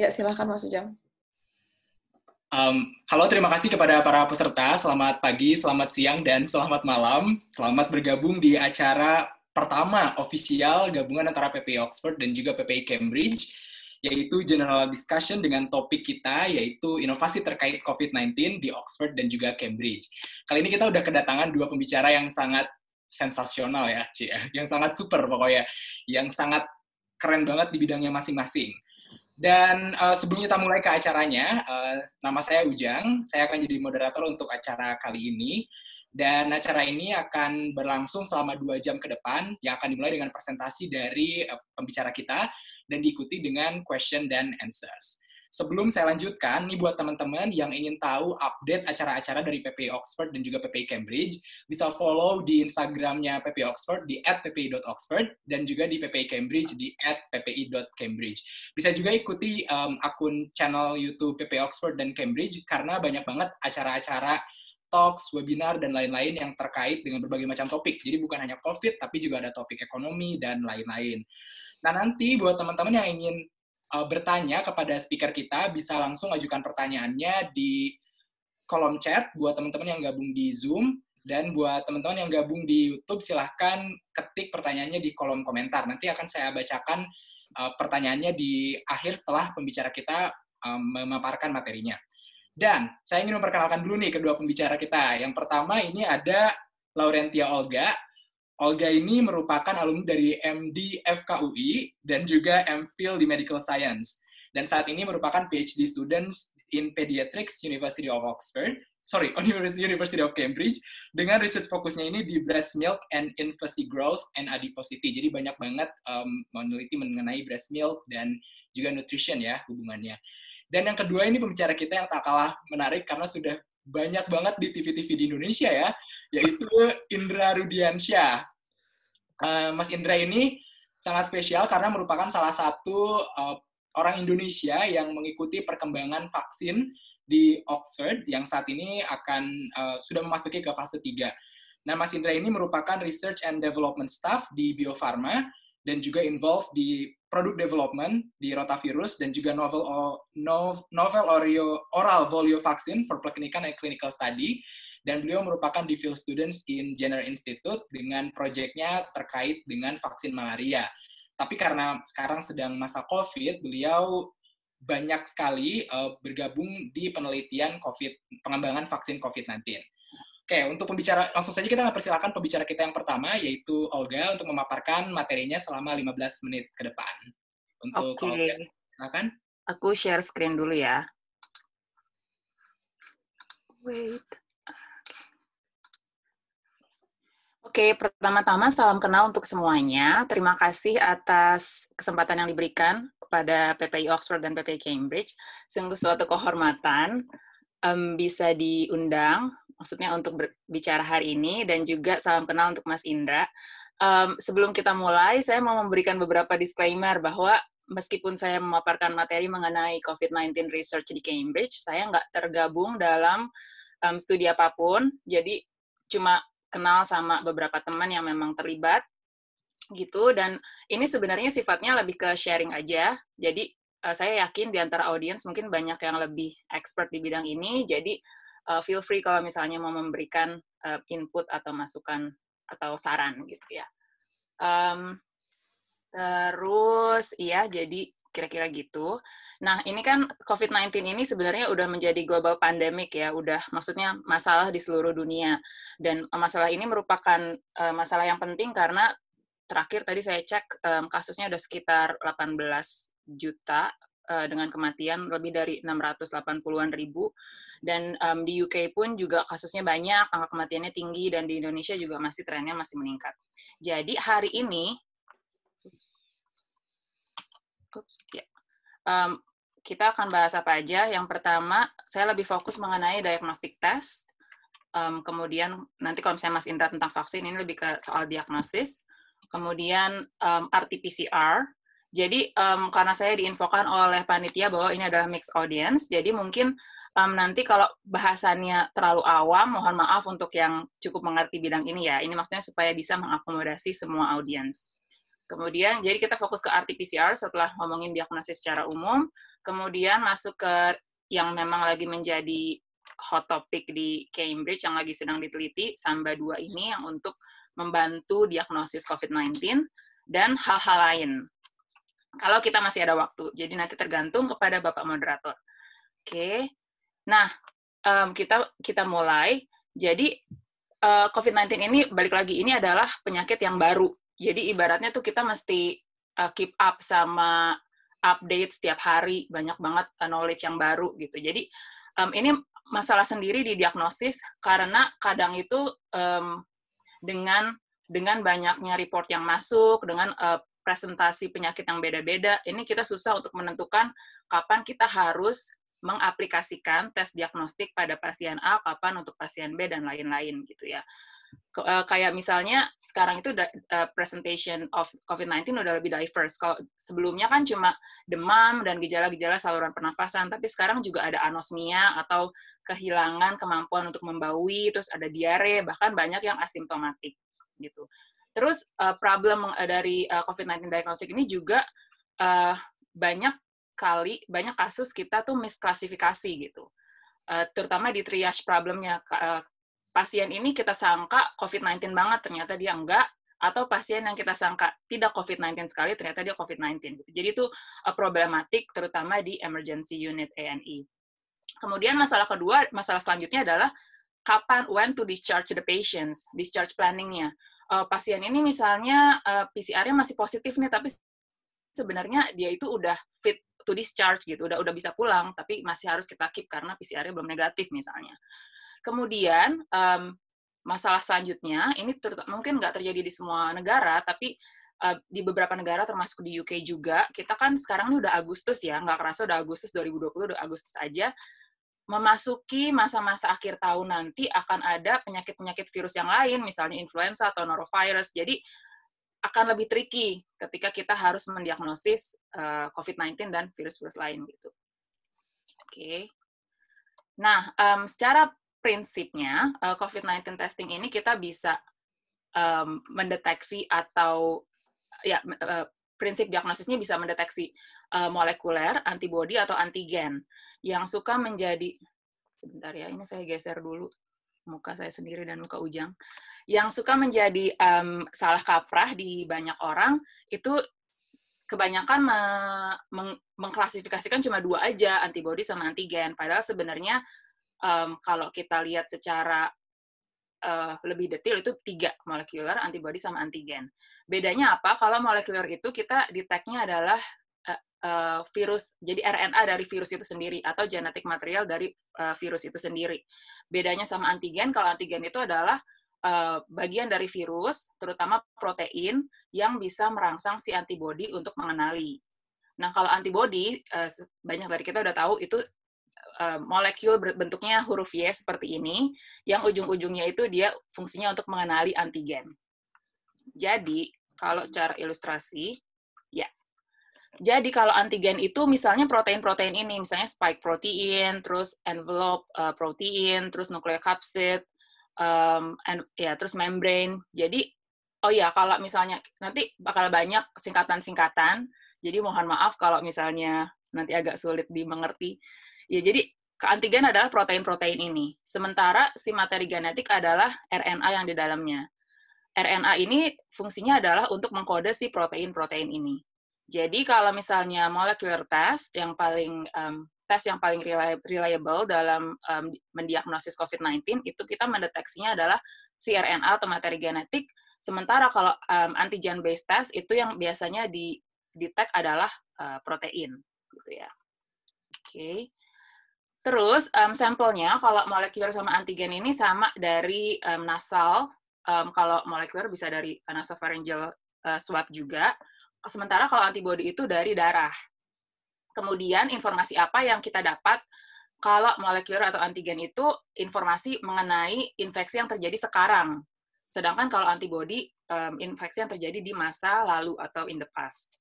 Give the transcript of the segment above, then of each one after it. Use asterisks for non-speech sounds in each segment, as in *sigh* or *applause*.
Ya, silakan Mas Ujang. Um, halo, terima kasih kepada para peserta. Selamat pagi, selamat siang, dan selamat malam. Selamat bergabung di acara pertama ofisial gabungan antara PPI Oxford dan juga PPI Cambridge, yaitu general discussion dengan topik kita, yaitu inovasi terkait COVID-19 di Oxford dan juga Cambridge. Kali ini kita udah kedatangan dua pembicara yang sangat sensasional ya, Ci, ya. yang sangat super pokoknya, yang sangat keren banget di bidangnya masing-masing. Dan uh, sebelum kita mulai ke acaranya, uh, nama saya Ujang, saya akan jadi moderator untuk acara kali ini. Dan acara ini akan berlangsung selama dua jam ke depan, yang akan dimulai dengan presentasi dari uh, pembicara kita, dan diikuti dengan question dan answers. Sebelum saya lanjutkan, nih buat teman-teman yang ingin tahu update acara-acara dari PPI Oxford dan juga PPI Cambridge, bisa follow di Instagramnya PPI Oxford di @ppi.oxford dan juga di PPI Cambridge di @ppi.cambridge. Bisa juga ikuti um, akun channel YouTube PPI Oxford dan Cambridge karena banyak banget acara-acara talks, webinar, dan lain-lain yang terkait dengan berbagai macam topik. Jadi bukan hanya COVID, tapi juga ada topik ekonomi dan lain-lain. Nah, nanti buat teman-teman yang ingin uh, bertanya kepada speaker kita bisa langsung ajukan pertanyaannya di kolom chat buat teman-teman yang gabung di Zoom dan buat teman-teman yang gabung di YouTube silahkan ketik pertanyaannya di kolom komentar. Nanti akan saya bacakan uh, pertanyaannya di akhir setelah pembicara kita um, memaparkan materinya. Dan saya ingin memperkenalkan dulu nih kedua pembicara kita. Yang pertama ini ada Laurentia Olga. Olga ini merupakan alumni dari MD FKUI dan juga MPhil di Medical Science. Dan saat ini merupakan PhD students in Pediatrics University of Oxford, sorry, *laughs* University of Cambridge, dengan research fokusnya ini di breast milk and infancy growth and adiposity. Jadi banyak banget um, meneliti mengenai breast milk dan juga nutrition ya hubungannya. Dan yang kedua ini pembicara kita yang tak kalah menarik karena sudah banyak banget di TV-TV di Indonesia ya, yaitu Indra Rudiansyah. Eh, Mas Indra ini sangat spesial karena merupakan salah satu uh, orang Indonesia yang mengikuti perkembangan vaksin di Oxford yang saat ini akan uh, sudah memasuki ke fase 3. Nah, Mas Indra ini merupakan research and development staff di Bio Farma dan juga involved di product development di rotavirus dan juga novel o, novel oral volio vaksin for preclinical and clinical study dan beliau merupakan Divil students in Jenner Institute dengan proyeknya terkait dengan vaksin malaria. Tapi karena sekarang sedang masa COVID, beliau banyak sekali uh, bergabung di penelitian COVID, pengembangan vaksin COVID-19. Oke, untuk pembicara langsung saja kita persilakan pembicara kita yang pertama yaitu Olga untuk memaparkan materinya selama 15 menit ke depan. Untuk okay. Olga, silakan. Aku share screen dulu ya. Wait. Oke, pertama-tama salam kenal untuk semuanya. Terima kasih atas kesempatan yang diberikan kepada PPI Oxford dan PPI Cambridge. Sungguh suatu kehormatan um, bisa diundang, maksudnya untuk berbicara hari ini, dan juga salam kenal untuk Mas Indra. Um, sebelum kita mulai, saya mau memberikan beberapa disclaimer bahwa meskipun saya memaparkan materi mengenai COVID-19 research di Cambridge, saya nggak tergabung dalam um, studi apapun, jadi cuma kenal sama beberapa teman yang memang terlibat gitu dan ini sebenarnya sifatnya lebih ke sharing aja. Jadi uh, saya yakin di antara audiens mungkin banyak yang lebih expert di bidang ini. Jadi uh, feel free kalau misalnya mau memberikan uh, input atau masukan atau saran gitu ya. Um, terus iya jadi kira-kira gitu. Nah, ini kan COVID-19 ini sebenarnya udah menjadi global pandemic ya, udah maksudnya masalah di seluruh dunia. Dan eh, masalah ini merupakan uh, masalah yang penting karena terakhir tadi saya cek um, kasusnya udah sekitar 18 juta uh, dengan kematian lebih dari 680-an ribu dan um, di UK pun juga kasusnya banyak, angka kematiannya tinggi dan di Indonesia juga masih trennya masih meningkat. Jadi hari ini oops, ya. um, kita akan bahas apa aja. Yang pertama, saya lebih fokus mengenai diagnostik tes. Um, kemudian nanti kalau misalnya Mas Indra tentang vaksin, ini lebih ke soal diagnosis. Kemudian um, RT-PCR. Jadi um, karena saya diinfokan oleh panitia bahwa ini adalah mixed audience, jadi mungkin um, nanti kalau bahasannya terlalu awam, mohon maaf untuk yang cukup mengerti bidang ini ya. Ini maksudnya supaya bisa mengakomodasi semua audience. Kemudian, jadi kita fokus ke RT-PCR setelah ngomongin diagnosis secara umum, kemudian masuk ke yang memang lagi menjadi hot topic di Cambridge yang lagi sedang diteliti, Samba 2 ini yang untuk membantu diagnosis COVID-19 dan hal-hal lain. Kalau kita masih ada waktu, jadi nanti tergantung kepada Bapak moderator. Oke. Nah, um, kita kita mulai. Jadi uh, eh, COVID-19 ini balik lagi ini adalah penyakit yang baru jadi ibaratnya tuh kita mesti uh, keep up sama update setiap hari banyak banget uh, knowledge yang baru gitu. Jadi um, ini masalah sendiri di diagnosis karena kadang itu um, dengan dengan banyaknya report yang masuk dengan uh, presentasi penyakit yang beda-beda ini kita susah untuk menentukan kapan kita harus mengaplikasikan tes diagnostik pada pasien A, kapan untuk pasien B dan lain-lain gitu ya. Eh, kayak misalnya sekarang itu eh, presentation of COVID-19 udah lebih diverse. Kalau sebelumnya kan cuma demam dan gejala-gejala saluran pernafasan, tapi sekarang juga ada anosmia atau kehilangan kemampuan untuk membaui, terus ada diare, bahkan banyak yang asimptomatik gitu. Terus eh, problem dari COVID-19 diagnostik ini juga banyak kali banyak kasus kita tuh misklasifikasi gitu. Uh, terutama di triage problemnya uh, pasien ini kita sangka COVID-19 banget, ternyata dia enggak, atau pasien yang kita sangka tidak COVID-19 sekali, ternyata dia COVID-19. Gitu. Jadi itu eh, problematik, terutama di emergency unit ANI. E. Kemudian masalah kedua, masalah selanjutnya adalah kapan, when to discharge the patients, discharge planningnya. Uh, pasien ini misalnya uh, eh, PCR-nya masih positif nih, tapi sebenarnya dia itu udah fit to discharge gitu, udah udah bisa pulang, tapi masih harus kita keep karena PCR-nya belum negatif misalnya. Kemudian um, masalah selanjutnya ini mungkin nggak terjadi di semua negara, tapi uh, di beberapa negara termasuk di UK juga kita kan sekarang ini udah Agustus ya nggak kerasa udah Agustus 2020 udah Agustus aja memasuki masa-masa akhir tahun nanti akan ada penyakit-penyakit virus yang lain misalnya influenza atau norovirus jadi akan lebih tricky ketika kita harus mendiagnosis uh, eh, COVID-19 dan virus-virus lain gitu. Oke. Okay. Nah, um, secara prinsipnya uh, eh, COVID-19 testing ini kita bisa um, mendeteksi atau ya uh, prinsip diagnosisnya bisa mendeteksi uh, molekuler, antibodi atau antigen yang suka menjadi sebentar ya ini saya geser dulu muka saya sendiri dan muka Ujang yang suka menjadi um, salah kaprah di banyak orang itu kebanyakan me meng mengklasifikasikan cuma dua aja antibody sama antigen padahal sebenarnya um, kalau kita lihat secara uh, lebih detail itu tiga molekuler antibody sama antigen. Bedanya apa? Kalau molekuler itu kita deteknya adalah uh, uh, virus, jadi RNA dari virus itu sendiri atau genetik material dari uh, virus itu sendiri. Bedanya sama antigen, kalau antigen itu adalah uh, bagian dari virus, terutama protein yang bisa merangsang si antibodi untuk mengenali. Nah, kalau antibodi, banyak dari kita udah tahu itu Eh, molekul bentuknya huruf Y seperti ini, yang ujung-ujungnya itu dia fungsinya untuk mengenali antigen. Jadi, kalau secara ilustrasi, ya. Jadi, kalau antigen itu misalnya protein-protein ini, misalnya spike protein, terus envelope eh, protein, terus nukleokapsid, um, and, ya, terus membrane. Jadi, oh ya, kalau misalnya, nanti bakal banyak singkatan-singkatan, jadi mohon maaf kalau misalnya nanti agak sulit dimengerti. Ya, jadi antigen adalah protein-protein ini. Sementara si materi genetik adalah RNA yang di dalamnya. RNA ini fungsinya adalah untuk mengkode si protein-protein ini. Jadi kalau misalnya molecular test yang paling um, tes yang paling reliable dalam um, mendiagnosis COVID-19 itu kita mendeteksinya adalah si RNA atau materi genetik. Sementara kalau um, antigen based test itu yang biasanya di detect adalah uh, protein gitu ya. Oke. Okay. Terus um, sampelnya kalau molekuler sama antigen ini sama dari um, nasal, um, kalau molekuler bisa dari eh, nasopharyngeal uh, swab juga. Sementara kalau antibody itu dari darah. Kemudian informasi apa yang kita dapat kalau molekuler atau antigen itu informasi mengenai infeksi yang terjadi sekarang. Sedangkan kalau antibody um, infeksi yang terjadi di masa lalu atau in the past.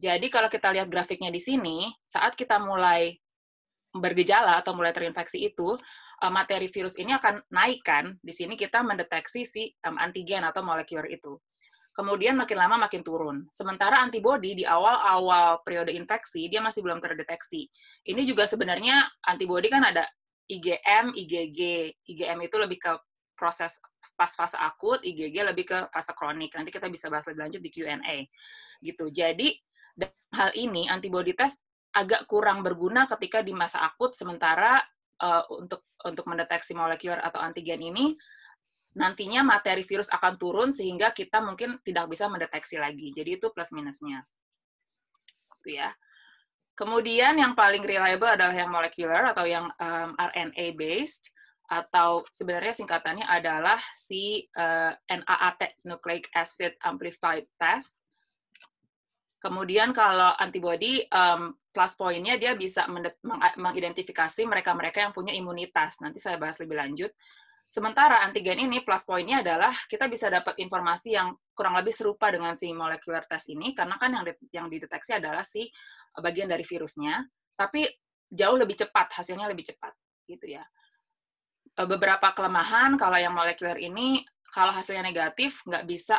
Jadi kalau kita lihat grafiknya di sini, saat kita mulai bergejala atau mulai terinfeksi itu, eh, materi virus ini akan naik kan. Di sini kita mendeteksi si antigen atau molekuler itu. Kemudian makin lama makin turun. Sementara antibodi di awal-awal periode infeksi dia masih belum terdeteksi. Ini juga sebenarnya antibodi kan ada IgM, IgG. IgM itu lebih ke proses pas fase akut, IgG lebih ke fase kronik. Nanti kita bisa bahas lebih lanjut di Q&A. Gitu. Jadi dalam hal ini antibodi test agak kurang berguna ketika di masa akut sementara uh, untuk untuk mendeteksi molekuler atau antigen ini nantinya materi virus akan turun sehingga kita mungkin tidak bisa mendeteksi lagi. Jadi itu plus minusnya. Itu ya. Kemudian yang paling reliable adalah yang molekuler atau yang um, eh, RNA based atau sebenarnya singkatannya adalah si uh, eh, NAAT nucleic acid amplified test. Kemudian kalau antibody um, plus poinnya dia bisa mengidentifikasi mereka-mereka yang punya imunitas. Nanti saya bahas lebih lanjut. Sementara antigen ini plus poinnya adalah kita bisa dapat informasi yang kurang lebih serupa dengan si molecular test ini karena kan yang yang dideteksi adalah si eh, bagian dari virusnya, tapi jauh lebih cepat hasilnya lebih cepat gitu ya. Eh, beberapa kelemahan kalau yang molekuler ini kalau hasilnya negatif nggak bisa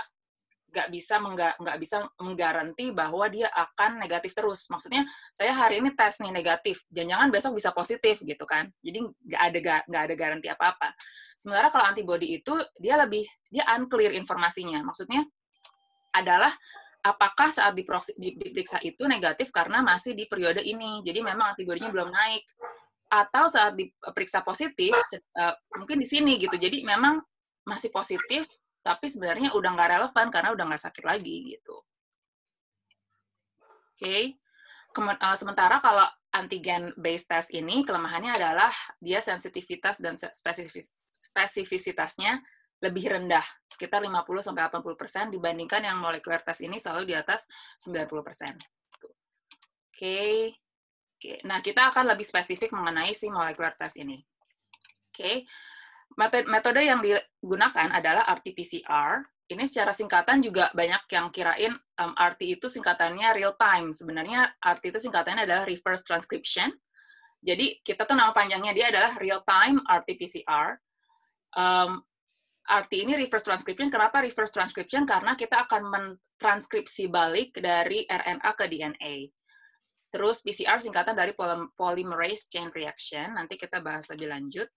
nggak bisa nggak bisa menggaranti bahwa dia akan negatif terus. Maksudnya saya hari ini tes nih negatif, jangan-jangan besok bisa positif gitu kan. Jadi nggak ada nggak ada garansi apa-apa. Sementara kalau antibody itu dia lebih dia unclear informasinya. Maksudnya adalah apakah saat diperiksa itu negatif karena masih di periode ini, jadi memang antibodinya belum naik, atau saat diperiksa positif, eh, mungkin di sini gitu, jadi memang masih positif tapi sebenarnya udah nggak relevan karena udah nggak sakit lagi gitu. Oke, okay. uh, eh, sementara kalau antigen based test ini kelemahannya adalah dia sensitivitas dan spesifisitasnya lebih rendah, sekitar 50 sampai 80% dibandingkan yang molekuler test ini selalu di atas 90%. persen, Oke. Okay. Okay. Nah, kita akan lebih spesifik mengenai si molekuler test ini. Oke. Okay. Metode yang digunakan adalah RT-PCR. Ini secara singkatan juga banyak yang kirain um, RT itu singkatannya real time. Sebenarnya RT itu singkatannya adalah reverse transcription. Jadi kita tuh nama panjangnya dia adalah real time RT-PCR. Um, RT ini reverse transcription. Kenapa reverse transcription? Karena kita akan mentranskripsi balik dari RNA ke DNA. Terus PCR singkatan dari polymerase chain reaction. Nanti kita bahas lebih lanjut.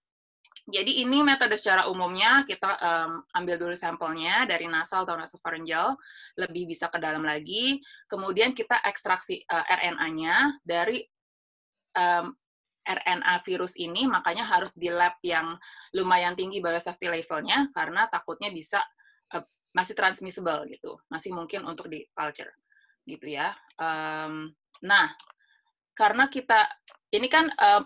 Jadi ini metode secara umumnya kita um, ambil dulu sampelnya dari nasal atau nasofaringeal, lebih bisa ke dalam lagi. Kemudian kita ekstraksi uh, e, RNA-nya dari um, RNA virus ini, makanya harus di lab yang lumayan tinggi biosafety levelnya karena takutnya bisa uh, masih transmissible gitu, masih mungkin untuk di culture gitu ya. Um, nah, karena kita ini kan uh,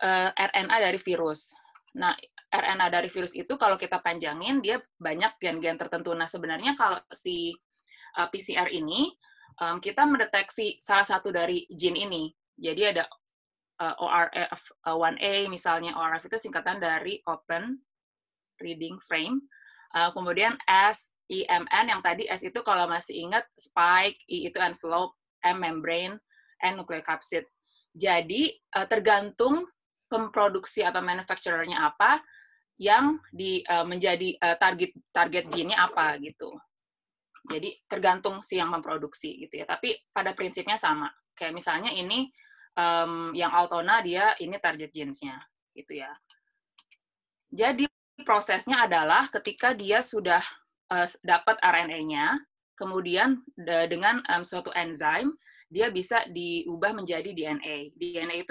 e, RNA dari virus. Nah, RNA dari virus itu kalau kita panjangin dia banyak gen-gen tertentu. Nah, sebenarnya kalau si uh, eh, PCR ini um, kita mendeteksi salah satu dari gene ini. Jadi ada uh, eh, ORF1A misalnya ORF itu singkatan dari Open Reading Frame. Uh, kemudian S, M N yang tadi S itu kalau masih ingat spike, I itu envelope, M membrane, N nucleocapsid. Jadi tergantung pemproduksi atau manufacturernya apa, yang di uh, menjadi uh, target target jinnya apa gitu. Jadi tergantung si yang memproduksi gitu ya. Tapi pada prinsipnya sama. Kayak misalnya ini um, yang Altona dia ini target jeansnya gitu ya. Jadi prosesnya adalah ketika dia sudah uh, dapat RNA-nya, kemudian dengan um, suatu enzim dia bisa diubah menjadi DNA. DNA itu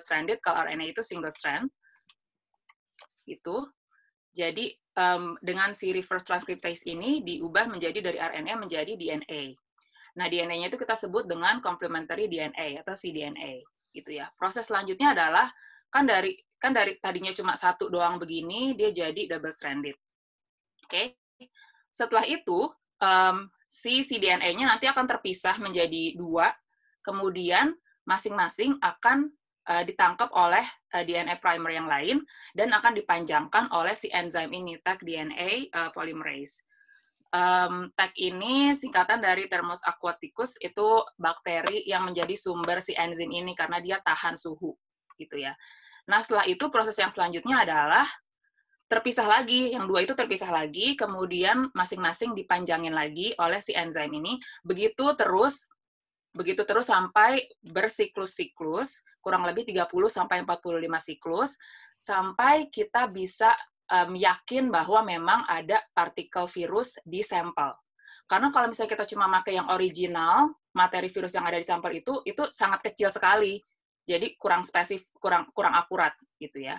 stranded kalau RNA itu single strand itu jadi um, dengan si reverse transcriptase ini diubah menjadi dari RNA menjadi DNA nah DNA-nya itu kita sebut dengan complementary DNA atau cDNA gitu ya proses selanjutnya adalah kan dari kan dari tadinya cuma satu doang begini dia jadi double stranded oke okay? setelah itu um, si cDNA-nya nanti akan terpisah menjadi dua kemudian masing-masing akan Eh, ditangkap oleh eh, DNA primer yang lain dan akan dipanjangkan oleh si enzim ini tag DNA eh, polymerase. Um, tag ini singkatan dari Thermus aquaticus itu bakteri yang menjadi sumber si enzim ini karena dia tahan suhu gitu ya. Nah setelah itu proses yang selanjutnya adalah terpisah lagi, yang dua itu terpisah lagi, kemudian masing-masing dipanjangin lagi oleh si enzim ini. Begitu terus Begitu terus sampai bersiklus-siklus, kurang lebih 30 sampai 45 siklus, sampai kita bisa um, yakin bahwa memang ada partikel virus di sampel. Karena kalau misalnya kita cuma pakai yang original, materi virus yang ada di sampel itu itu sangat kecil sekali. Jadi kurang spesifik, kurang kurang akurat gitu ya.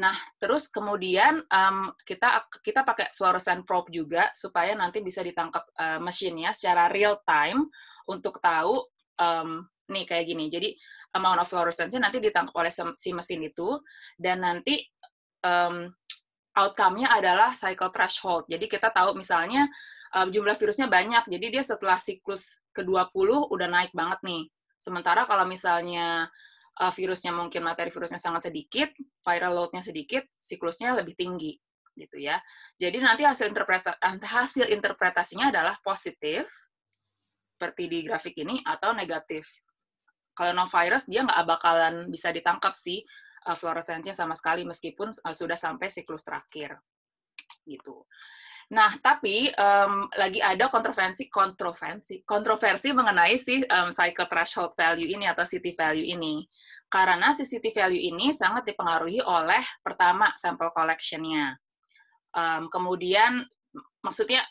Nah, terus kemudian um, kita kita pakai fluorescent probe juga supaya nanti bisa ditangkap uh, mesinnya secara real time untuk tahu um, nih kayak gini. Jadi amount of fluorescence nanti ditangkap oleh si mesin itu dan nanti um, outcome-nya adalah cycle threshold. Jadi kita tahu misalnya um, jumlah virusnya banyak. Jadi dia setelah siklus ke-20 udah naik banget nih. Sementara kalau misalnya uh, virusnya mungkin materi virusnya sangat sedikit, viral load-nya sedikit, siklusnya lebih tinggi gitu ya. Jadi nanti hasil interpretasi hasil interpretasinya adalah positif seperti di grafik ini atau negatif. Kalau non virus dia nggak bakalan bisa ditangkap sih uh, eh, fluoresensinya sama sekali meskipun uh, sudah sampai siklus terakhir gitu. Nah, tapi um, lagi ada kontroversi kontroversi kontroversi mengenai si um, cycle threshold value ini atau CT value ini. Karena si CT value ini sangat dipengaruhi oleh pertama sampel collection-nya. Um, kemudian maksudnya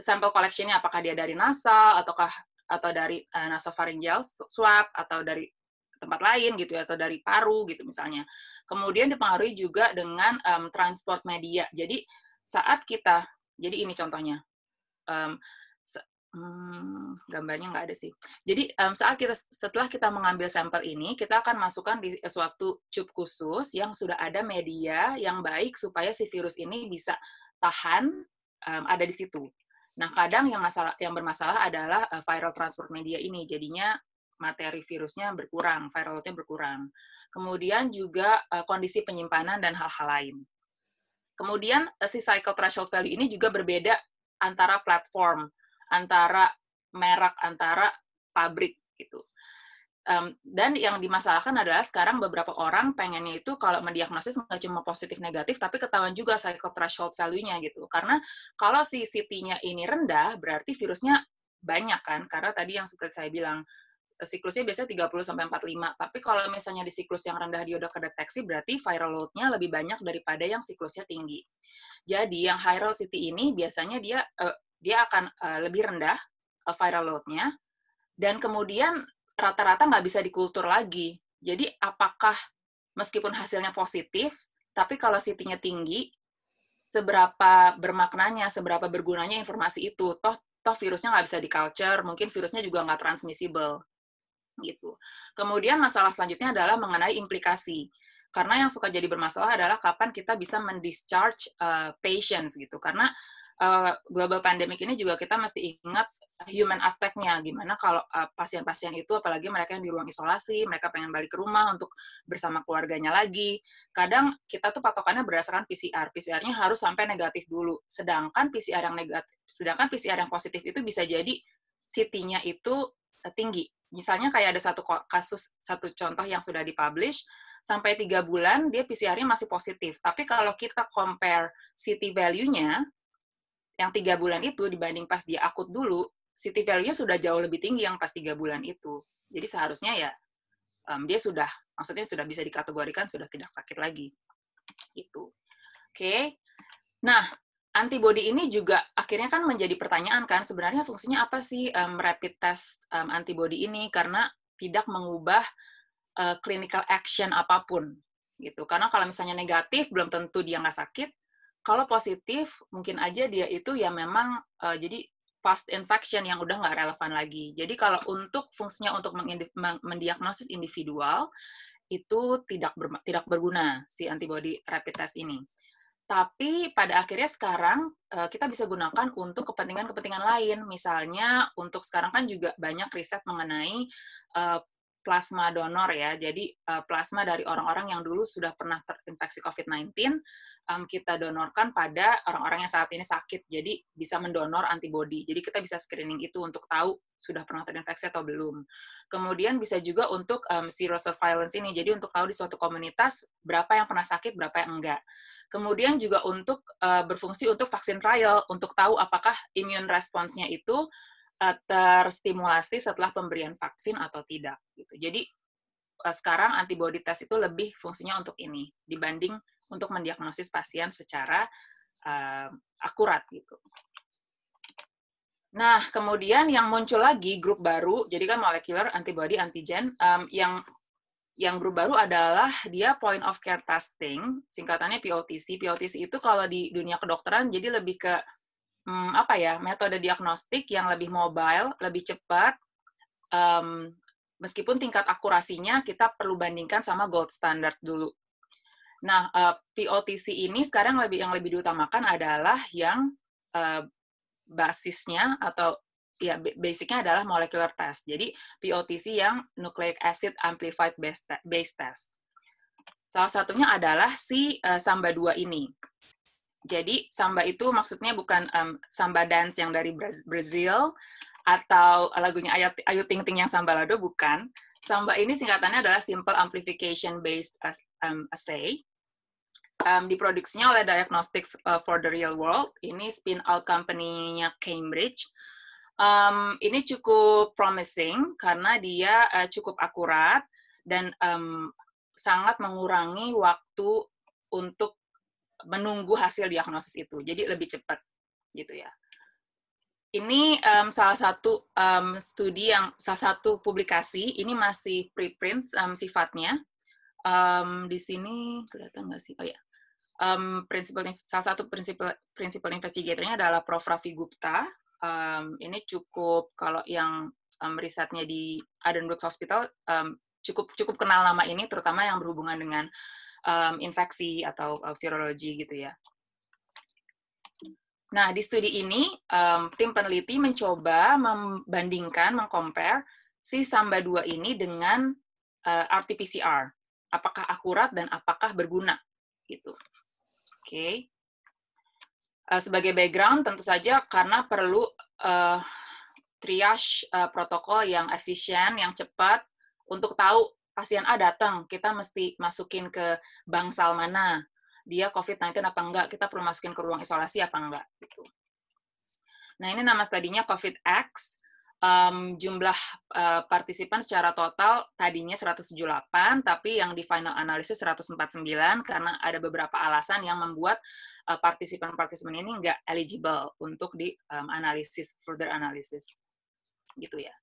sampel collection-nya apakah dia dari nasal ataukah atau dari uh, nasofaringeal swab atau dari tempat lain gitu ya atau dari paru gitu misalnya. Kemudian dipengaruhi juga dengan um, transport media. Jadi saat kita jadi ini contohnya um, hmm, gambarnya nggak ada sih. Jadi um, saat kita setelah kita mengambil sampel ini, kita akan masukkan di suatu cup khusus yang sudah ada media yang baik supaya si virus ini bisa tahan um, ada di situ. Nah, kadang yang masalah yang bermasalah adalah eh, viral transport media ini. Jadinya materi virusnya berkurang, viral loadnya berkurang. Kemudian juga eh, kondisi penyimpanan dan hal-hal lain. Kemudian uh, si cycle threshold value ini juga berbeda antara platform, antara merek, antara pabrik gitu. Um, dan yang dimasalahkan adalah sekarang beberapa orang pengennya itu kalau mendiagnosis nggak cuma positif negatif, tapi ketahuan juga cycle threshold value-nya gitu. Karena kalau si CT-nya ini rendah, berarti virusnya banyak kan, karena tadi yang seperti saya bilang, siklusnya biasanya 30 sampai 45. Tapi kalau misalnya di siklus yang rendah dia udah kedeteksi berarti viral load-nya lebih banyak daripada yang siklusnya tinggi. Jadi yang high viral CT ini biasanya dia uh, dia akan uh, lebih rendah uh, viral load-nya dan kemudian rata-rata nggak bisa dikultur lagi. Jadi apakah meskipun hasilnya positif, tapi kalau CT-nya tinggi, seberapa bermaknanya, seberapa bergunanya informasi itu? Toh toh virusnya nggak bisa di culture, mungkin virusnya juga nggak transmissible gitu. Kemudian masalah selanjutnya adalah mengenai implikasi. Karena yang suka jadi bermasalah adalah kapan kita bisa mendischarge uh, patients gitu. Karena uh, global pandemic ini juga kita masih ingat human aspeknya gimana kalau eh, pasien-pasien uh, itu apalagi mereka yang di ruang isolasi mereka pengen balik ke rumah untuk bersama keluarganya lagi kadang kita tuh patokannya berdasarkan PCR PCR-nya harus sampai negatif dulu sedangkan PCR yang negatif sedangkan PCR yang positif itu bisa jadi CT-nya itu eh, tinggi misalnya kayak ada satu kasus satu contoh yang sudah dipublish sampai tiga bulan dia PCR-nya masih positif tapi kalau kita compare CT value-nya yang tiga bulan itu dibanding pas dia akut dulu, city value-nya sudah jauh lebih tinggi yang pas tiga bulan itu. Jadi seharusnya ya um, dia sudah, maksudnya sudah bisa dikategorikan sudah tidak sakit lagi. itu Oke. Okay. Nah, antibody ini juga akhirnya kan menjadi pertanyaan kan sebenarnya fungsinya apa sih um, rapid test um, antibody ini karena tidak mengubah uh, clinical action apapun gitu. Karena kalau misalnya negatif belum tentu dia nggak sakit, kalau positif, mungkin aja dia itu ya memang uh, jadi past infection yang udah nggak relevan lagi. Jadi kalau untuk fungsinya untuk mendiagnosis individual itu tidak ber, tidak berguna si antibody rapid test ini. Tapi pada akhirnya sekarang eh, kita bisa gunakan untuk kepentingan-kepentingan lain. Misalnya untuk sekarang kan juga banyak riset mengenai eh, plasma donor ya. Jadi uh, plasma dari orang-orang yang dulu sudah pernah terinfeksi COVID-19 um, kita donorkan pada orang-orang yang saat ini sakit. Jadi bisa mendonor antibodi. Jadi kita bisa screening itu untuk tahu sudah pernah terinfeksi atau belum. Kemudian bisa juga untuk um, zero surveillance ini. Jadi untuk tahu di suatu komunitas berapa yang pernah sakit, berapa yang enggak. Kemudian juga untuk uh, berfungsi untuk vaksin trial untuk tahu apakah imun responsnya itu Eh, terstimulasi setelah pemberian vaksin atau tidak gitu. Jadi eh, sekarang antibody test itu lebih fungsinya untuk ini dibanding untuk mendiagnosis pasien secara uh, akurat gitu. Nah, kemudian yang muncul lagi grup baru, jadi kan molecular antibody antigen um, yang yang grup baru adalah dia point of care testing, singkatannya POTC. POTC itu kalau di dunia kedokteran jadi lebih ke hmm, apa ya metode diagnostik yang lebih mobile, lebih cepat. Um, meskipun tingkat akurasinya kita perlu bandingkan sama gold standard dulu. Nah, uh, eh, POTC ini sekarang lebih yang lebih diutamakan adalah yang uh, basisnya atau ya basicnya adalah molecular test. Jadi POTC yang nucleic acid amplified base, test. Salah satunya adalah si uh, Samba 2 ini. Jadi samba itu maksudnya bukan um, samba dance yang dari Brazil atau lagunya Ayu Ting Ting yang samba lado bukan. Samba ini singkatannya adalah Simple Amplification Based Assay. Um, diproduksinya oleh Diagnostics eh, for the Real World. Ini spin-out company-nya Cambridge. Um, ini cukup promising karena dia uh, cukup akurat dan um, sangat mengurangi waktu untuk menunggu hasil diagnosis itu. Jadi lebih cepat gitu ya. Ini um, salah satu um, studi yang salah satu publikasi ini masih preprint um, sifatnya. Um, di sini kelihatan nggak sih? Oh ya. Um, prinsipal, salah satu prinsipal prinsipal investigatornya adalah Prof. Raffi Gupta. Um, ini cukup kalau yang um, risetnya di Adenbrooks Hospital um, cukup cukup kenal lama ini, terutama yang berhubungan dengan um, infeksi atau uh, virologi gitu ya. Nah, di studi ini, um, tim peneliti mencoba membandingkan, mengcompare si Samba 2 ini dengan uh, eh, RT-PCR. Apakah akurat dan apakah berguna? gitu. Oke. Okay. Uh, eh, sebagai background, tentu saja karena perlu uh, triage uh, protokol yang efisien, yang cepat, untuk tahu pasien A datang, kita mesti masukin ke bangsal mana, dia COVID-19 apa enggak, kita perlu masukin ke ruang isolasi apa enggak. Gitu. Nah, ini nama studinya COVID-X, um, jumlah uh, partisipan secara total tadinya 178, tapi yang di final analisis 149, karena ada beberapa alasan yang membuat eh, partisipan-partisipan uh, ini enggak eligible untuk di um, analisis, further analysis. Gitu ya.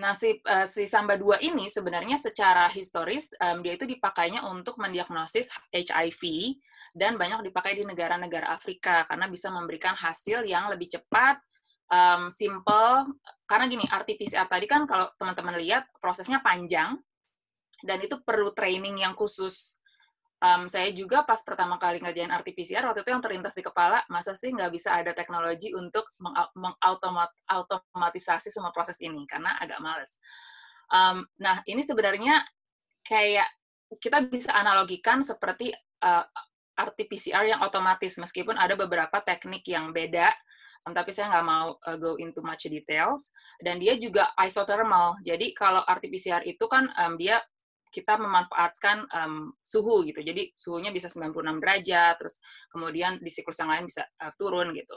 Nah, si, uh, si Samba 2 ini sebenarnya secara historis um, dia itu dipakainya untuk mendiagnosis HIV dan banyak dipakai di negara-negara Afrika karena bisa memberikan hasil yang lebih cepat, um, simple. Karena gini, RT-PCR tadi kan kalau teman-teman lihat prosesnya panjang dan itu perlu training yang khusus um, saya juga pas pertama kali ngerjain RT-PCR waktu itu yang terlintas di kepala masa sih nggak bisa ada teknologi untuk mengautomatisasi meng semua proses ini karena agak males. Um, nah ini sebenarnya kayak kita bisa analogikan seperti uh, eh, RT-PCR yang otomatis meskipun ada beberapa teknik yang beda. Um, tapi saya nggak mau uh, go into much details. Dan dia juga isothermal. Jadi kalau RT-PCR itu kan um, dia kita memanfaatkan um, suhu gitu. Jadi suhunya bisa 96 derajat, terus kemudian di siklus yang lain bisa uh, turun gitu.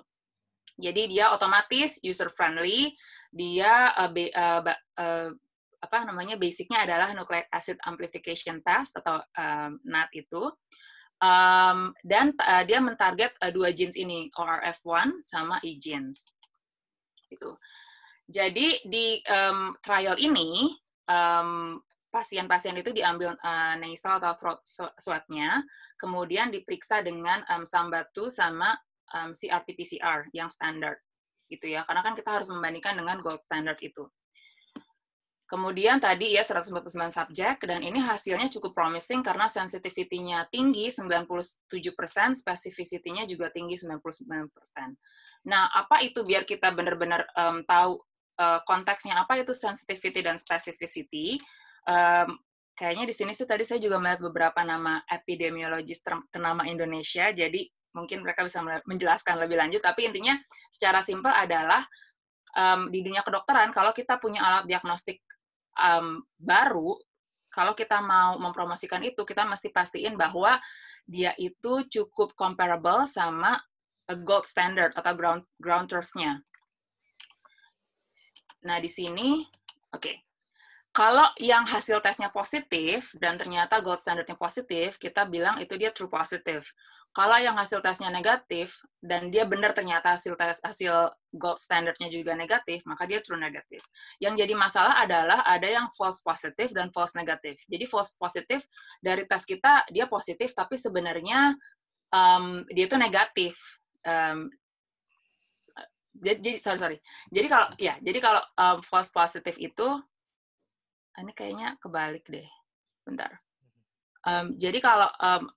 Jadi dia otomatis user friendly, dia uh, be, uh, uh, apa namanya basicnya adalah nucleic acid amplification test atau um, NAT itu. Um, dan uh, dia mentarget uh, dua genes ini, ORF1 sama E genes. Gitu. Jadi di um, trial ini um, pasien-pasien itu diambil uh, nasal atau throat swabnya, kemudian diperiksa dengan um, sambatu sama um, CRT-PCR yang standar, gitu ya. Karena kan kita harus membandingkan dengan gold standard itu. Kemudian tadi ya 149 subjek dan ini hasilnya cukup promising karena sensitivity-nya tinggi 97%, persen, nya juga tinggi 99%. Nah, apa itu biar kita benar-benar um, tahu uh, konteksnya apa itu sensitivity dan specificity? um, kayaknya di sini sih tadi saya juga melihat beberapa nama epidemiologis ternama Indonesia. Jadi mungkin mereka bisa menjelaskan lebih lanjut. Tapi intinya secara simpel adalah um, di dunia kedokteran kalau kita punya alat diagnostik um, baru, kalau kita mau mempromosikan itu kita mesti pastiin bahwa dia itu cukup comparable sama gold standard atau ground ground truth-nya. Nah di sini, oke. Okay kalau yang hasil tesnya positif dan ternyata gold standardnya positif, kita bilang itu dia true positive. Kalau yang hasil tesnya negatif dan dia benar ternyata hasil tes hasil gold standardnya juga negatif, maka dia true negatif. Yang jadi masalah adalah ada yang false positif dan false negatif. Jadi false positif dari tes kita dia positif tapi sebenarnya um, dia itu negatif. Um, jadi sorry sorry jadi kalau ya jadi kalau um, false positif itu ini kayaknya kebalik deh. Bentar. Um, jadi kalau um,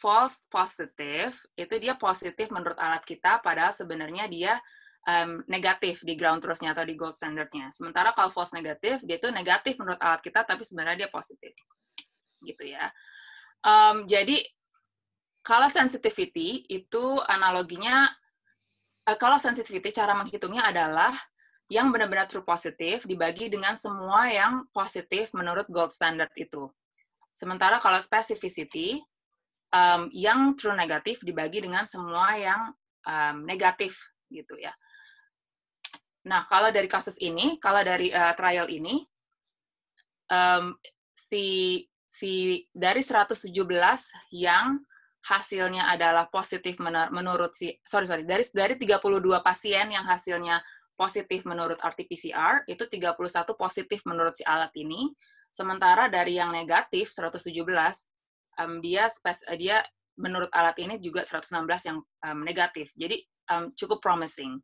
false positive itu dia positif menurut alat kita, padahal sebenarnya dia um, negatif di ground truth-nya atau di gold standard-nya. Sementara kalau false negatif dia itu negatif menurut alat kita, tapi sebenarnya dia positif, gitu ya. Um, jadi kalau sensitivity itu analoginya, uh, kalau sensitivity cara menghitungnya adalah yang benar-benar true positif dibagi dengan semua yang positif menurut gold standard itu. Sementara kalau specificity, um, yang true negatif dibagi dengan semua yang um, negatif gitu ya. Nah, kalau dari kasus ini, kalau dari uh, trial ini, um, si si dari 117 yang hasilnya adalah positif menurut si sorry sorry dari dari 32 pasien yang hasilnya positif menurut RT-PCR itu 31 positif menurut si alat ini, sementara dari yang negatif 117 um, dia spes, eh, dia menurut alat ini juga 116 yang um, negatif. Jadi um, cukup promising.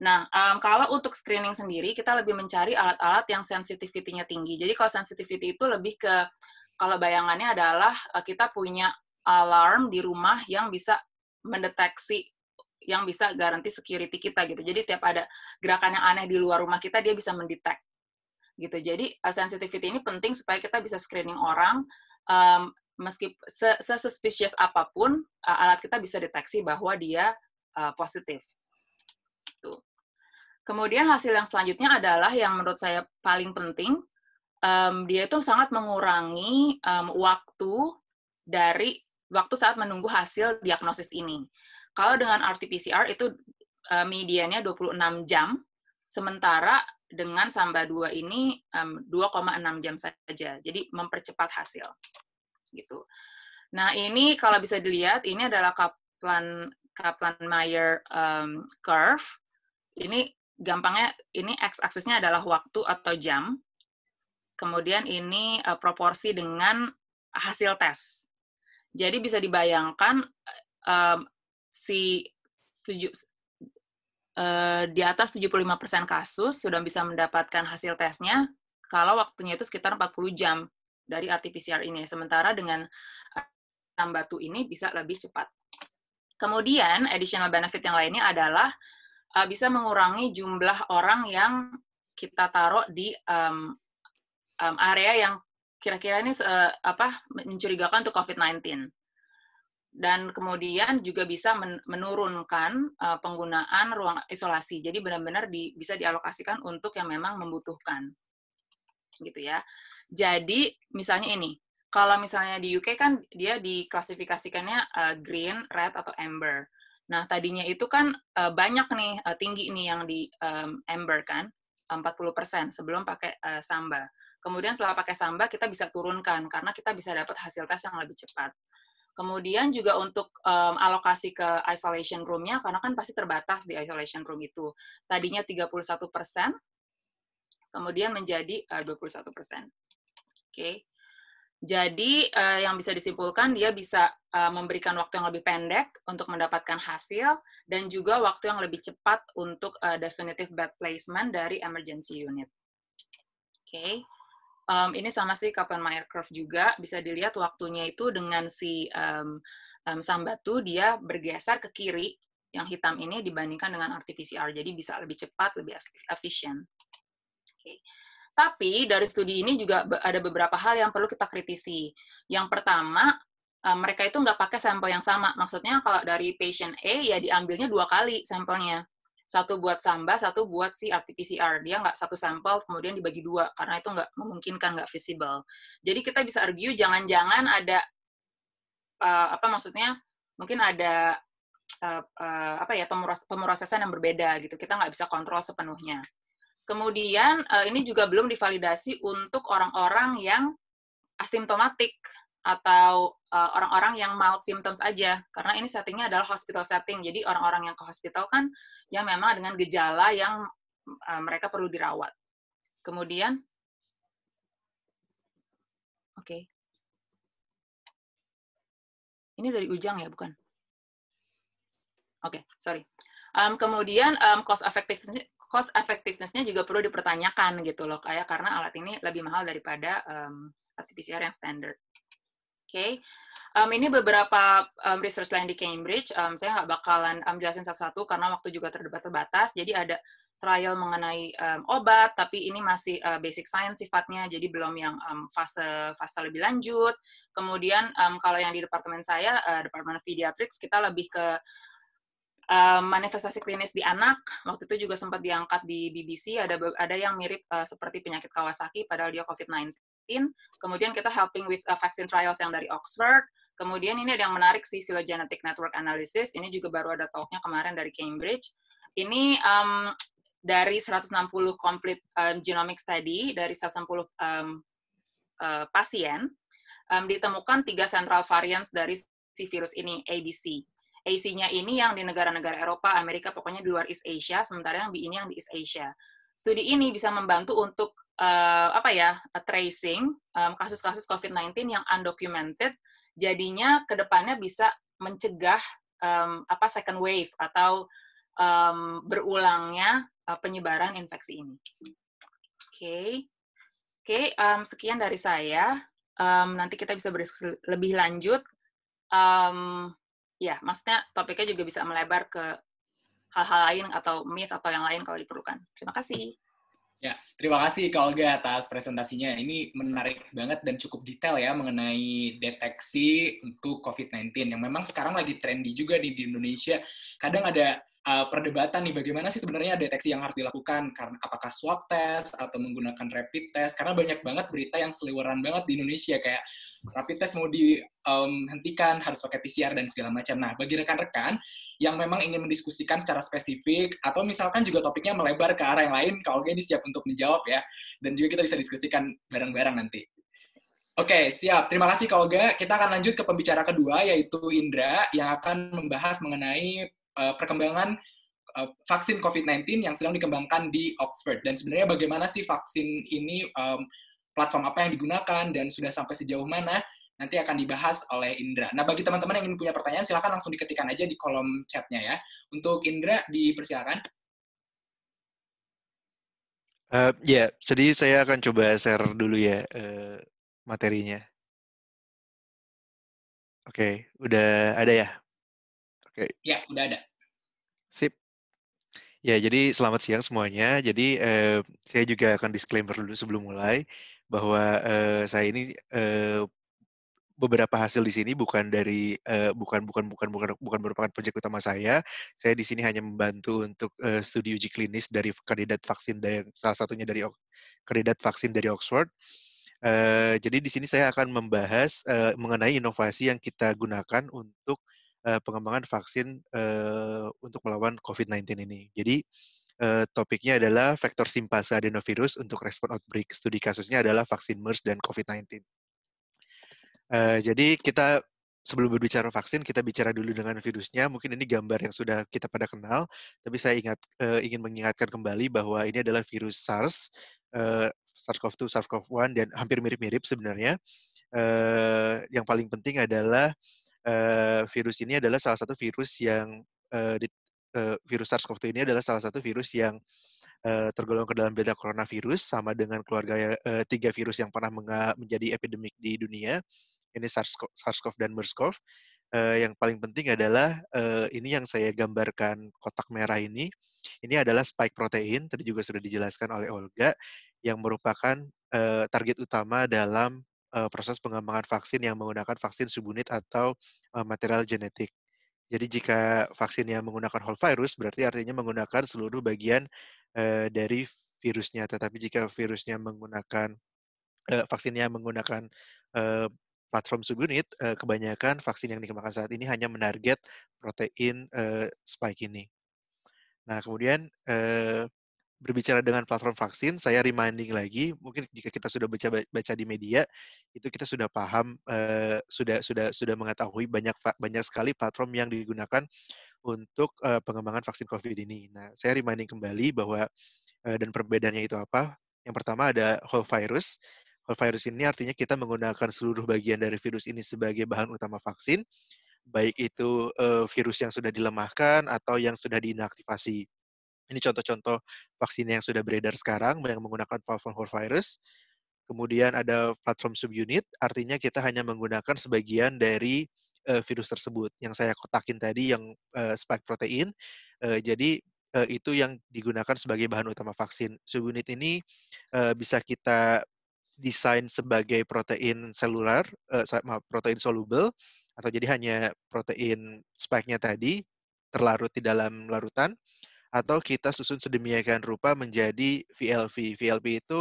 Nah, um, kalau untuk screening sendiri, kita lebih mencari alat-alat yang sensitivity-nya tinggi. Jadi kalau sensitivity itu lebih ke, kalau bayangannya adalah eh, kita punya alarm di rumah yang bisa mendeteksi yang bisa garanti security kita gitu. Jadi tiap ada gerakan yang aneh di luar rumah kita dia bisa mendetek gitu. Jadi uh, sensitivity ini penting supaya kita bisa screening orang um, meski sesuspicious apapun uh, alat kita bisa deteksi bahwa dia uh, positif. Gitu. Kemudian hasil yang selanjutnya adalah yang menurut saya paling penting um, dia itu sangat mengurangi um, waktu dari waktu saat menunggu hasil diagnosis ini. Kalau dengan RT-PCR itu uh, medianya 26 jam, sementara dengan Samba 2 ini um, 2,6 jam saja. Jadi mempercepat hasil. Gitu. Nah, ini kalau bisa dilihat ini adalah Kaplan Kaplan-Meier um, curve. Ini gampangnya ini x-aksisnya adalah waktu atau jam. Kemudian ini uh, proporsi dengan hasil tes. Jadi bisa dibayangkan si tujuh, eh, uh, di atas 75% kasus sudah bisa mendapatkan hasil tesnya kalau waktunya itu sekitar 40 jam dari RT-PCR ini. Sementara dengan eh, batu ini bisa lebih cepat. Kemudian, additional benefit yang lainnya adalah uh, bisa mengurangi jumlah orang yang kita taruh di um, um, area yang kira-kira ini uh, apa mencurigakan untuk COVID-19 dan kemudian juga bisa menurunkan eh, penggunaan ruang isolasi. Jadi benar-benar di, bisa dialokasikan untuk yang memang membutuhkan, gitu ya. Jadi misalnya ini, kalau misalnya di UK kan dia diklasifikasikannya eh, green, red atau amber. Nah tadinya itu kan eh, banyak nih tinggi nih yang di amber kan, 40% sebelum pakai samba. Kemudian setelah pakai samba kita bisa turunkan karena kita bisa dapat hasil tes yang lebih cepat Kemudian juga untuk um, alokasi ke isolation room-nya, karena kan pasti terbatas di isolation room itu. Tadinya 31 persen, kemudian menjadi eh, uh, 21 persen. Oke. Okay. Jadi uh, yang bisa disimpulkan dia bisa uh, memberikan waktu yang lebih pendek untuk mendapatkan hasil dan juga waktu yang lebih cepat untuk uh, definitive bed placement dari emergency unit. Oke. Okay um, ini sama sih Kaplan Minecraft juga bisa dilihat waktunya itu dengan si um, um, sambatu dia bergeser ke kiri yang hitam ini dibandingkan dengan RT-PCR jadi bisa lebih cepat lebih efisien. Okay. Tapi dari studi ini juga ada beberapa hal yang perlu kita kritisi. Yang pertama, mereka itu nggak pakai sampel yang sama. Maksudnya kalau dari patient A ya diambilnya dua kali sampelnya satu buat samba, satu buat si RT-PCR. Dia nggak satu sampel kemudian dibagi dua, karena itu nggak memungkinkan, nggak visible. Jadi kita bisa argue jangan-jangan ada, uh, apa maksudnya, mungkin ada uh, uh, apa ya pemrosesan yang berbeda gitu. Kita nggak bisa kontrol sepenuhnya. Kemudian uh, ini juga belum divalidasi untuk orang-orang yang asimptomatik atau eh, orang-orang uh, yang mild symptoms aja karena ini settingnya adalah hospital setting jadi orang-orang yang ke hospital kan yang memang dengan gejala yang uh, mereka perlu dirawat kemudian oke okay. ini dari ujang ya bukan oke okay, sorry um, kemudian um, cost effectiveness cost effectiveness-nya juga perlu dipertanyakan gitu loh kayak ya. karena alat ini lebih mahal daripada um, PCR yang standar okay? Um, ini beberapa um, research lain di Cambridge. Um, saya nggak bakalan um, jelasin satu-satu karena waktu juga terbatas-batas. Jadi ada trial mengenai um, obat, tapi ini masih uh, basic science sifatnya, jadi belum yang um, fase fase lebih lanjut. Kemudian um, kalau yang di departemen saya, uh, eh, departemen pediatrics, kita lebih ke um, manifestasi klinis di anak. Waktu itu juga sempat diangkat di BBC. Ada ada yang mirip uh, seperti penyakit Kawasaki, padahal dia COVID-19 kemudian kita helping with uh, vaccine trials yang dari Oxford, kemudian ini ada yang menarik sih phylogenetic network analysis, ini juga baru ada talknya kemarin dari Cambridge. Ini um, dari 160 complete um, genomic study dari 160 um, uh, pasien um, ditemukan tiga central variants dari si virus ini ABC. AC-nya ini yang di negara-negara Eropa, Amerika, pokoknya di luar East Asia, sementara yang B ini yang di East Asia. Studi ini bisa membantu untuk uh, apa ya eh, tracing kasus kasus-kasus COVID-19 yang undocumented, jadinya kedepannya bisa mencegah um, apa second wave atau um, berulangnya uh, penyebaran infeksi ini. Oke, okay. oke okay, um, sekian dari saya. Um, nanti kita bisa berdiskusi lebih lanjut. Um, ya, maksudnya topiknya juga bisa melebar ke hal-hal lain atau myth atau yang lain kalau diperlukan. Terima kasih. Ya, terima kasih Kak Olga atas presentasinya. Ini menarik banget dan cukup detail ya mengenai deteksi untuk COVID-19 yang memang sekarang lagi trendy juga di, di Indonesia. Kadang ada uh, perdebatan nih bagaimana sih sebenarnya deteksi yang harus dilakukan karena apakah swab test atau menggunakan rapid test karena banyak banget berita yang seliweran banget di Indonesia kayak rapid test mau dihentikan, um, harus pakai PCR dan segala macam. Nah, bagi rekan-rekan yang memang ingin mendiskusikan secara spesifik atau misalkan juga topiknya melebar ke arah yang lain, kalau ini siap untuk menjawab ya. Dan juga kita bisa diskusikan bareng-bareng nanti. Oke, siap. Terima kasih Kak Olga. Kita akan lanjut ke pembicara kedua, yaitu Indra, yang akan membahas mengenai uh, perkembangan uh, vaksin COVID-19 yang sedang dikembangkan di Oxford. Dan sebenarnya bagaimana sih vaksin ini um, platform apa yang digunakan dan sudah sampai sejauh mana nanti akan dibahas oleh Indra. Nah, bagi teman-teman yang ingin punya pertanyaan, silakan langsung diketikkan aja di kolom chatnya ya. Untuk Indra, dipersilakan. Uh, eh, ya, yeah. jadi saya akan coba share dulu ya uh, materinya. Oke, okay. udah ada ya? Oke. Okay. Ya, udah ada. Sip. Ya, jadi selamat siang semuanya. Jadi uh, saya juga akan disclaimer dulu sebelum mulai bahwa uh, saya ini uh, beberapa hasil di sini bukan dari uh, bukan bukan bukan bukan bukan merupakan proyek utama saya. Saya di sini hanya membantu untuk uh, studi uji klinis dari kandidat vaksin dari salah satunya dari kandidat vaksin dari Oxford. Uh, jadi di sini saya akan membahas uh, mengenai inovasi yang kita gunakan untuk uh, pengembangan vaksin uh, untuk melawan COVID-19 ini. Jadi eh, topiknya adalah vektor simpase adenovirus untuk respon outbreak. Studi kasusnya adalah vaksin MERS dan COVID-19. Uh, eh, jadi kita sebelum berbicara vaksin, kita bicara dulu dengan virusnya. Mungkin ini gambar yang sudah kita pada kenal, tapi saya ingat uh, ingin mengingatkan kembali bahwa ini adalah virus SARS, uh, eh, SARS-CoV-2, SARS-CoV-1, dan hampir mirip-mirip sebenarnya. Uh, yang paling penting adalah virus ini adalah salah satu virus yang Eh, virus SARS-CoV-2 ini adalah salah satu virus yang eh, tergolong ke dalam beta coronavirus sama dengan keluarga ya, eh, tiga virus yang pernah menjadi epidemik di dunia. Ini SARS-CoV, dan MERS-CoV. yang paling penting adalah ini yang saya gambarkan kotak merah ini. Ini adalah spike protein, tadi juga sudah dijelaskan oleh Olga, yang merupakan target utama dalam proses pengembangan vaksin yang menggunakan vaksin subunit atau material genetik. Jadi jika vaksinnya menggunakan whole virus, berarti artinya menggunakan seluruh bagian uh, dari virusnya. Tetapi jika virusnya menggunakan uh, eh, yang menggunakan uh, platform subunit, uh, kebanyakan vaksin yang dikembangkan saat ini hanya menarget protein uh, spike ini. Nah, kemudian uh, berbicara dengan platform vaksin, saya reminding lagi, mungkin jika kita sudah baca baca di media, itu kita sudah paham, uh, sudah sudah sudah mengetahui banyak banyak sekali platform yang digunakan untuk uh, pengembangan vaksin COVID ini. Nah, saya reminding kembali bahwa uh, dan perbedaannya itu apa? Yang pertama ada whole virus. Whole virus ini artinya kita menggunakan seluruh bagian dari virus ini sebagai bahan utama vaksin, baik itu uh, virus yang sudah dilemahkan atau yang sudah diinaktivasi ini contoh-contoh vaksin yang sudah beredar sekarang yang menggunakan platform whole virus. Kemudian ada platform subunit, artinya kita hanya menggunakan sebagian dari uh, virus tersebut yang saya kotakin tadi yang uh, spike protein. Uh, jadi uh, itu yang digunakan sebagai bahan utama vaksin. Subunit ini uh, bisa kita desain sebagai protein selular, uh, protein soluble atau jadi hanya protein spike-nya tadi terlarut di dalam larutan atau kita susun sedemikian rupa menjadi VLV. VLV itu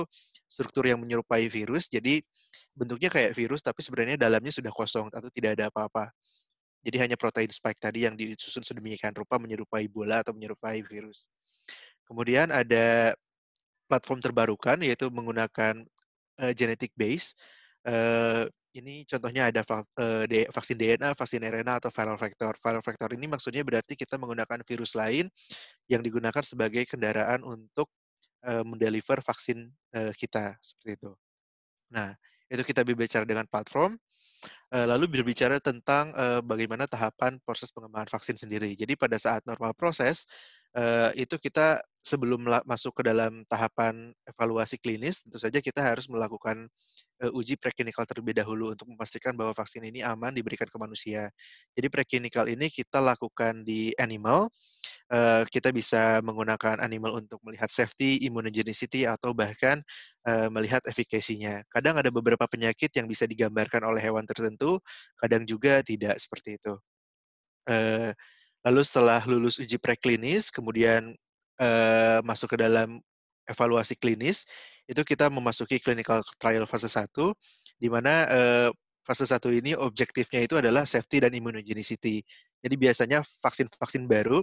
struktur yang menyerupai virus, jadi bentuknya kayak virus tapi sebenarnya dalamnya sudah kosong atau tidak ada apa-apa. Jadi hanya protein spike tadi yang disusun sedemikian rupa menyerupai bola atau menyerupai virus. Kemudian ada platform terbarukan yaitu menggunakan uh, genetic base. Uh, ini contohnya ada eh, vaksin DNA, vaksin RNA, atau viral vector. Viral vector ini maksudnya berarti kita menggunakan virus lain yang digunakan sebagai kendaraan untuk eh, mendeliver vaksin eh, kita, seperti itu. Nah, itu kita berbicara dengan platform, lalu berbicara tentang bagaimana tahapan proses pengembangan vaksin sendiri. Jadi pada saat normal proses, Eh, itu kita sebelum masuk ke dalam tahapan evaluasi klinis, tentu saja kita harus melakukan eh, uji preklinikal terlebih dahulu untuk memastikan bahwa vaksin ini aman diberikan ke manusia. Jadi preklinikal ini kita lakukan di animal, eh, kita bisa menggunakan animal untuk melihat safety, immunogenicity, atau bahkan melihat efikasinya. Kadang ada beberapa penyakit yang bisa digambarkan oleh hewan tertentu, kadang juga tidak seperti itu. Lalu setelah lulus uji preklinis, kemudian eh, masuk ke dalam evaluasi klinis, itu kita memasuki clinical trial fase 1, di mana eh, fase 1 ini objektifnya itu adalah safety dan immunogenicity. Jadi biasanya vaksin-vaksin baru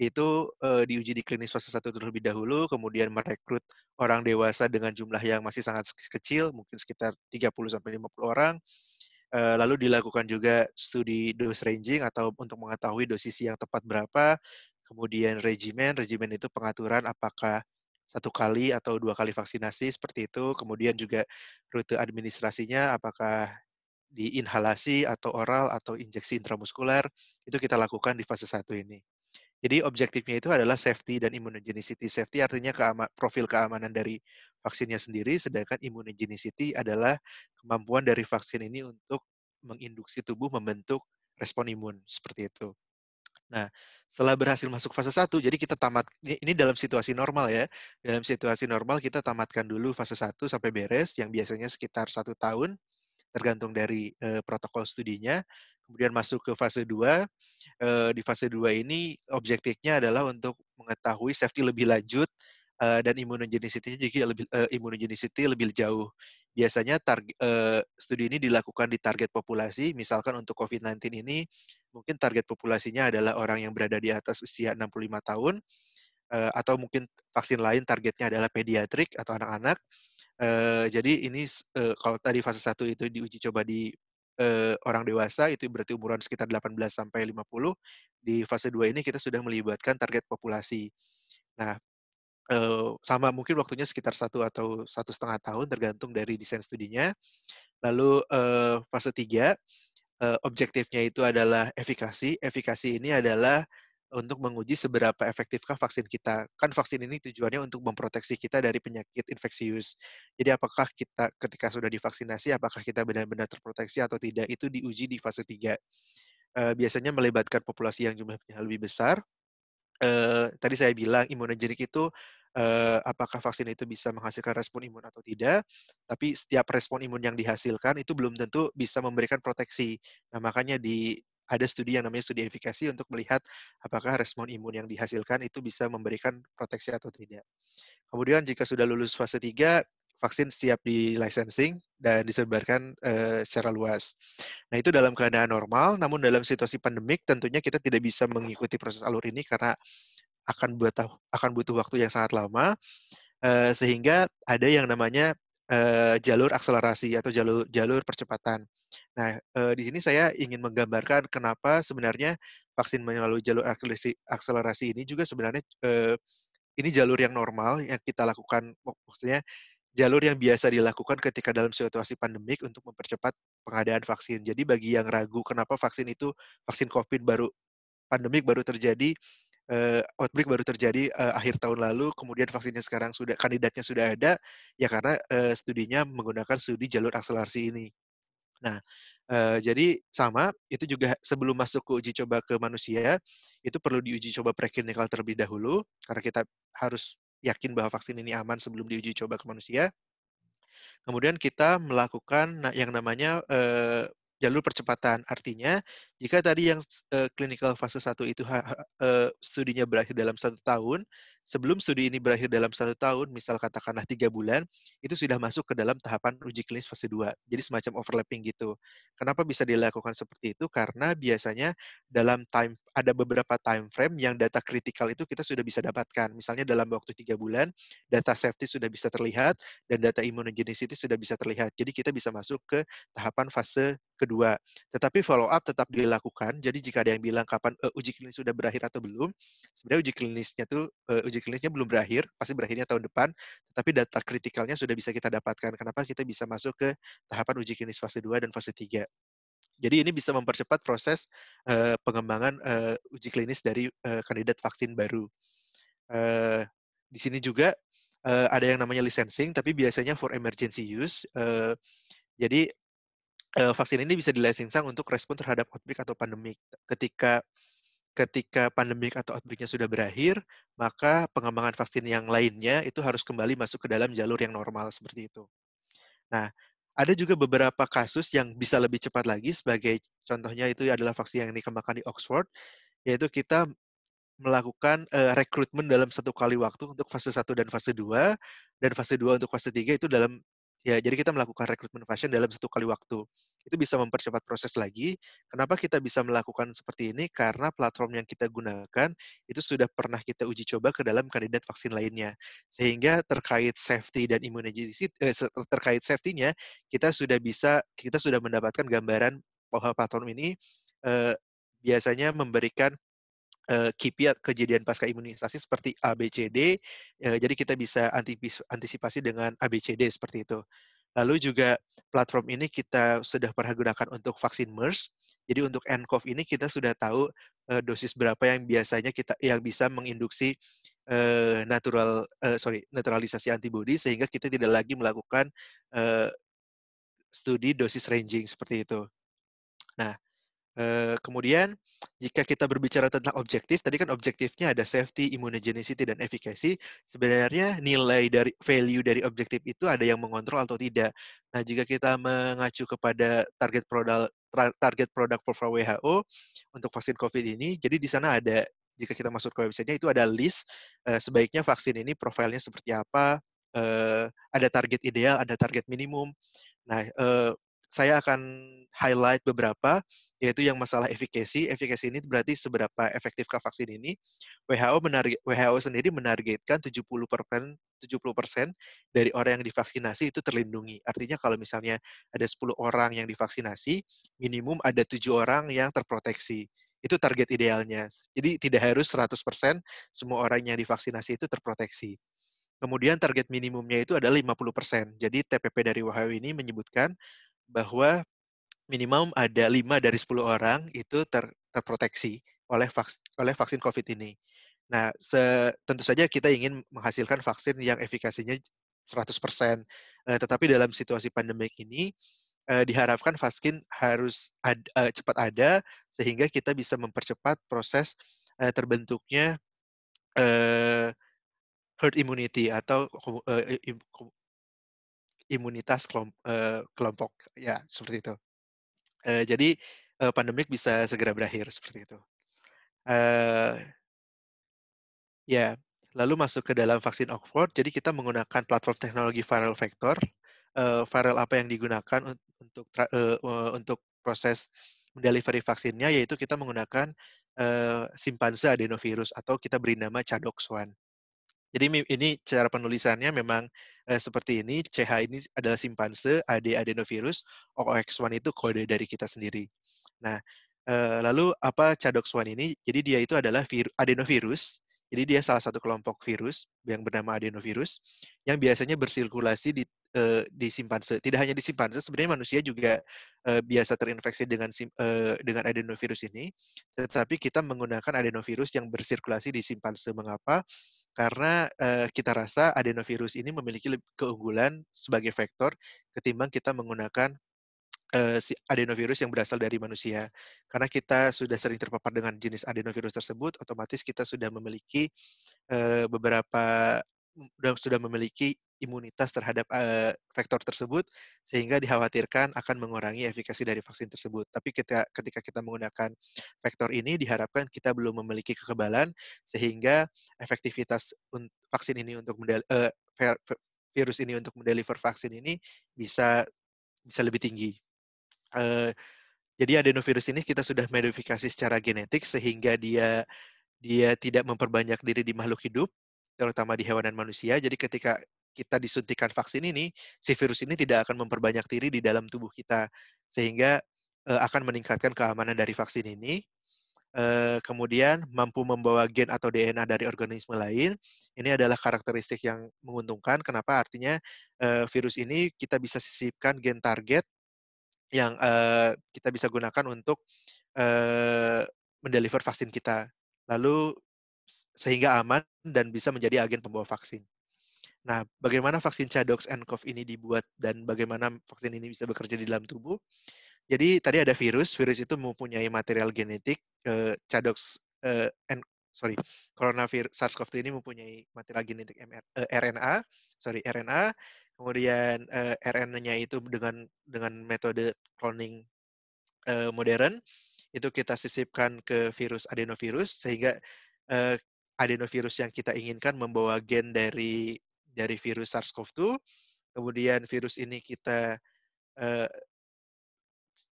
itu eh, diuji di klinis fase 1 terlebih dahulu, kemudian merekrut orang dewasa dengan jumlah yang masih sangat kecil, mungkin sekitar 30 sampai 50 orang. Eh, lalu dilakukan juga studi dose ranging atau untuk mengetahui dosis yang tepat berapa, kemudian regimen, regimen itu pengaturan apakah satu kali atau dua kali vaksinasi seperti itu, kemudian juga rute administrasinya apakah di inhalasi atau oral atau injeksi intramuskular itu kita lakukan di fase satu ini. Jadi objektifnya itu adalah safety dan immunogenicity. Safety artinya keama, profil keamanan dari vaksinnya sendiri, sedangkan immunogenicity adalah kemampuan dari vaksin ini untuk menginduksi tubuh membentuk respon imun seperti itu. Nah, setelah berhasil masuk fase 1, jadi kita tamat ini dalam situasi normal ya. Dalam situasi normal kita tamatkan dulu fase 1 sampai beres yang biasanya sekitar satu tahun tergantung dari e, protokol studinya. Kemudian masuk ke fase 2. E, eh, di fase 2 ini objektifnya adalah untuk mengetahui safety lebih lanjut Eh, dan immunogenicity-nya jadi lebih uh, immunogenicity lebih jauh. Biasanya target uh, studi ini dilakukan di target populasi, misalkan untuk COVID-19 ini mungkin target populasinya adalah orang yang berada di atas usia 65 tahun uh, atau mungkin vaksin lain targetnya adalah pediatrik atau anak-anak. Uh, jadi ini uh, kalau tadi fase 1 itu diuji coba di uh, orang dewasa itu berarti umuran sekitar 18 sampai 50. Di fase 2 ini kita sudah melibatkan target populasi. Nah, sama mungkin waktunya sekitar satu atau satu setengah tahun tergantung dari desain studinya. Lalu uh, fase tiga uh, objektifnya itu adalah efikasi. Efikasi ini adalah untuk menguji seberapa efektifkah vaksin kita. Kan vaksin ini tujuannya untuk memproteksi kita dari penyakit infeksius. Jadi apakah kita ketika sudah divaksinasi, apakah kita benar-benar terproteksi atau tidak, itu diuji di fase tiga. biasanya melibatkan populasi yang jumlahnya lebih besar. tadi saya bilang imunogenik itu eh, apakah vaksin itu bisa menghasilkan respon imun atau tidak, tapi setiap respon imun yang dihasilkan itu belum tentu bisa memberikan proteksi. Nah, makanya di ada studi yang namanya studi efikasi untuk melihat apakah respon imun yang dihasilkan itu bisa memberikan proteksi atau tidak. Kemudian jika sudah lulus fase 3, vaksin siap di licensing dan disebarkan uh, secara luas. Nah, itu dalam keadaan normal, namun dalam situasi pandemik tentunya kita tidak bisa mengikuti proses alur ini karena akan butuh akan butuh waktu yang sangat lama uh, sehingga ada yang namanya uh, jalur akselerasi atau jalur jalur percepatan. Nah, uh, di sini saya ingin menggambarkan kenapa sebenarnya vaksin melalui jalur akselerasi, akselerasi ini juga sebenarnya uh, ini jalur yang normal yang kita lakukan maksudnya jalur yang biasa dilakukan ketika dalam situasi pandemik untuk mempercepat pengadaan vaksin. Jadi bagi yang ragu kenapa vaksin itu vaksin Covid baru pandemik baru terjadi uh, outbreak baru terjadi uh, akhir tahun lalu, kemudian vaksinnya sekarang sudah kandidatnya sudah ada, ya karena uh, studinya menggunakan studi jalur akselerasi ini. Nah, Uh, jadi sama, itu juga sebelum masuk ke uji coba ke manusia, itu perlu diuji coba preklinikal terlebih dahulu, karena kita harus yakin bahwa vaksin ini aman sebelum diuji coba ke manusia. Kemudian kita melakukan nah, yang namanya uh, jalur percepatan. Artinya, jika tadi yang uh, clinical fase 1 itu ha, uh, studinya berakhir dalam satu tahun, sebelum studi ini berakhir dalam satu tahun, misal katakanlah tiga bulan, itu sudah masuk ke dalam tahapan uji klinis fase 2. Jadi semacam overlapping gitu. Kenapa bisa dilakukan seperti itu? Karena biasanya dalam time ada beberapa time frame yang data kritikal itu kita sudah bisa dapatkan. Misalnya dalam waktu tiga bulan, data safety sudah bisa terlihat dan data immunogenicity sudah bisa terlihat. Jadi kita bisa masuk ke tahapan fase kedua. Tetapi follow up tetap dilakukan. Jadi jika ada yang bilang kapan uh, uji klinis sudah berakhir atau belum, sebenarnya uji klinisnya tuh uh, uji klinisnya belum berakhir, pasti berakhirnya tahun depan, tetapi data kritikalnya sudah bisa kita dapatkan. Kenapa kita bisa masuk ke tahapan uji klinis fase 2 dan fase 3. Jadi ini bisa mempercepat proses uh, pengembangan uh, uji klinis dari uh, kandidat vaksin baru. Uh, di sini juga uh, ada yang namanya licensing, tapi biasanya for emergency use. Uh, jadi uh, vaksin ini bisa dilisensiang untuk respon terhadap outbreak atau pandemik. Ketika ketika pandemi atau outbreak-nya sudah berakhir, maka pengembangan vaksin yang lainnya itu harus kembali masuk ke dalam jalur yang normal seperti itu. Nah, ada juga beberapa kasus yang bisa lebih cepat lagi sebagai contohnya itu adalah vaksin yang dikembangkan di Oxford, yaitu kita melakukan uh, rekrutmen dalam satu kali waktu untuk fase 1 dan fase 2 dan fase 2 untuk fase 3 itu dalam ya jadi kita melakukan rekrutmen pasien dalam satu kali waktu itu bisa mempercepat proses lagi. Kenapa kita bisa melakukan seperti ini? Karena platform yang kita gunakan itu sudah pernah kita uji coba ke dalam kandidat vaksin lainnya. Sehingga terkait safety dan immunogenicity eh, terkait safety-nya kita sudah bisa kita sudah mendapatkan gambaran bahwa platform ini eh, biasanya memberikan eh, kipiat kejadian pasca imunisasi seperti ABCD. Eh, jadi kita bisa antisipasi dengan ABCD seperti itu. Lalu juga platform ini kita sudah pernah gunakan untuk vaksin MERS. Jadi untuk nCoV ini kita sudah tahu uh, dosis berapa yang biasanya kita yang bisa menginduksi uh, natural uh, sorry naturalisasi antibodi sehingga kita tidak lagi melakukan uh, studi dosis ranging seperti itu. Nah, Eh, kemudian, jika kita berbicara tentang objektif, tadi kan objektifnya ada safety, immunogenicity, dan efficacy. Sebenarnya nilai dari value dari objektif itu ada yang mengontrol atau tidak. Nah, jika kita mengacu kepada target produk target produk profile WHO untuk vaksin COVID ini, jadi di sana ada jika kita masuk ke websitenya itu ada list eh, sebaiknya vaksin ini profilnya seperti apa, eh, ada target ideal, ada target minimum. Nah, saya akan highlight beberapa, yaitu yang masalah efikasi. Efikasi ini berarti seberapa efektifkah vaksin ini. WHO, menarget, WHO sendiri menargetkan 70 persen dari orang yang divaksinasi itu terlindungi. Artinya kalau misalnya ada 10 orang yang divaksinasi, minimum ada 7 orang yang terproteksi. Itu target idealnya. Jadi tidak harus 100% semua orang yang divaksinasi itu terproteksi. Kemudian target minimumnya itu adalah 50%. Jadi TPP dari WHO ini menyebutkan bahwa minimum ada lima dari 10 orang itu ter, terproteksi oleh vaksin, oleh vaksin COVID ini. Nah, tentu saja kita ingin menghasilkan vaksin yang efikasinya 100%. Eh, tetapi dalam situasi pandemik ini eh, diharapkan vaksin harus ad, eh, cepat ada sehingga kita bisa mempercepat proses eh, terbentuknya eh, herd immunity atau eh, imunitas eh, kelompok ya seperti itu. Eh, jadi eh, pandemik bisa segera berakhir seperti itu. ya, lalu masuk ke dalam vaksin Oxford. Jadi kita menggunakan platform teknologi viral vector. viral apa yang digunakan untuk untuk proses mendelivery vaksinnya yaitu kita menggunakan uh, simpanse adenovirus atau kita beri nama CADOX1. Jadi ini cara penulisannya memang eh, seperti ini. CH ini adalah simpanse, AD adenovirus, OX1 itu kode dari kita sendiri. Nah, eh, lalu apa CADOX1 ini? Jadi dia itu adalah vir adenovirus. Jadi dia salah satu kelompok virus yang bernama adenovirus yang biasanya bersirkulasi di Eh, di simpanse. Tidak hanya di simpanse, sebenarnya manusia juga eh, biasa terinfeksi dengan sim, eh, dengan adenovirus ini, tetapi kita menggunakan adenovirus yang bersirkulasi di simpanse. Mengapa? Karena kita rasa adenovirus ini memiliki keunggulan sebagai vektor ketimbang kita menggunakan si adenovirus yang berasal dari manusia. Karena kita sudah sering terpapar dengan jenis adenovirus tersebut, otomatis kita sudah memiliki beberapa sudah memiliki imunitas terhadap uh, vektor tersebut sehingga dikhawatirkan akan mengurangi efikasi dari vaksin tersebut. Tapi ketika ketika kita menggunakan vektor ini diharapkan kita belum memiliki kekebalan sehingga efektivitas vaksin ini untuk mendel, uh, virus ini untuk mendeliver vaksin ini bisa bisa lebih tinggi. Uh, jadi adenovirus ini kita sudah modifikasi secara genetik sehingga dia dia tidak memperbanyak diri di makhluk hidup, terutama di hewan dan manusia. Jadi ketika kita disuntikan vaksin ini, si virus ini tidak akan memperbanyak diri di dalam tubuh kita, sehingga uh, akan meningkatkan keamanan dari vaksin ini. Uh, kemudian mampu membawa gen atau DNA dari organisme lain. Ini adalah karakteristik yang menguntungkan. Kenapa? Artinya uh, virus ini kita bisa sisipkan gen target yang uh, kita bisa gunakan untuk uh, mendeliver vaksin kita. Lalu sehingga aman dan bisa menjadi agen pembawa vaksin. Nah, bagaimana vaksin Cadox and Cov ini dibuat dan bagaimana vaksin ini bisa bekerja di dalam tubuh? Jadi tadi ada virus, virus itu mempunyai material genetik. Eh, Cadox eh, and sorry, coronavirus SARS-CoV-2 ini mempunyai material genetik MR, eh, RNA, sorry RNA. Kemudian eh, RNA-nya itu dengan dengan metode cloning eh, modern itu kita sisipkan ke virus adenovirus sehingga eh, adenovirus yang kita inginkan membawa gen dari dari virus SARS-CoV-2. Kemudian virus ini kita uh,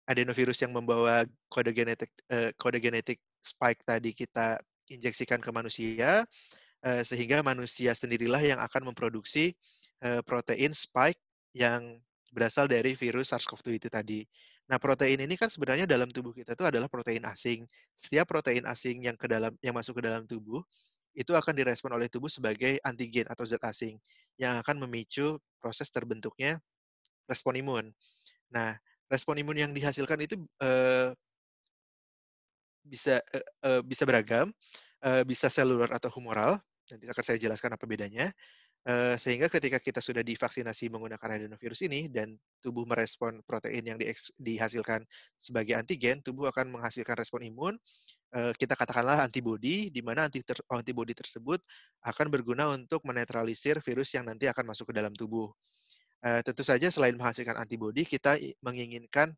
adenovirus yang membawa kode genetik uh, kode genetik spike tadi kita injeksikan ke manusia uh, sehingga manusia sendirilah yang akan memproduksi uh, protein spike yang berasal dari virus SARS-CoV-2 itu tadi. Nah, protein ini kan sebenarnya dalam tubuh kita itu adalah protein asing. Setiap protein asing yang ke dalam yang masuk ke dalam tubuh itu akan direspon oleh tubuh sebagai antigen atau zat asing yang akan memicu proses terbentuknya respon imun. Nah, respon imun yang dihasilkan itu eh, bisa eh, eh, bisa beragam, bisa seluler atau humoral. Nanti akan saya jelaskan apa bedanya sehingga ketika kita sudah divaksinasi menggunakan adenovirus ini dan tubuh merespon protein yang dihasilkan sebagai antigen, tubuh akan menghasilkan respon imun. Kita katakanlah antibodi, di mana antibodi tersebut akan berguna untuk menetralisir virus yang nanti akan masuk ke dalam tubuh. Tentu saja selain menghasilkan antibodi, kita menginginkan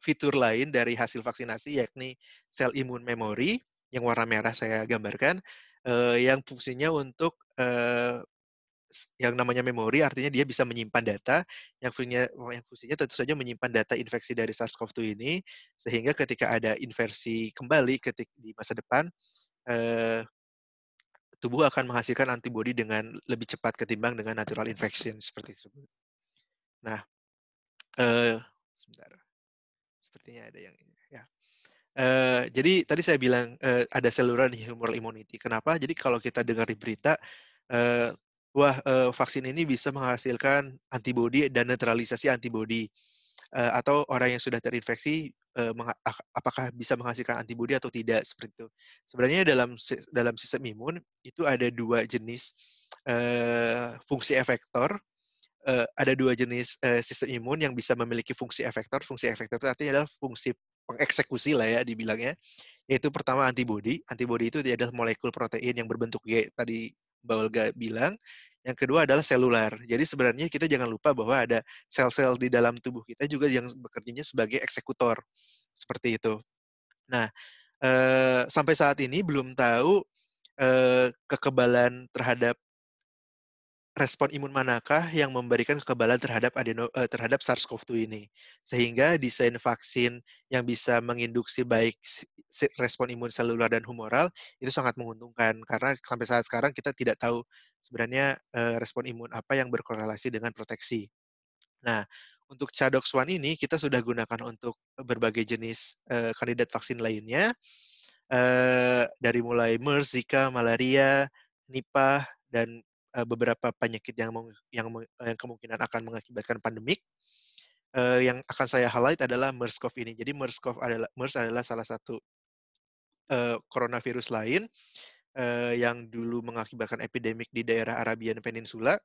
fitur lain dari hasil vaksinasi yakni sel imun memori yang warna merah saya gambarkan uh, yang fungsinya untuk uh, yang namanya memori artinya dia bisa menyimpan data yang fungsinya yang fungsinya tentu saja menyimpan data infeksi dari SARS-CoV-2 ini sehingga ketika ada inversi kembali ketik di masa depan eh, tubuh akan menghasilkan antibodi dengan lebih cepat ketimbang dengan natural infection seperti itu. Nah, eh, sebentar. Sepertinya ada yang ini. Uh, jadi tadi saya bilang uh, ada saluran humoral immunity. Kenapa? Jadi kalau kita dengar di berita, uh, wah uh, vaksin ini bisa menghasilkan antibodi dan netralisasi antibodi. Uh, atau orang yang sudah terinfeksi uh, apakah bisa menghasilkan antibodi atau tidak seperti itu. Sebenarnya dalam dalam sistem imun itu ada dua jenis uh, fungsi efektor uh, ada dua jenis uh, sistem imun yang bisa memiliki fungsi efektor. Fungsi efektor itu artinya adalah fungsi pengeksekusi lah ya dibilangnya yaitu pertama antibodi. Antibodi itu dia adalah molekul protein yang berbentuk G tadi Mbak bilang. Yang kedua adalah selular. Jadi sebenarnya kita jangan lupa bahwa ada sel-sel di dalam tubuh kita juga yang bekerjanya sebagai eksekutor. Seperti itu. Nah, eh, sampai saat ini belum tahu eh, kekebalan terhadap respon imun manakah yang memberikan kekebalan terhadap adeno, eh, terhadap SARS-CoV-2 ini. Sehingga desain vaksin yang bisa menginduksi baik respon imun seluler dan humoral itu sangat menguntungkan karena sampai saat sekarang kita tidak tahu sebenarnya eh, respon imun apa yang berkorelasi dengan proteksi. Nah, untuk CADOX1 ini kita sudah gunakan untuk berbagai jenis eh, kandidat vaksin lainnya eh, dari mulai MERS, Zika, malaria, Nipah, dan uh, beberapa penyakit yang yang eh, yang kemungkinan akan mengakibatkan pandemik. Uh, yang akan saya highlight adalah MERS-CoV ini. Jadi mers adalah MERS adalah salah satu uh, coronavirus lain uh, yang dulu mengakibatkan epidemik di daerah Arabian Peninsula.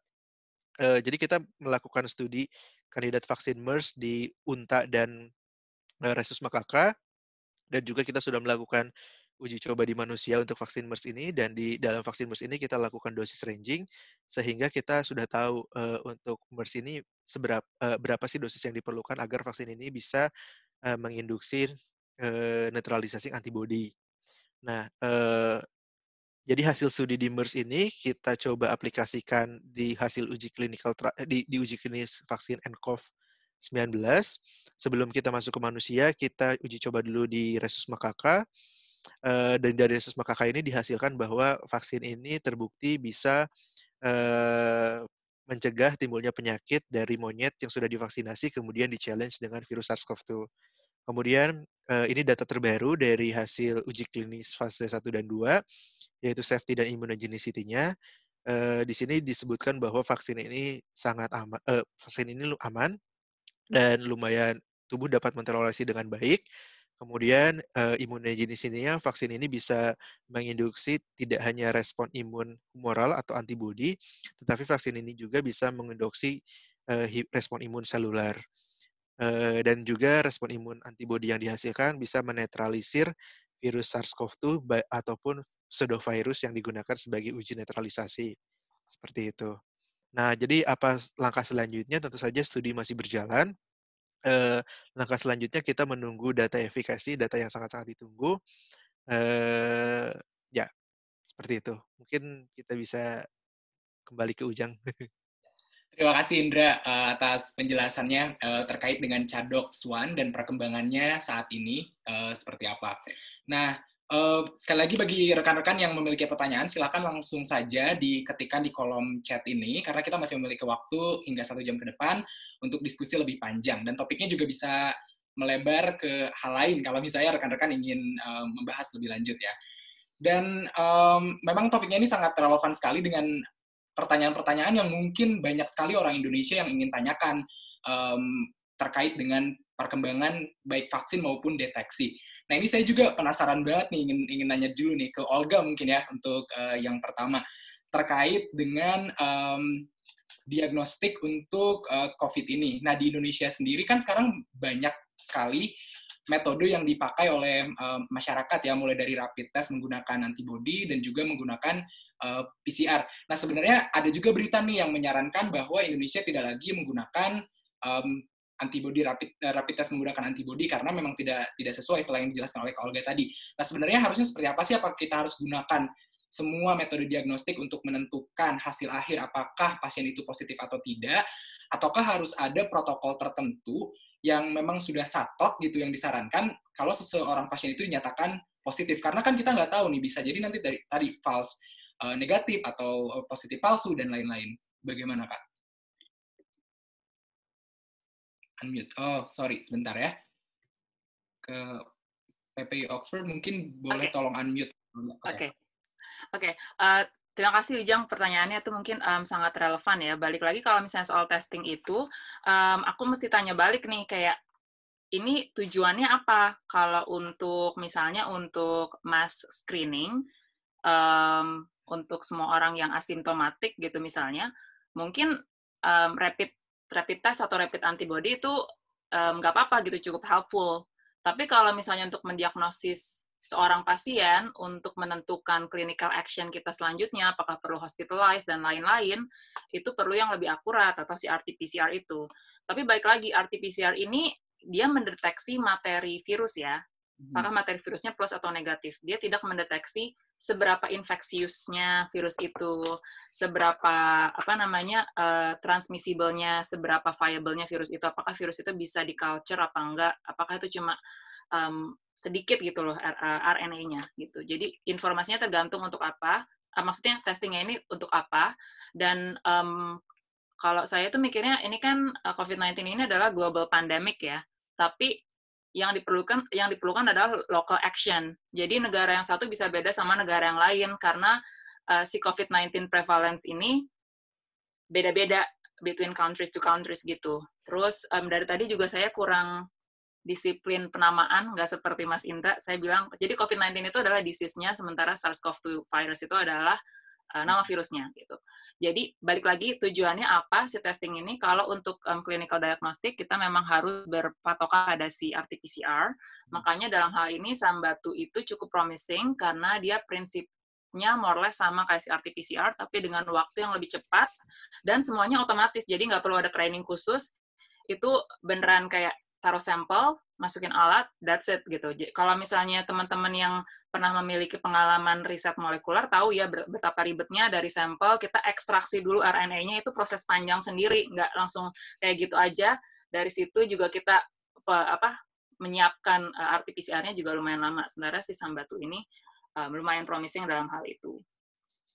Uh, jadi kita melakukan studi kandidat vaksin MERS di Unta dan uh, Rhesus macaca dan juga kita sudah melakukan uji coba di manusia untuk vaksin MERS ini dan di dalam vaksin MERS ini kita lakukan dosis ranging sehingga kita sudah tahu uh, untuk MERS ini seberapa uh, eh, berapa sih dosis yang diperlukan agar vaksin ini bisa uh, menginduksi uh, neutralizing antibody. Nah, uh, jadi hasil studi di MERS ini kita coba aplikasikan di hasil uji klinikal di, di uji klinis vaksin nCoV 19. Sebelum kita masuk ke manusia, kita uji coba dulu di rhesus makaka. Eh, dan dari Yesus makaka ini dihasilkan bahwa vaksin ini terbukti bisa eh, mencegah timbulnya penyakit dari monyet yang sudah divaksinasi kemudian di-challenge dengan virus SARS-CoV-2. Kemudian eh, ini data terbaru dari hasil uji klinis fase 1 dan 2 yaitu safety dan immunogenicity-nya. di sini disebutkan bahwa vaksin ini sangat aman vaksin ini aman dan lumayan tubuh dapat mentoleransi dengan baik Kemudian uh, ya vaksin ini bisa menginduksi tidak hanya respon imun humoral atau antibodi, tetapi vaksin ini juga bisa menginduksi uh, respon imun seluler. Uh, dan juga respon imun antibodi yang dihasilkan bisa menetralisir virus SARS-CoV-2 ataupun pseudovirus yang digunakan sebagai uji netralisasi. Seperti itu. Nah, jadi apa langkah selanjutnya? Tentu saja studi masih berjalan eh, langkah selanjutnya kita menunggu data efikasi, data yang sangat-sangat ditunggu. Eh, ya, seperti itu. Mungkin kita bisa kembali ke Ujang. *laughs* Terima kasih Indra atas penjelasannya terkait dengan Cadox One dan perkembangannya saat ini seperti apa. Nah, sekali lagi bagi rekan-rekan yang memiliki pertanyaan, silahkan langsung saja diketikkan di kolom chat ini, karena kita masih memiliki waktu hingga satu jam ke depan untuk diskusi lebih panjang. Dan topiknya juga bisa melebar ke hal lain kalau misalnya rekan-rekan ingin um, membahas lebih lanjut ya. Dan um, memang topiknya ini sangat relevan sekali dengan pertanyaan-pertanyaan yang mungkin banyak sekali orang Indonesia yang ingin tanyakan um, terkait dengan perkembangan baik vaksin maupun deteksi. Nah ini saya juga penasaran banget nih ingin ingin nanya dulu nih ke Olga mungkin ya untuk uh, yang pertama terkait dengan um, diagnostik untuk uh, COVID ini. Nah di Indonesia sendiri kan sekarang banyak sekali metode yang dipakai oleh um, masyarakat ya mulai dari rapid test menggunakan antibodi dan juga menggunakan uh, eh, PCR. Nah sebenarnya ada juga berita nih yang menyarankan bahwa Indonesia tidak lagi menggunakan um, antibody rapid eh, rapid test menggunakan antibody karena memang tidak tidak sesuai setelah yang dijelaskan oleh Kak tadi. Nah, sebenarnya harusnya seperti apa sih apa kita harus gunakan semua metode diagnostik untuk menentukan hasil akhir apakah pasien itu positif atau tidak ataukah harus ada protokol tertentu yang memang sudah satok gitu yang disarankan kalau seseorang pasien itu dinyatakan positif karena kan kita nggak tahu nih bisa jadi nanti dari tadi false eh, negatif atau eh, positif palsu dan lain-lain bagaimana kak? unmute. Oh, sorry, sebentar ya. Ke PPI Oxford mungkin boleh okay. tolong unmute. Oke. Okay. Oke. Okay. Uh, eh, Terima kasih Ujang, pertanyaannya itu mungkin um, sangat relevan ya. Balik lagi kalau misalnya soal testing itu, um, aku mesti tanya balik nih kayak ini tujuannya apa? Kalau untuk misalnya untuk mass screening um, untuk semua orang yang asimptomatik gitu misalnya, mungkin um, rapid rapid test atau rapid antibody itu nggak um, apa-apa gitu, cukup helpful. Tapi kalau misalnya untuk mendiagnosis seorang pasien untuk menentukan clinical action kita selanjutnya, apakah perlu hospitalize dan lain-lain, itu perlu yang lebih akurat atau si RT-PCR itu. Tapi baik lagi, RT-PCR ini dia mendeteksi materi virus ya. Mhm. apakah materi virusnya plus atau negatif. Dia tidak mendeteksi seberapa infeksiusnya virus itu, seberapa apa namanya uh, eh, transmisibelnya, seberapa viablenya virus itu, apakah virus itu bisa di culture apa enggak, apakah itu cuma um, sedikit gitu loh RNA-nya eh, gitu. Jadi informasinya tergantung untuk apa, uh, maksudnya testingnya ini untuk apa dan um, kalau saya tuh mikirnya ini kan COVID-19 ini adalah global pandemic ya, tapi yang diperlukan yang diperlukan adalah local action. Jadi negara yang satu bisa beda sama negara yang lain karena uh, si COVID-19 prevalence ini beda-beda between countries to countries gitu. Terus um, dari tadi juga saya kurang disiplin penamaan, nggak seperti Mas Indra. Saya bilang, jadi COVID-19 itu adalah disease-nya, sementara SARS-CoV-2 virus itu adalah uh, eh, nama virusnya gitu. Jadi balik lagi tujuannya apa si testing ini? Kalau untuk um, clinical diagnostic kita memang harus berpatokan pada si RT-PCR. Hmm. Makanya dalam hal ini Sambatu itu cukup promising karena dia prinsipnya more or less sama kayak si RT-PCR tapi dengan waktu yang lebih cepat dan semuanya otomatis. Jadi nggak perlu ada training khusus. Itu beneran kayak taruh sampel, masukin alat, that's it gitu. Kalau misalnya teman-teman yang pernah memiliki pengalaman riset molekuler tahu ya betapa ribetnya dari sampel kita ekstraksi dulu RNA-nya itu proses panjang sendiri, nggak langsung kayak gitu aja. Dari situ juga kita apa menyiapkan eh, RT-PCR-nya juga lumayan lama. Sebenarnya si Sambatu ini um, lumayan promising dalam hal itu.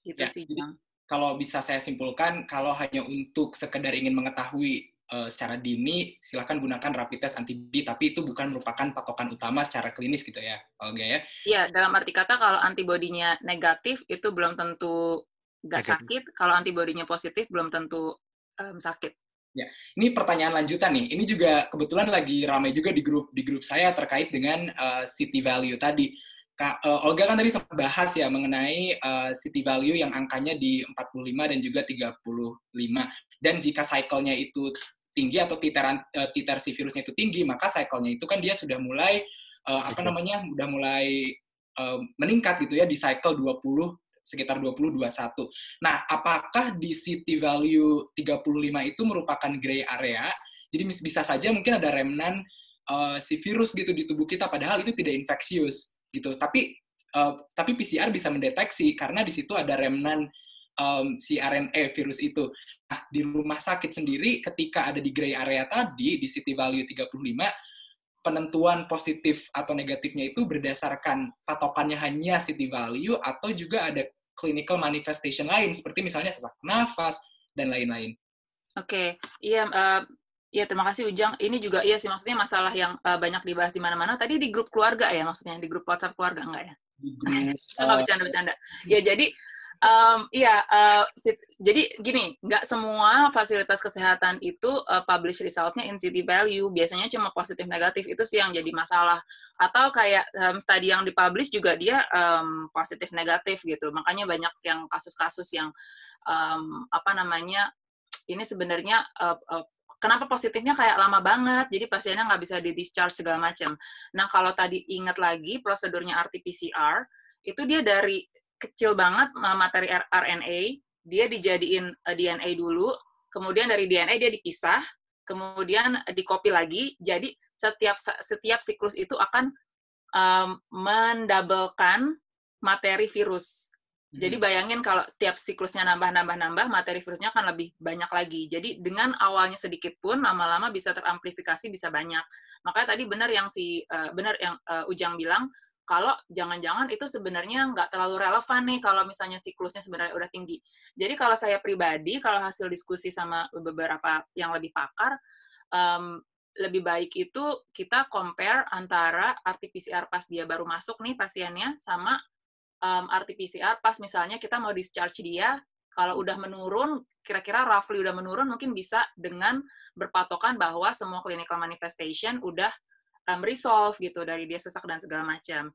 Gitu ya, sih, Jadi, Kalau bisa saya simpulkan, kalau hanya untuk sekedar ingin mengetahui Eh, secara dini silahkan gunakan rapid test antibody tapi itu bukan merupakan patokan utama secara klinis gitu ya Olga ya iya dalam arti kata kalau antibodinya negatif itu belum tentu nggak sakit kalau antibodinya positif belum tentu um, sakit ya ini pertanyaan lanjutan nih ini juga kebetulan lagi ramai juga di grup di grup saya terkait dengan uh, eh, city value tadi Kak, uh, Olga kan tadi sempat bahas ya mengenai uh, city value yang angkanya di 45 dan juga 35. Dan jika cycle-nya itu tinggi atau titeran uh, titer si virusnya itu tinggi maka cycle-nya itu kan dia sudah mulai uh, apa namanya sudah mulai uh, meningkat gitu ya di cycle 20 sekitar dua satu Nah, apakah di city value 35 itu merupakan gray area? Jadi bisa saja mungkin ada remnan uh, si virus gitu di tubuh kita padahal itu tidak infeksius gitu. Tapi uh, tapi PCR bisa mendeteksi karena di situ ada remnan um, si RNA e virus itu. Nah, di rumah sakit sendiri ketika ada di gray area tadi di city value 35 penentuan positif atau negatifnya itu berdasarkan patokannya hanya city value atau juga ada clinical manifestation lain seperti misalnya sesak nafas dan lain-lain. Oke, okay. iya uh, Iya, terima kasih Ujang. Ini juga iya sih maksudnya masalah yang uh, banyak dibahas di mana-mana. Tadi di grup keluarga ya maksudnya, di grup WhatsApp keluarga enggak ya? Di grup. bercanda-bercanda. Eh, ya, jadi um, iya, uh, jadi gini, nggak semua fasilitas kesehatan itu uh, publish resultnya in city value. Biasanya cuma positif negatif itu sih yang jadi masalah. Atau kayak um, studi yang dipublish juga dia um, positif negatif gitu. Makanya banyak yang kasus-kasus yang um, apa namanya ini sebenarnya uh, uh, kenapa positifnya kayak lama banget, jadi pasiennya nggak bisa di-discharge segala macam. Nah, kalau tadi ingat lagi prosedurnya RT-PCR, itu dia dari kecil banget materi RNA, dia dijadiin eh, DNA dulu, kemudian dari DNA dia dipisah, kemudian eh, dikopi lagi. Jadi setiap setiap siklus itu akan um, mendabelkan materi virus. Jadi hmm. bayangin kalau setiap siklusnya nambah-nambah-nambah, materi virusnya akan lebih banyak lagi. Jadi dengan awalnya sedikit pun, lama-lama bisa teramplifikasi, bisa banyak. Makanya tadi benar yang si uh, benar yang uh, Ujang bilang, kalau jangan-jangan itu sebenarnya nggak terlalu relevan nih kalau misalnya siklusnya sebenarnya udah tinggi. Jadi kalau saya pribadi, kalau hasil diskusi sama beberapa yang lebih pakar, um, lebih baik itu kita compare antara RT-PCR pas dia baru masuk nih pasiennya sama um, RT-PCR pas misalnya kita mau discharge dia, kalau udah menurun, kira-kira roughly udah menurun, mungkin bisa dengan berpatokan bahwa semua clinical manifestation udah um, resolve gitu dari dia sesak dan segala macam.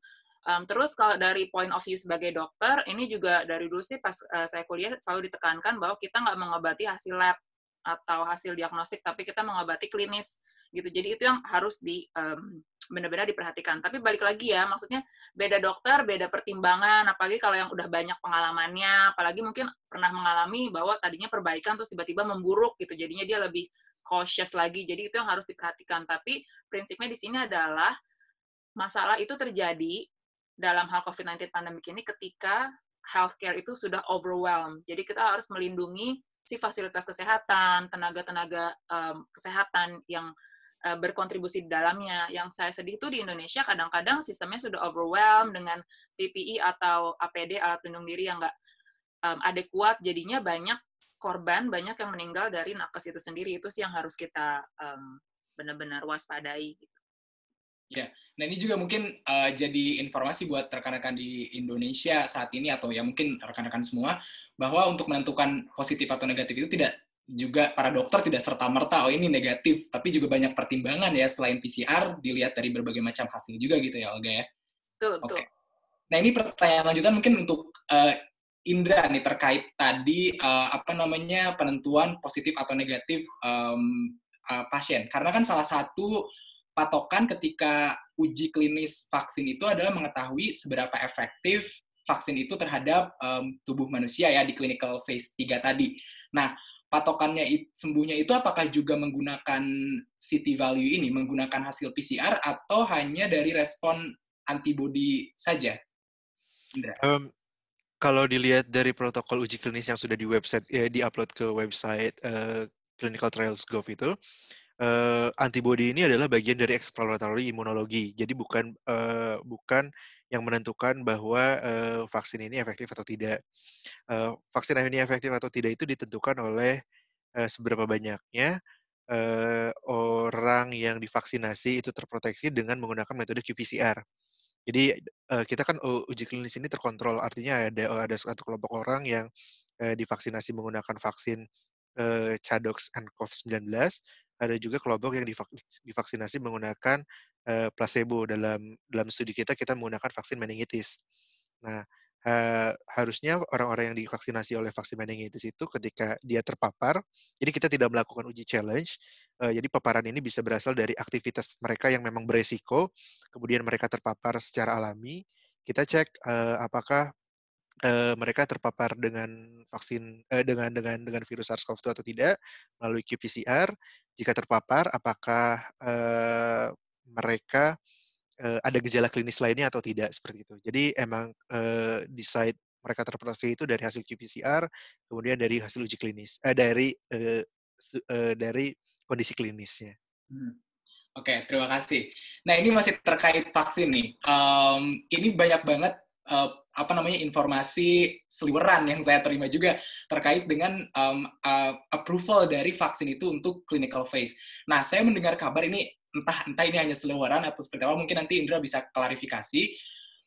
Um, terus kalau dari point of view sebagai dokter, ini juga dari dulu sih pas uh, saya kuliah selalu ditekankan bahwa kita nggak mengobati hasil lab atau hasil diagnostik, tapi kita mengobati klinis gitu. Jadi itu yang harus di um, benar-benar diperhatikan. Tapi balik lagi ya, maksudnya beda dokter, beda pertimbangan, apalagi kalau yang udah banyak pengalamannya, apalagi mungkin pernah mengalami bahwa tadinya perbaikan terus tiba-tiba memburuk gitu. Jadinya dia lebih cautious lagi. Jadi itu yang harus diperhatikan. Tapi prinsipnya di sini adalah masalah itu terjadi dalam hal COVID-19 pandemi ini ketika healthcare itu sudah overwhelmed. Jadi kita harus melindungi si fasilitas kesehatan, tenaga-tenaga um, kesehatan yang uh, berkontribusi di dalamnya. Yang saya sedih itu di Indonesia kadang-kadang sistemnya sudah overwhelmed dengan PPI e atau APD alat pelindung diri yang nggak um, adekuat, jadinya banyak korban banyak yang meninggal dari nakes itu sendiri itu sih yang harus kita um, benar-benar waspadai gitu. Ya, nah ini juga mungkin uh, jadi informasi buat rekan-rekan di Indonesia saat ini atau ya mungkin rekan-rekan semua bahwa untuk menentukan positif atau negatif itu tidak juga para dokter tidak serta merta oh ini negatif, tapi juga banyak pertimbangan ya selain PCR dilihat dari berbagai macam hasil juga gitu ya Olga ya. Betul, oke. Okay. Nah ini pertanyaan lanjutan mungkin untuk uh, Indra nih terkait tadi uh, apa namanya penentuan positif atau negatif um, uh, pasien. Karena kan salah satu patokan ketika uji klinis vaksin itu adalah mengetahui seberapa efektif vaksin itu terhadap um, tubuh manusia ya di clinical phase 3 tadi. Nah, patokannya sembuhnya itu apakah juga menggunakan CT value ini, menggunakan hasil PCR atau hanya dari respon antibody saja? Indra. Um, kalau dilihat dari protokol uji klinis yang sudah di website ya, eh, upload ke website uh, clinicaltrials.gov itu uh, antibody ini adalah bagian dari exploratory imunologi. Jadi bukan uh, bukan yang menentukan bahwa uh, vaksin ini efektif atau tidak. Uh, vaksin ini efektif atau tidak itu ditentukan oleh uh, seberapa banyaknya uh, orang yang divaksinasi itu terproteksi dengan menggunakan metode qPCR. Jadi uh, kita kan uji klinis ini terkontrol, artinya ada eh, ada satu kelompok orang yang uh, divaksinasi menggunakan vaksin uh, Cadox and COV-19, ada juga kelompok yang divaksinasi menggunakan uh, placebo. Dalam dalam studi kita kita menggunakan vaksin meningitis. Nah, Eh, harusnya orang-orang yang divaksinasi oleh vaksin meningitis itu ketika dia terpapar, jadi kita tidak melakukan uji challenge, uh, jadi paparan ini bisa berasal dari aktivitas mereka yang memang beresiko, kemudian mereka terpapar secara alami, kita cek uh, apakah uh, mereka terpapar dengan vaksin uh, dengan dengan dengan virus SARS-CoV-2 atau tidak melalui qPCR. Jika terpapar, apakah uh, mereka uh, ada gejala klinis lainnya atau tidak seperti itu. Jadi emang uh, eh, decide mereka terproteksi itu dari hasil qPCR, kemudian dari hasil uji klinis, eh, dari uh, uh, dari kondisi klinisnya. Hmm. Oke, okay, terima kasih. Nah ini masih terkait vaksin nih. Um, ini banyak banget uh, apa namanya informasi seliweran yang saya terima juga terkait dengan um, uh, approval dari vaksin itu untuk clinical phase. Nah, saya mendengar kabar ini entah entah ini hanya selebaran atau seperti apa mungkin nanti Indra bisa klarifikasi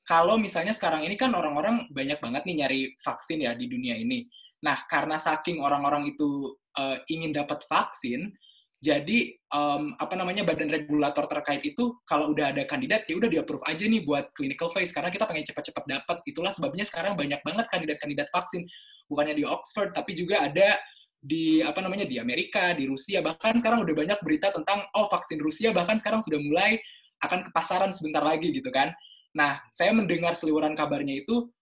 kalau misalnya sekarang ini kan orang-orang banyak banget nih nyari vaksin ya di dunia ini nah karena saking orang-orang itu uh, ingin dapat vaksin jadi um, apa namanya badan regulator terkait itu kalau udah ada kandidat ya udah di approve aja nih buat clinical phase karena kita pengen cepat-cepat dapat itulah sebabnya sekarang banyak banget kandidat-kandidat vaksin bukannya di Oxford tapi juga ada di apa namanya di Amerika, di Rusia, bahkan sekarang udah banyak berita tentang oh vaksin Rusia bahkan sekarang sudah mulai akan ke pasaran sebentar lagi gitu kan. Nah, saya mendengar seliweran kabarnya itu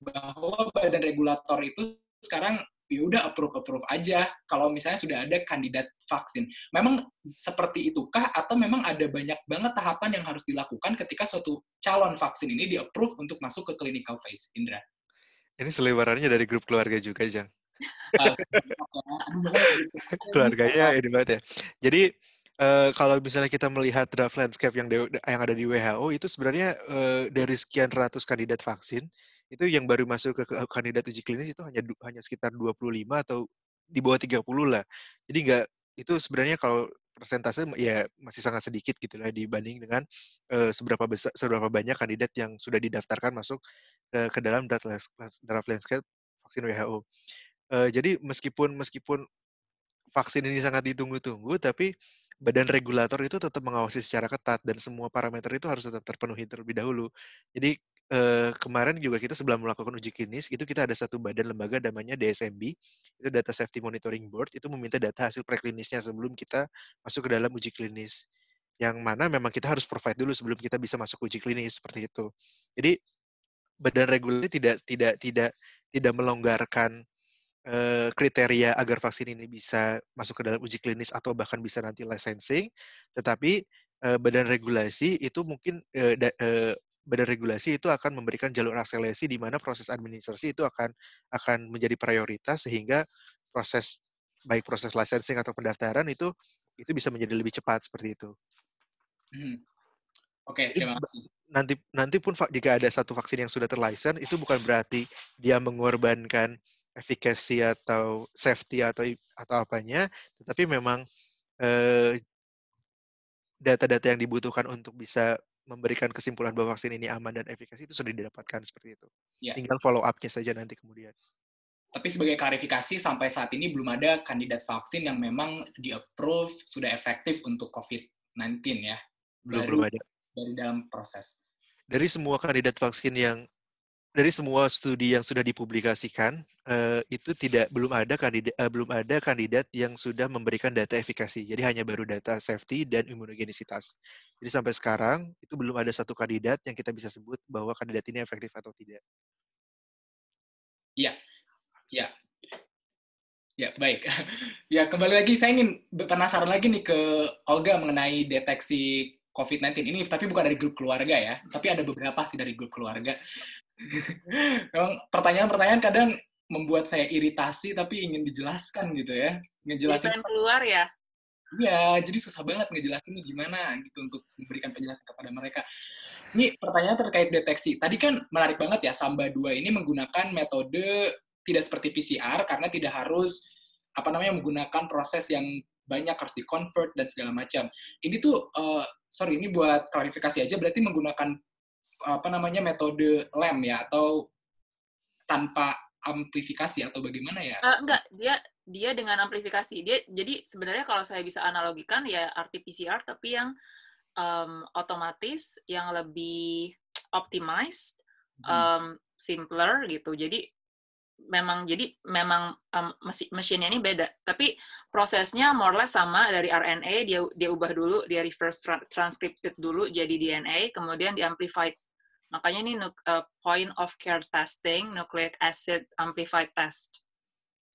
bahwa badan regulator itu sekarang ya udah approve approve aja kalau misalnya sudah ada kandidat vaksin. Memang seperti itukah atau memang ada banyak banget tahapan yang harus dilakukan ketika suatu calon vaksin ini di approve untuk masuk ke clinical phase, Indra? Ini seliwerannya dari grup keluarga juga, Jang. Ah. Keluarganya ini banget ya. Jadi Uh, kalau misalnya kita melihat draft landscape yang yang ada di WHO itu sebenarnya uh, dari sekian ratus kandidat vaksin itu yang baru masuk ke kandidat uji klinis itu hanya hanya sekitar 25 atau di bawah 30 lah. Jadi enggak itu sebenarnya kalau persentase ya masih sangat sedikit gitu lah dibanding dengan uh, seberapa besar seberapa banyak kandidat yang sudah didaftarkan masuk ke, ke dalam draft landscape vaksin WHO. Eh, jadi meskipun meskipun vaksin ini sangat ditunggu-tunggu, tapi badan regulator itu tetap mengawasi secara ketat dan semua parameter itu harus tetap terpenuhi terlebih dahulu. Jadi eh, kemarin juga kita sebelum melakukan uji klinis, itu kita ada satu badan lembaga namanya DSMB, itu Data Safety Monitoring Board, itu meminta data hasil preklinisnya sebelum kita masuk ke dalam uji klinis. Yang mana memang kita harus provide dulu sebelum kita bisa masuk uji klinis seperti itu. Jadi badan regulasi tidak tidak tidak tidak melonggarkan Eh, kriteria agar vaksin ini bisa masuk ke dalam uji klinis atau bahkan bisa nanti licensing, tetapi eh, badan regulasi itu mungkin eh, badan regulasi itu akan memberikan jalur akselerasi di mana proses administrasi itu akan akan menjadi prioritas sehingga proses baik proses licensing atau pendaftaran itu itu bisa menjadi lebih cepat seperti itu. Hmm. Oke, okay, terima kasih. Nanti nanti pun jika ada satu vaksin yang sudah terlicense itu bukan berarti dia mengorbankan efikasi atau safety atau atau apanya, tetapi memang eh, data-data eh, yang dibutuhkan untuk bisa memberikan kesimpulan bahwa vaksin ini aman dan efikasi itu sudah didapatkan seperti itu. Ya. Tinggal follow up-nya saja nanti kemudian. Tapi sebagai klarifikasi sampai saat ini belum ada kandidat vaksin yang memang di-approve sudah efektif untuk COVID-19 ya. Belum belum ada. Dari dalam proses. Dari semua kandidat vaksin yang dari semua studi yang sudah dipublikasikan uh, itu tidak belum ada kandidat uh, eh, belum ada kandidat yang sudah memberikan data efikasi. Jadi hanya baru data safety dan imunogenisitas. Jadi sampai sekarang itu belum ada satu kandidat yang kita bisa sebut bahwa kandidat ini efektif atau tidak. Iya. Iya. Ya, baik. *laughs* ya, kembali lagi saya ingin penasaran lagi nih ke Olga mengenai deteksi COVID-19 ini, tapi bukan dari grup keluarga ya, tapi ada beberapa sih dari grup keluarga. Memang pertanyaan-pertanyaan kadang membuat saya iritasi tapi ingin dijelaskan gitu ya. Ngejelasin yang keluar ya. Iya, jadi susah banget ngejelasinnya gimana gitu untuk memberikan penjelasan kepada mereka. Ini pertanyaan terkait deteksi. Tadi kan menarik banget ya Samba 2 ini menggunakan metode tidak seperti PCR karena tidak harus apa namanya menggunakan proses yang banyak harus di convert dan segala macam. Ini tuh uh, sorry ini buat klarifikasi aja berarti menggunakan apa namanya metode lem ya atau tanpa amplifikasi atau bagaimana ya? Uh, enggak, dia dia dengan amplifikasi. Dia jadi sebenarnya kalau saya bisa analogikan ya RT-PCR tapi yang um, otomatis, yang lebih optimized, um, simpler gitu. Jadi memang jadi memang um, mesinnya ini beda, tapi prosesnya more or less sama dari RNA dia dia ubah dulu, dia reverse transcripted dulu jadi DNA, kemudian diamplified Makanya ini uh, point of care testing, nucleic acid amplified test.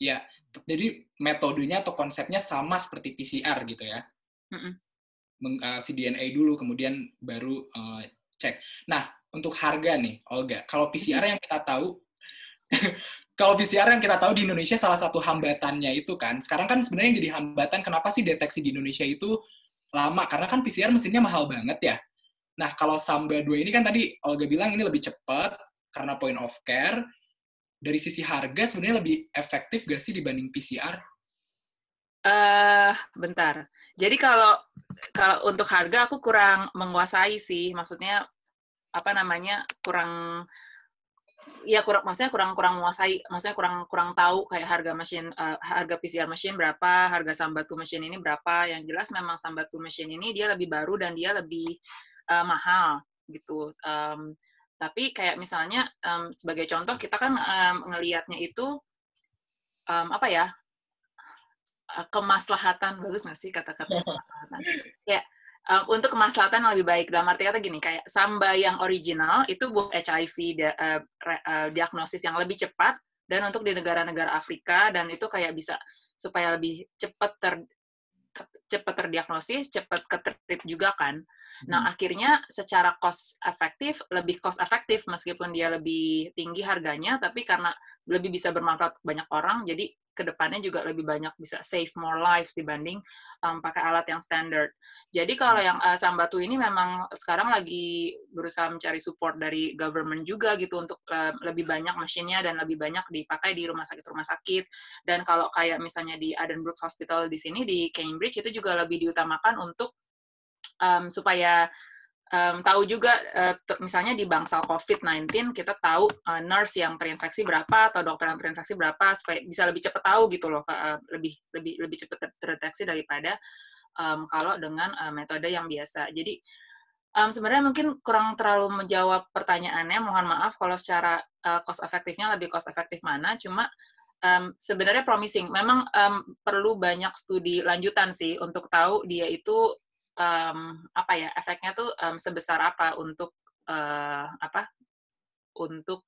Ya, jadi metodenya atau konsepnya sama seperti PCR gitu ya. Mm-mm. cDNA eh, dulu, kemudian baru uh, cek. Nah, untuk harga nih, Olga, kalau PCR mm-hmm. yang kita tahu, *laughs* kalau PCR yang kita tahu di Indonesia salah satu hambatannya itu kan, sekarang kan sebenarnya yang jadi hambatan kenapa sih deteksi di Indonesia itu lama karena kan PCR mesinnya mahal banget ya Nah, kalau Samba 2 ini kan tadi Olga bilang ini lebih cepat karena point of care. Dari sisi harga sebenarnya lebih efektif gak sih dibanding PCR? Eh, uh, bentar. Jadi kalau kalau untuk harga aku kurang menguasai sih. Maksudnya apa namanya? kurang ya kurang maksudnya kurang kurang menguasai maksudnya kurang kurang tahu kayak harga mesin uh, harga PCR mesin berapa harga sambatu mesin ini berapa yang jelas memang sambatu mesin ini dia lebih baru dan dia lebih uh, mahal gitu. Um, tapi kayak misalnya um, sebagai contoh kita kan um, ngelihatnya itu um, apa ya eh, kemaslahatan bagus nggak sih kata-kata iya. kemaslahatan? ya um, untuk kemaslahatan lebih baik dalam arti kata gini kayak samba yang original itu buat HIV di, uh, eh, re, uh, diagnosis yang lebih cepat dan untuk di negara-negara Afrika dan itu kayak bisa supaya lebih cepat ter, ter cepat terdiagnosis, cepat ketertip juga kan. Nah, hmm. akhirnya secara cost efektif, lebih cost efektif meskipun dia lebih tinggi harganya, tapi karena lebih bisa bermanfaat banyak orang, jadi kedepannya juga lebih banyak bisa save more lives dibanding um, pakai alat yang standar. Jadi kalau hmm. yang uh, eh, Sambatu ini memang sekarang lagi berusaha mencari support dari government juga gitu untuk uh, lebih banyak mesinnya dan lebih banyak dipakai di rumah sakit-rumah sakit. Dan kalau kayak misalnya di Addenbrooke Hospital di sini di Cambridge itu juga lebih diutamakan untuk um, supaya um, tahu juga uh, misalnya di bangsal COVID-19 kita tahu uh, nurse yang terinfeksi berapa atau dokter yang terinfeksi berapa supaya bisa lebih cepat tahu gitu loh uh, lebih lebih lebih cepat terdeteksi daripada um, kalau dengan uh, metode yang biasa. Jadi um, sebenarnya mungkin kurang terlalu menjawab pertanyaannya. Mohon maaf kalau secara uh, cost efektifnya lebih cost efektif mana. Cuma um, sebenarnya promising. Memang um, perlu banyak studi lanjutan sih untuk tahu dia itu um, apa ya efeknya tuh um, sebesar apa untuk uh, apa untuk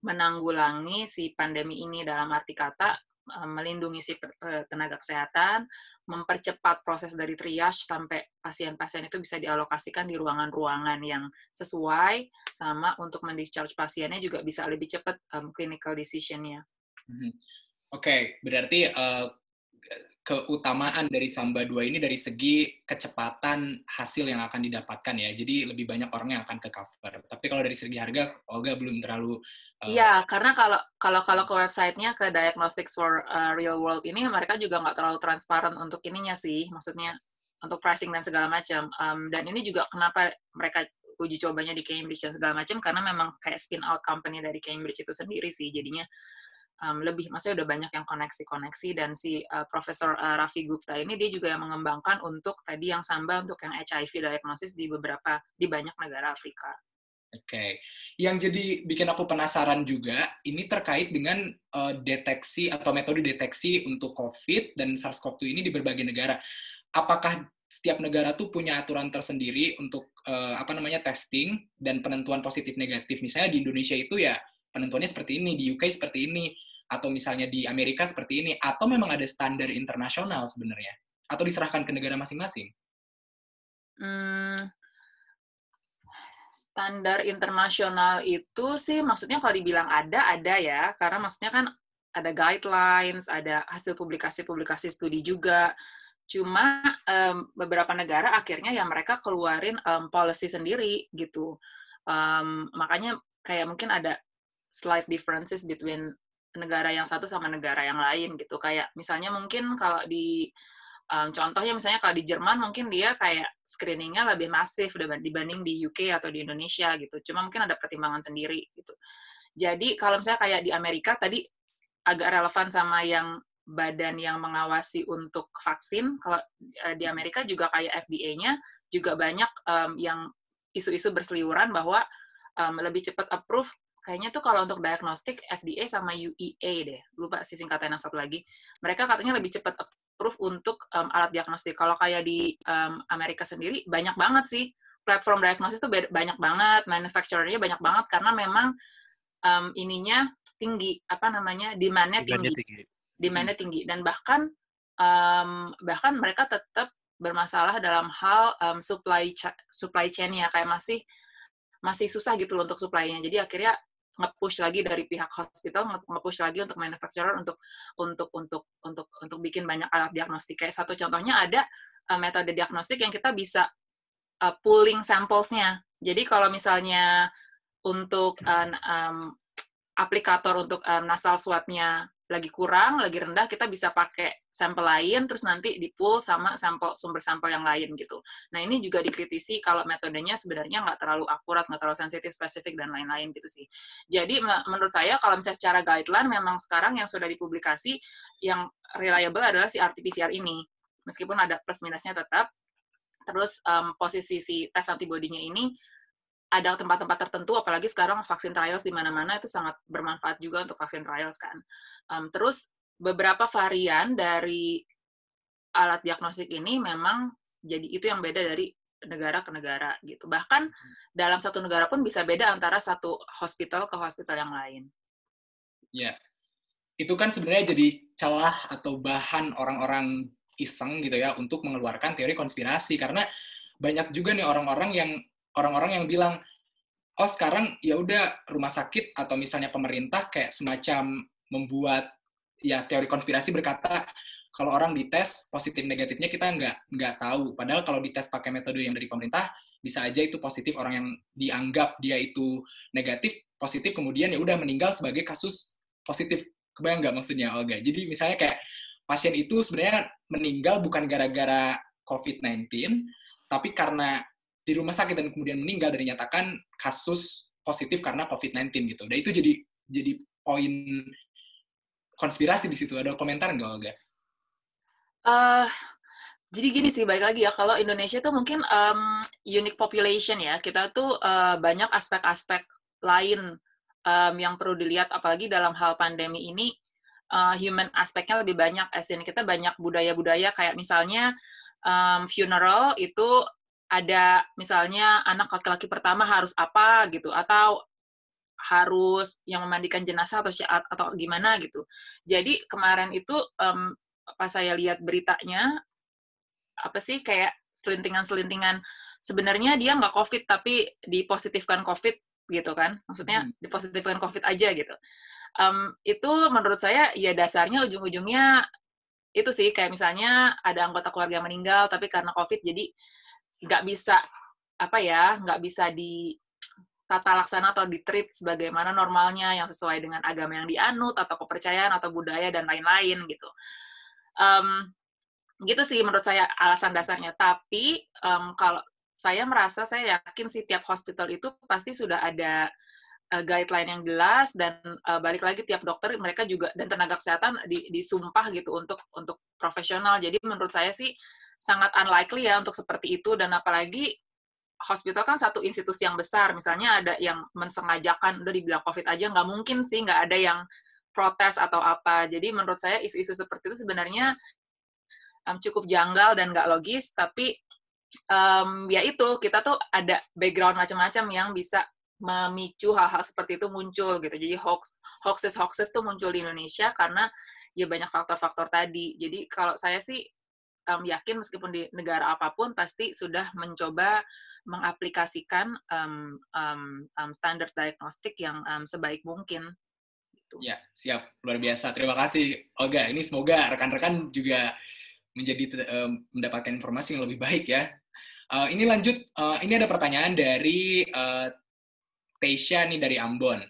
menanggulangi si pandemi ini dalam arti kata melindungi si eh, tenaga kesehatan, mempercepat proses dari triage sampai pasien-pasien itu bisa dialokasikan di ruangan-ruangan yang sesuai, sama untuk mendischarge pasiennya juga bisa lebih cepat um, clinical decision-nya. Hmm. Oke, okay, berarti uh, keutamaan dari Samba 2 ini dari segi kecepatan hasil yang akan didapatkan ya. Jadi lebih banyak orang yang akan ke cover. Tapi kalau dari segi harga, Olga belum terlalu eh, Iya, uh, karena kalau kalau kalau ke websitenya ke Diagnostics for uh, Real World ini mereka juga nggak terlalu transparan untuk ininya sih, maksudnya untuk pricing dan segala macam. Um, dan ini juga kenapa mereka uji cobanya di Cambridge dan segala macam karena memang kayak spin out company dari Cambridge itu sendiri sih, jadinya um, lebih maksudnya udah banyak yang koneksi-koneksi dan si uh, Profesor uh, Raffi Gupta ini dia juga yang mengembangkan untuk tadi yang samba untuk yang HIV diagnosis di beberapa di banyak negara Afrika. Oke, okay. yang jadi bikin aku penasaran juga ini terkait dengan uh, deteksi atau metode deteksi untuk COVID dan SARS-CoV-2 ini di berbagai negara. Apakah setiap negara tuh punya aturan tersendiri untuk uh, apa namanya testing dan penentuan positif negatif? Misalnya di Indonesia itu ya penentuannya seperti ini, di UK seperti ini atau misalnya di Amerika seperti ini atau memang ada standar internasional sebenarnya atau diserahkan ke negara masing-masing? Hmm, standar internasional itu sih maksudnya kalau dibilang ada ada ya karena maksudnya kan ada guidelines, ada hasil publikasi-publikasi studi juga. Cuma um, beberapa negara akhirnya ya mereka keluarin um, policy sendiri gitu. Um, makanya kayak mungkin ada slight differences between negara yang satu sama negara yang lain gitu kayak misalnya mungkin kalau di um, contohnya misalnya kalau di Jerman mungkin dia kayak screeningnya lebih masif dibanding di UK atau di Indonesia gitu cuma mungkin ada pertimbangan sendiri gitu jadi kalau misalnya kayak di Amerika tadi agak relevan sama yang badan yang mengawasi untuk vaksin kalau di Amerika juga kayak FDA-nya juga banyak um, yang isu-isu berseliuran bahwa um, lebih cepat approve kayaknya tuh kalau untuk diagnostik FDA sama UEA deh lupa sih singkatan yang satu lagi mereka katanya lebih cepat approve untuk um, alat diagnostik kalau kayak di um, Amerika sendiri banyak banget sih platform diagnosis tuh banyak banget manufacturernya banyak banget karena memang um, ininya tinggi apa namanya demandnya tinggi, demandnya tinggi hmm. dan bahkan um, bahkan mereka tetap bermasalah dalam hal um, supply supply chain ya kayak masih masih susah gitu loh untuk supply-nya. Jadi akhirnya nge-push lagi dari pihak hospital nge-push lagi untuk manufacturer untuk untuk untuk untuk untuk bikin banyak alat diagnostik kayak satu contohnya ada uh, metode diagnostik yang kita bisa uh, pooling samplesnya jadi kalau misalnya untuk uh, um, aplikator untuk um, nasal swabnya lagi kurang, lagi rendah, kita bisa pakai sampel lain, terus nanti di-pool sama sampel sumber sampel yang lain gitu. Nah ini juga dikritisi kalau metodenya sebenarnya nggak terlalu akurat, nggak terlalu sensitif, spesifik, dan lain-lain gitu sih. Jadi menurut saya kalau misalnya secara guideline memang sekarang yang sudah dipublikasi yang reliable adalah si RT-PCR ini. Meskipun ada plus minusnya tetap, terus um, posisi si tes antibodinya ini ada tempat-tempat tertentu, apalagi sekarang vaksin trials di mana-mana itu sangat bermanfaat juga untuk vaksin trials kan. Um, terus beberapa varian dari alat diagnostik ini memang jadi itu yang beda dari negara ke negara gitu. Bahkan hmm. dalam satu negara pun bisa beda antara satu hospital ke hospital yang lain. Ya, itu kan sebenarnya jadi celah atau bahan orang-orang iseng gitu ya untuk mengeluarkan teori konspirasi karena banyak juga nih orang-orang yang orang-orang yang bilang oh sekarang ya udah rumah sakit atau misalnya pemerintah kayak semacam membuat ya teori konspirasi berkata kalau orang dites positif negatifnya kita nggak nggak tahu. Padahal kalau dites pakai metode yang dari pemerintah bisa aja itu positif orang yang dianggap dia itu negatif positif kemudian ya udah meninggal sebagai kasus positif. Kebayang nggak maksudnya Olga? Jadi misalnya kayak pasien itu sebenarnya meninggal bukan gara-gara COVID-19 tapi karena di rumah sakit dan kemudian meninggal dan dinyatakan kasus positif karena COVID-19 gitu. Dan itu jadi jadi poin konspirasi di situ. Ada komentar nggak, Olga? Uh, jadi gini sih, baik lagi ya, kalau Indonesia tuh mungkin um, unique population ya, kita tuh uh, banyak aspek-aspek lain um, yang perlu dilihat, apalagi dalam hal pandemi ini, uh, human aspeknya lebih banyak, as in kita banyak budaya-budaya, kayak misalnya um, funeral itu ada misalnya anak laki-laki pertama harus apa gitu atau harus yang memandikan jenazah atau atau gimana gitu. Jadi kemarin itu um, pas saya lihat beritanya apa sih kayak selintingan-selintingan sebenarnya dia nggak covid tapi dipositifkan covid gitu kan maksudnya hmm. dipositifkan covid aja gitu um, itu menurut saya ya dasarnya ujung-ujungnya itu sih kayak misalnya ada anggota keluarga meninggal tapi karena covid jadi nggak bisa apa ya nggak bisa di tata laksana atau di trip sebagaimana normalnya yang sesuai dengan agama yang dianut atau kepercayaan atau budaya dan lain-lain gitu um, gitu sih menurut saya alasan dasarnya tapi um, kalau saya merasa saya yakin sih tiap hospital itu pasti sudah ada uh, guideline yang jelas dan uh, balik lagi tiap dokter mereka juga dan tenaga kesehatan di, disumpah gitu untuk untuk profesional jadi menurut saya sih sangat unlikely ya untuk seperti itu dan apalagi hospital kan satu institusi yang besar misalnya ada yang mensengajakan udah dibilang covid aja nggak mungkin sih nggak ada yang protes atau apa jadi menurut saya isu-isu seperti itu sebenarnya um, cukup janggal dan nggak logis tapi um, ya itu kita tuh ada background macam-macam yang bisa memicu hal-hal seperti itu muncul gitu. Jadi hoax hoaxes hoaxes tuh muncul di Indonesia karena ya banyak faktor-faktor tadi. Jadi kalau saya sih um, yakin meskipun di negara apapun pasti sudah mencoba mengaplikasikan um, um, um, standar diagnostik yang um, sebaik mungkin. Gitu. Ya, siap. Luar biasa. Terima kasih, Olga. Ini semoga rekan-rekan juga menjadi um, mendapatkan informasi yang lebih baik ya. Uh, ini lanjut, uh, ini ada pertanyaan dari uh, nih dari Ambon.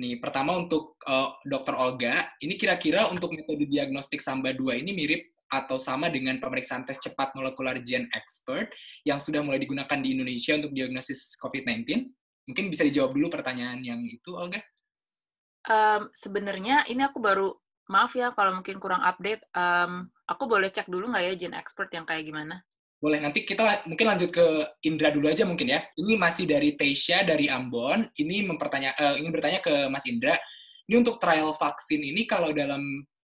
Nih, pertama untuk uh, Dr. Olga, ini kira-kira untuk metode diagnostik SAMBA 2 ini mirip atau sama dengan pemeriksaan tes cepat molekular gen expert yang sudah mulai digunakan di Indonesia untuk diagnosis COVID-19? Mungkin bisa dijawab dulu pertanyaan yang itu, Olga. Um, Sebenarnya ini aku baru, maaf ya kalau mungkin kurang update, um, aku boleh cek dulu nggak ya gen expert yang kayak gimana? Boleh, nanti kita mungkin lanjut ke Indra dulu aja mungkin ya. Ini masih dari Tasya dari Ambon, ini mempertanya, uh, ingin bertanya ke Mas Indra, ini untuk trial vaksin ini kalau dalam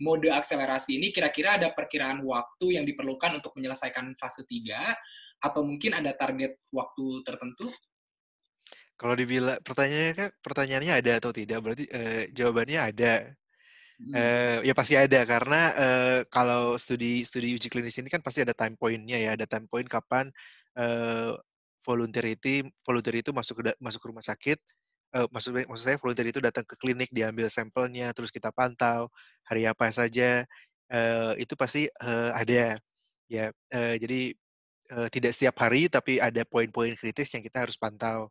mode akselerasi ini kira-kira ada perkiraan waktu yang diperlukan untuk menyelesaikan fase 3 atau mungkin ada target waktu tertentu? Kalau dibilang pertanyaannya kan pertanyaannya ada atau tidak berarti eh, jawabannya ada. Uh, ya pasti ada karena uh, kalau studi studi uji klinis ini kan pasti ada time pointnya ya, ada time point kapan uh, volunteer itu volunteer itu masuk ke masuk ke rumah sakit, uh, maksud maksud saya volunteer itu datang ke klinik diambil sampelnya terus kita pantau hari apa saja uh, itu pasti uh, ada ya uh, jadi uh, tidak setiap hari tapi ada poin-poin kritis yang kita harus pantau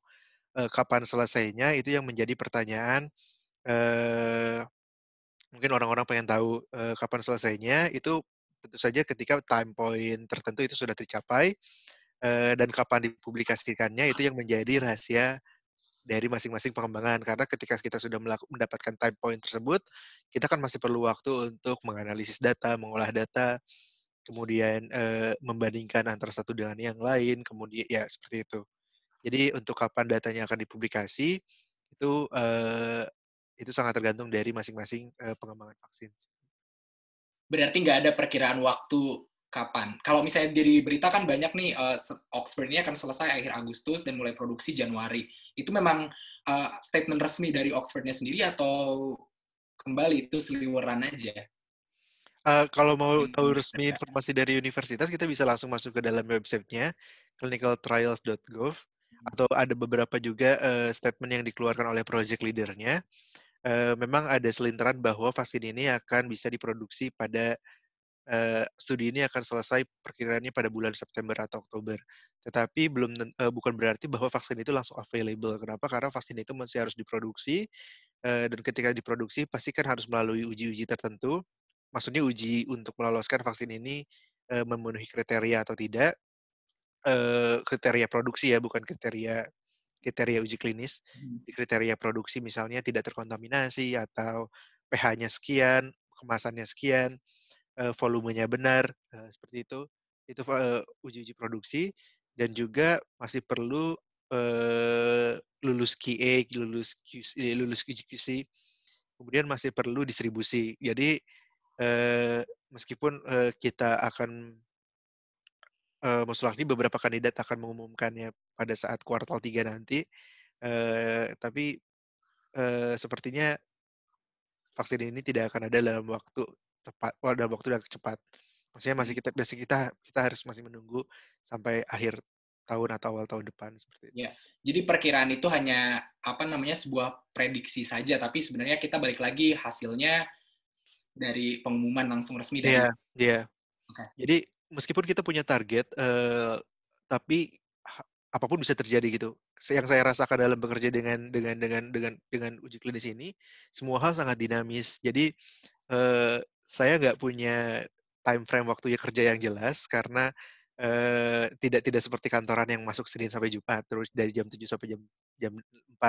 uh, kapan selesainya itu yang menjadi pertanyaan uh, mungkin orang-orang pengen tahu uh, kapan selesainya itu tentu saja ketika time point tertentu itu sudah tercapai dan kapan dipublikasikannya itu yang menjadi rahasia dari masing-masing pengembangan karena ketika kita sudah mendapatkan time point tersebut kita kan masih perlu waktu untuk menganalisis data mengolah data kemudian e, membandingkan antara satu dengan yang lain kemudian ya seperti itu jadi untuk kapan datanya akan dipublikasi itu e, itu sangat tergantung dari masing-masing e, pengembangan vaksin berarti nggak ada perkiraan waktu kapan? Kalau misalnya dari berita kan banyak nih uh, eh, Oxford ini akan selesai akhir Agustus dan mulai produksi Januari. Itu memang uh, statement resmi dari Oxfordnya sendiri atau kembali itu seliweran aja? Uh, kalau mau hmm, tahu resmi informasi dari universitas, kita bisa langsung masuk ke dalam websitenya clinicaltrials.gov hmm. atau ada beberapa juga uh, statement yang dikeluarkan oleh project leadernya. Uh, memang ada selinteran bahwa vaksin ini akan bisa diproduksi pada Eh, studi ini akan selesai perkiraannya pada bulan September atau Oktober. Tetapi belum uh, bukan berarti bahwa vaksin itu langsung available. Kenapa? Karena vaksin itu masih harus diproduksi uh, dan ketika diproduksi pasti kan harus melalui uji-uji tertentu. Maksudnya uji untuk meloloskan vaksin ini uh, memenuhi kriteria atau tidak. Uh, kriteria produksi ya, bukan kriteria kriteria uji klinis. Hmm. Di kriteria produksi misalnya tidak terkontaminasi atau pH-nya sekian, kemasannya sekian, uh, volumenya benar uh, seperti itu itu uji eh, uji-uji produksi dan juga masih perlu uh, lulus QA lulus QC, lulus QC kemudian masih perlu distribusi jadi uh, meskipun uh, kita akan uh, ini beberapa kandidat akan mengumumkannya pada saat kuartal 3 nanti. Uh, tapi uh, sepertinya vaksin ini tidak akan ada dalam waktu cepat oh, dalam waktu yang cepat maksudnya masih hmm. kita biasa kita kita harus masih menunggu sampai akhir tahun atau awal tahun depan seperti itu. Ya, jadi perkiraan itu hanya apa namanya sebuah prediksi saja, tapi sebenarnya kita balik lagi hasilnya dari pengumuman langsung resmi. Iya, iya. Yeah. Okay. Jadi meskipun kita punya target, uh, tapi apapun bisa terjadi gitu. Yang saya rasakan dalam bekerja dengan dengan dengan dengan dengan uji klinis ini, semua hal sangat dinamis. Jadi uh, saya nggak punya time frame waktu kerja yang jelas karena uh, tidak tidak seperti kantoran yang masuk Senin sampai Jumat terus dari jam 7 sampai jam jam 4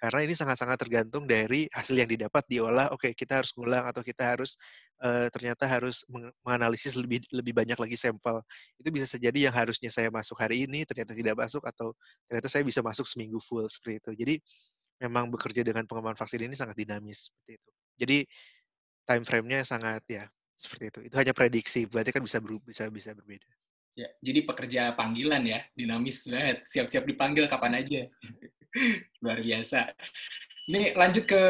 karena ini sangat-sangat tergantung dari hasil yang didapat diolah oke okay, kita harus ngulang atau kita harus uh, ternyata harus menganalisis lebih lebih banyak lagi sampel itu bisa terjadi yang harusnya saya masuk hari ini ternyata tidak masuk atau ternyata saya bisa masuk seminggu full seperti itu jadi memang bekerja dengan pengembangan vaksin ini sangat dinamis seperti itu jadi time frame-nya sangat ya seperti itu. Itu hanya prediksi, berarti kan bisa ber, bisa bisa berbeda. Ya, jadi pekerja panggilan ya, dinamis banget, siap-siap dipanggil kapan aja. *laughs* Luar biasa. Nih lanjut ke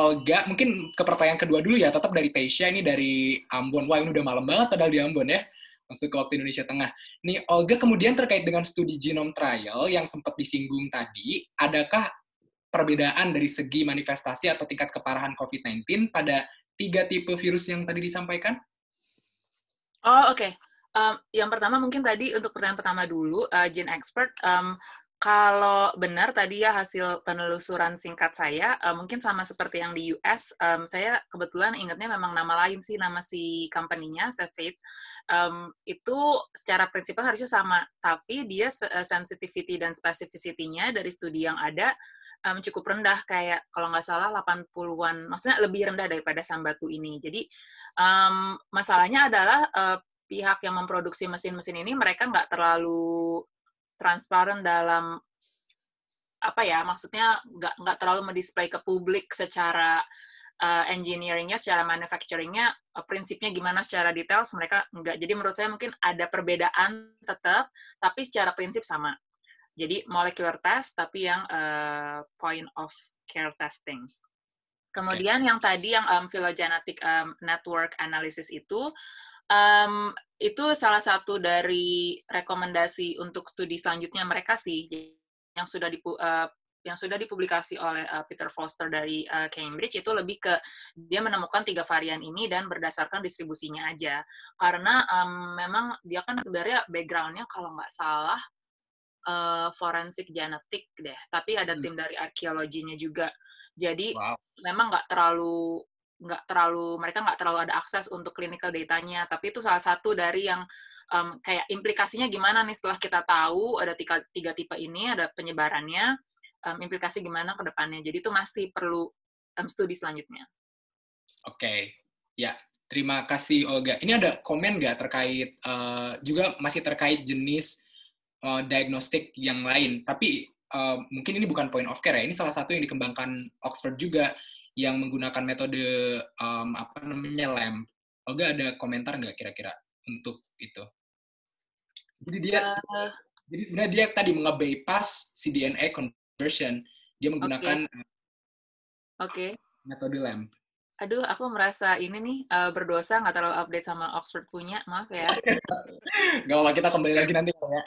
Olga, mungkin ke pertanyaan kedua dulu ya, tetap dari Tasya ini dari Ambon. Wah, ini udah malam banget padahal di Ambon ya. Masuk ke waktu Indonesia Tengah. Nih, Olga kemudian terkait dengan studi genome trial yang sempat disinggung tadi, adakah perbedaan dari segi manifestasi atau tingkat keparahan COVID-19 pada tiga tipe virus yang tadi disampaikan? Oh, oke. Okay. Um, yang pertama mungkin tadi untuk pertanyaan pertama dulu, uh, Gene Expert, um, kalau benar tadi ya hasil penelusuran singkat saya, uh, mungkin sama seperti yang di US, um, saya kebetulan ingatnya memang nama lain sih, nama si company-nya, Cepheid, um, itu secara prinsipal harusnya sama, tapi dia eh, sensitivity dan specificity-nya dari studi yang ada um, cukup rendah kayak kalau nggak salah 80-an, maksudnya lebih rendah daripada sambatu ini. Jadi um, masalahnya adalah uh, pihak yang memproduksi mesin-mesin ini mereka nggak terlalu transparan dalam apa ya maksudnya nggak nggak terlalu mendisplay ke publik secara uh, engineeringnya secara manufacturingnya uh, prinsipnya gimana secara detail mereka nggak jadi menurut saya mungkin ada perbedaan tetap tapi secara prinsip sama jadi molecular test tapi yang uh, point of care testing. Kemudian okay. yang tadi yang um, phylogenetic um, network analysis itu um, itu salah satu dari rekomendasi untuk studi selanjutnya mereka sih yang sudah di eh, yang sudah dipublikasi oleh uh, Peter Foster dari uh, Cambridge itu lebih ke dia menemukan tiga varian ini dan berdasarkan distribusinya aja karena um, memang dia kan sebenarnya backgroundnya kalau nggak salah uh, forensik genetik deh, tapi ada hmm. tim dari arkeologinya juga. Jadi wow. memang nggak terlalu nggak terlalu mereka nggak terlalu ada akses untuk clinical datanya, tapi itu salah satu dari yang um, kayak implikasinya gimana nih setelah kita tahu ada tiga, tiga tipe ini ada penyebarannya, um, implikasi gimana ke depannya. Jadi itu masih perlu um, studi selanjutnya. Oke, okay. ya terima kasih Olga. Ini ada komen nggak terkait uh, juga masih terkait jenis uh, diagnostik yang lain. Tapi uh, mungkin ini bukan point of care ya. Ini salah satu yang dikembangkan Oxford juga yang menggunakan metode um, apa namanya lem. Oga oh, ada komentar nggak kira-kira untuk itu? Jadi dia uh, jadi sebenarnya dia tadi si DNA conversion. Dia menggunakan okay. okay. metode lem aduh aku merasa ini nih uh, berdosa nggak terlalu update sama Oxford punya maaf ya *laughs* nggak apa kita kembali lagi nanti ya *laughs* oke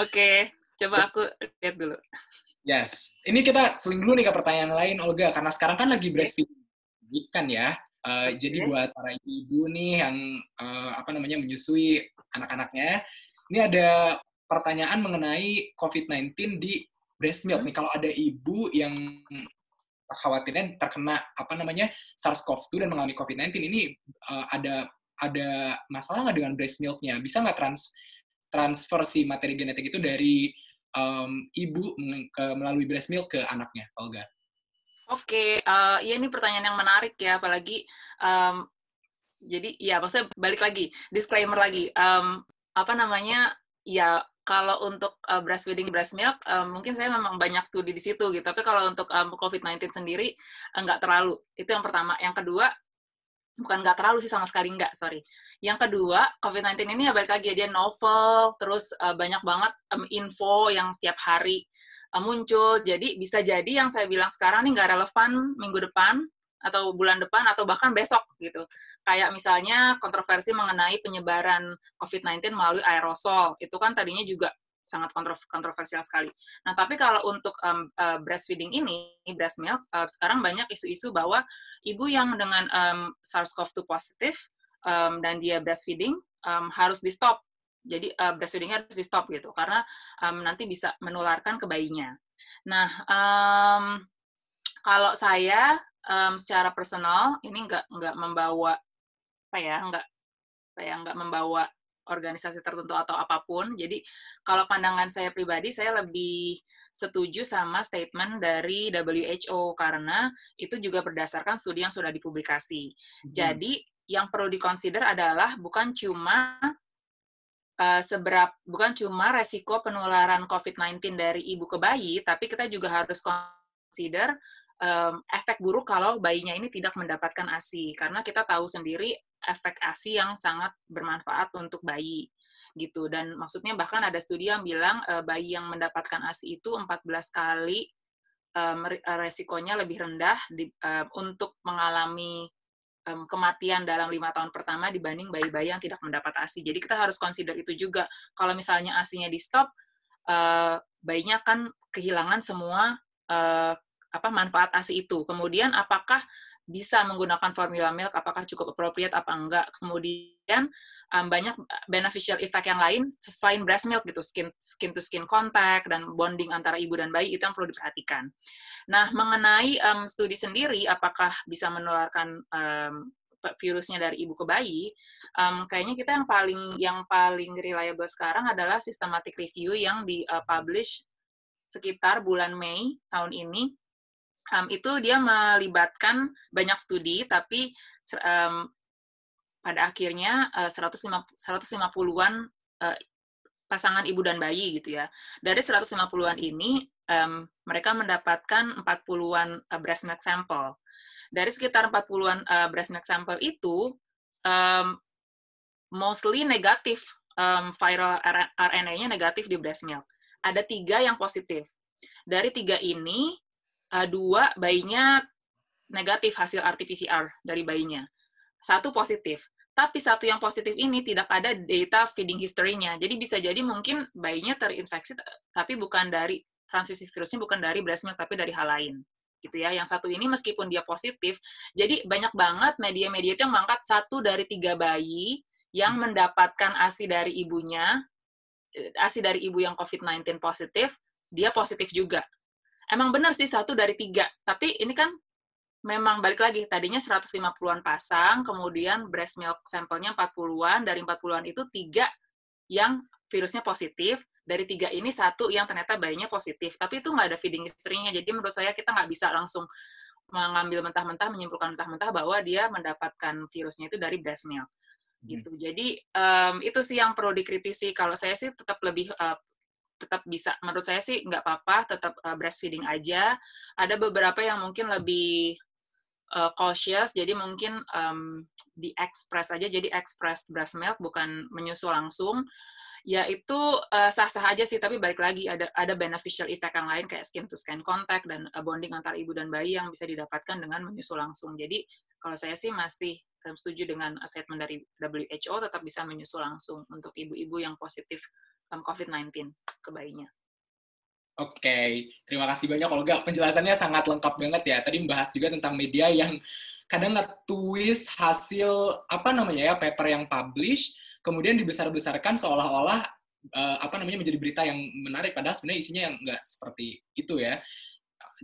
okay, coba aku lihat dulu yes ini kita seling dulu nih ke pertanyaan lain Olga karena sekarang kan lagi breastfeeding kan ya uh, eh, okay. jadi buat para ibu nih yang uh, apa namanya menyusui anak-anaknya ini ada pertanyaan mengenai COVID-19 di breast milk hmm. nih kalau ada ibu yang khawatirnya terkena apa namanya SARS-CoV-2 dan mengalami COVID-19 ini uh, ada ada masalah nggak dengan breast milk-nya? Bisa nggak trans transfer si materi genetik itu dari um, ibu ke, melalui breast milk ke anaknya, Olga? Oke, okay, uh, eh, iya ini pertanyaan yang menarik ya, apalagi um, jadi ya maksudnya balik lagi disclaimer lagi um, apa namanya ya kalau untuk uh, eh, breastfeeding breast milk uh, mungkin saya memang banyak studi di situ gitu tapi kalau untuk um, eh, COVID-19 sendiri uh, terlalu itu yang pertama yang kedua bukan enggak terlalu sih sama sekali enggak sorry yang kedua COVID-19 ini ya balik lagi aja ya, dia novel terus uh, banyak banget um, info yang setiap hari uh, muncul jadi bisa jadi yang saya bilang sekarang ini nggak relevan minggu depan atau bulan depan atau bahkan besok gitu Kayak misalnya kontroversi mengenai penyebaran COVID-19 melalui aerosol, itu kan tadinya juga sangat kontroversial sekali. Nah, tapi kalau untuk um, uh, breastfeeding ini, breast milk, uh, sekarang banyak isu-isu bahwa ibu yang dengan um, SARS-CoV-2 positif um, dan dia breastfeeding um, harus di stop. Jadi uh, eh, breastfeeding harus di stop gitu, karena um, nanti bisa menularkan ke bayinya. Nah, um, kalau saya um, secara personal ini nggak nggak membawa apa ya nggak apa ya nggak membawa organisasi tertentu atau apapun. Jadi kalau pandangan saya pribadi, saya lebih setuju sama statement dari WHO karena itu juga berdasarkan studi yang sudah dipublikasi. Hmm. Jadi yang perlu dikonsider adalah bukan cuma uh, seberap bukan cuma resiko penularan COVID-19 dari ibu ke bayi, tapi kita juga harus consider um, efek buruk kalau bayinya ini tidak mendapatkan ASI karena kita tahu sendiri efek ASI yang sangat bermanfaat untuk bayi gitu dan maksudnya bahkan ada studi yang bilang uh, bayi yang mendapatkan ASI itu 14 kali um, resikonya lebih rendah di, um, untuk mengalami um, kematian dalam lima tahun pertama dibanding bayi-bayi yang tidak mendapat ASI. Jadi kita harus consider itu juga. Kalau misalnya ASI-nya di stop, uh, bayinya akan kehilangan semua uh, apa manfaat ASI itu. Kemudian apakah bisa menggunakan formula milk, apakah cukup appropriate apa enggak. Kemudian um, banyak beneficial effect yang lain selain breast milk gitu, skin skin to skin contact dan bonding antara ibu dan bayi itu yang perlu diperhatikan. Nah, mengenai um, studi sendiri apakah bisa menularkan um, virusnya dari ibu ke bayi, um, kayaknya kita yang paling yang paling reliable sekarang adalah systematic review yang dipublish eh, sekitar bulan Mei tahun ini um, itu dia melibatkan banyak studi, tapi um, pada akhirnya uh, 150, an uh, pasangan ibu dan bayi gitu ya. Dari 150-an ini, um, mereka mendapatkan 40-an uh, eh, breast milk sample. Dari sekitar 40-an uh, eh, breast milk sample itu, um, mostly negatif, um, viral RNA-nya negatif di breast milk. Ada tiga yang positif. Dari tiga ini, uh, dua bayinya negatif hasil RT-PCR dari bayinya. Satu positif. Tapi satu yang positif ini tidak ada data feeding history-nya. Jadi bisa jadi mungkin bayinya terinfeksi eh, tapi bukan dari transmisi virusnya bukan dari breast milk tapi dari hal lain gitu ya. Yang satu ini meskipun dia positif, jadi banyak banget media-media itu yang mengangkat satu dari tiga bayi yang mendapatkan ASI dari ibunya, eh, ASI dari ibu yang COVID-19 positif, dia positif juga emang benar sih satu dari tiga tapi ini kan memang balik lagi tadinya 150-an pasang kemudian breast milk sampelnya 40-an dari 40-an itu tiga yang virusnya positif dari tiga ini satu yang ternyata bayinya positif tapi itu nggak ada feeding istrinya, jadi menurut saya kita nggak bisa langsung mengambil mentah-mentah menyimpulkan mentah-mentah bahwa dia mendapatkan virusnya itu dari breast milk hmm. gitu. Jadi um, itu sih yang perlu dikritisi. Kalau saya sih tetap lebih uh, tetap bisa menurut saya sih nggak apa-apa tetap uh, breastfeeding aja ada beberapa yang mungkin lebih uh, cautious jadi mungkin um, di express aja jadi express breast milk bukan menyusu langsung ya itu uh, sah-sah aja sih tapi balik lagi ada ada beneficial effect yang lain kayak skin to skin contact dan uh, bonding antara ibu dan bayi yang bisa didapatkan dengan menyusu langsung jadi kalau saya sih masih setuju dengan statement dari WHO tetap bisa menyusu langsung untuk ibu-ibu yang positif COVID-19 bayinya. Oke, okay. terima kasih banyak Olga. Penjelasannya sangat lengkap banget ya. Tadi membahas juga tentang media yang kadang nge-twist hasil apa namanya ya paper yang publish, kemudian dibesar-besarkan seolah-olah uh, apa namanya menjadi berita yang menarik padahal sebenarnya isinya yang enggak seperti itu ya.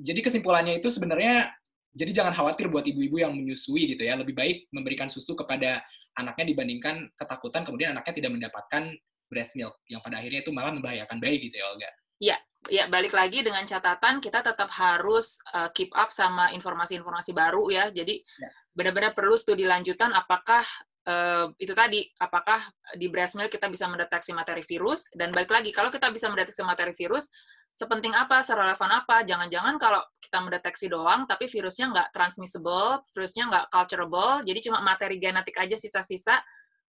Jadi kesimpulannya itu sebenarnya jadi jangan khawatir buat ibu-ibu yang menyusui gitu ya. Lebih baik memberikan susu kepada anaknya dibandingkan ketakutan kemudian anaknya tidak mendapatkan breast milk yang pada akhirnya itu malah membahayakan bayi gitu ya Olga. Iya, ya balik lagi dengan catatan kita tetap harus uh, keep up sama informasi-informasi baru ya. Jadi ya. benar-benar perlu studi lanjutan apakah uh, itu tadi apakah di breast milk kita bisa mendeteksi materi virus dan balik lagi kalau kita bisa mendeteksi materi virus sepenting apa, serelevan apa. Jangan-jangan kalau kita mendeteksi doang, tapi virusnya nggak transmissible, virusnya nggak culturable, jadi cuma materi genetik aja sisa-sisa,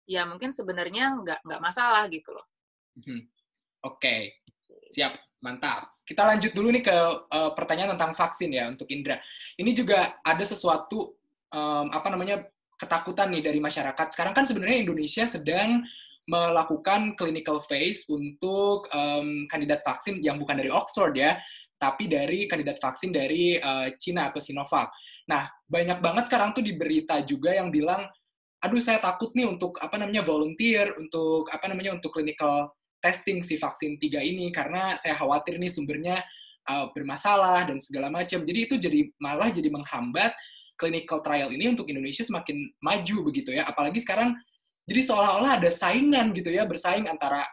ya mungkin sebenarnya nggak nggak masalah gitu loh. Hmm. Oke, okay. siap, mantap. Kita lanjut dulu nih ke uh, pertanyaan tentang vaksin ya untuk Indra. Ini juga ada sesuatu um, apa namanya ketakutan nih dari masyarakat. Sekarang kan sebenarnya Indonesia sedang melakukan clinical phase untuk um, kandidat vaksin yang bukan dari Oxford ya, tapi dari kandidat vaksin dari uh, eh, Cina atau Sinovac. Nah, banyak banget sekarang tuh di berita juga yang bilang aduh saya takut nih untuk apa namanya volunteer untuk apa namanya untuk clinical testing si vaksin tiga ini karena saya khawatir nih sumbernya uh, bermasalah dan segala macam. Jadi itu jadi malah jadi menghambat clinical trial ini untuk Indonesia semakin maju begitu ya. Apalagi sekarang jadi seolah-olah ada saingan gitu ya, bersaing antara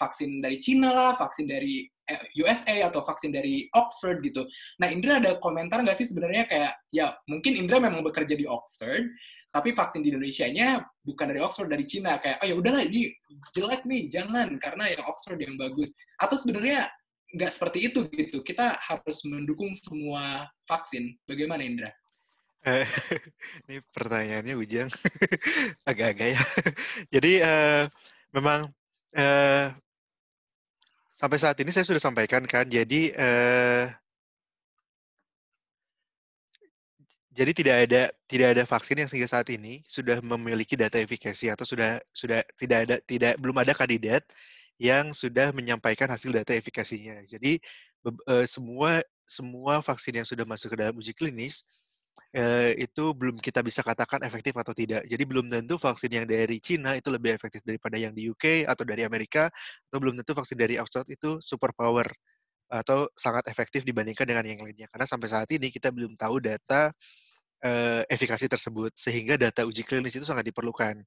vaksin dari Cina lah, vaksin dari eh, USA atau vaksin dari Oxford gitu. Nah, Indra ada komentar nggak sih sebenarnya kayak ya mungkin Indra memang bekerja di Oxford, tapi vaksin di Indonesia-nya bukan dari Oxford, dari Cina. Kayak, oh ya udahlah ini jelek nih, jangan. Karena yang Oxford yang bagus. Atau sebenarnya nggak seperti itu gitu. Kita harus mendukung semua vaksin. Bagaimana Indra? Eh, *laughs* ini pertanyaannya Ujang *laughs* agak-agak ya. *laughs* Jadi uh, memang uh, sampai saat ini saya sudah sampaikan kan. Jadi uh, jadi tidak ada tidak ada vaksin yang sehingga saat ini sudah memiliki data efikasi atau sudah sudah tidak ada tidak belum ada kandidat yang sudah menyampaikan hasil data efikasinya. Jadi eh, semua semua vaksin yang sudah masuk ke dalam uji klinis eh, itu belum kita bisa katakan efektif atau tidak. Jadi belum tentu vaksin yang dari Cina itu lebih efektif daripada yang di UK atau dari Amerika atau belum tentu vaksin dari Oxford itu superpower atau sangat efektif dibandingkan dengan yang lainnya. Karena sampai saat ini kita belum tahu data uh, efikasi tersebut sehingga data uji klinis itu sangat diperlukan.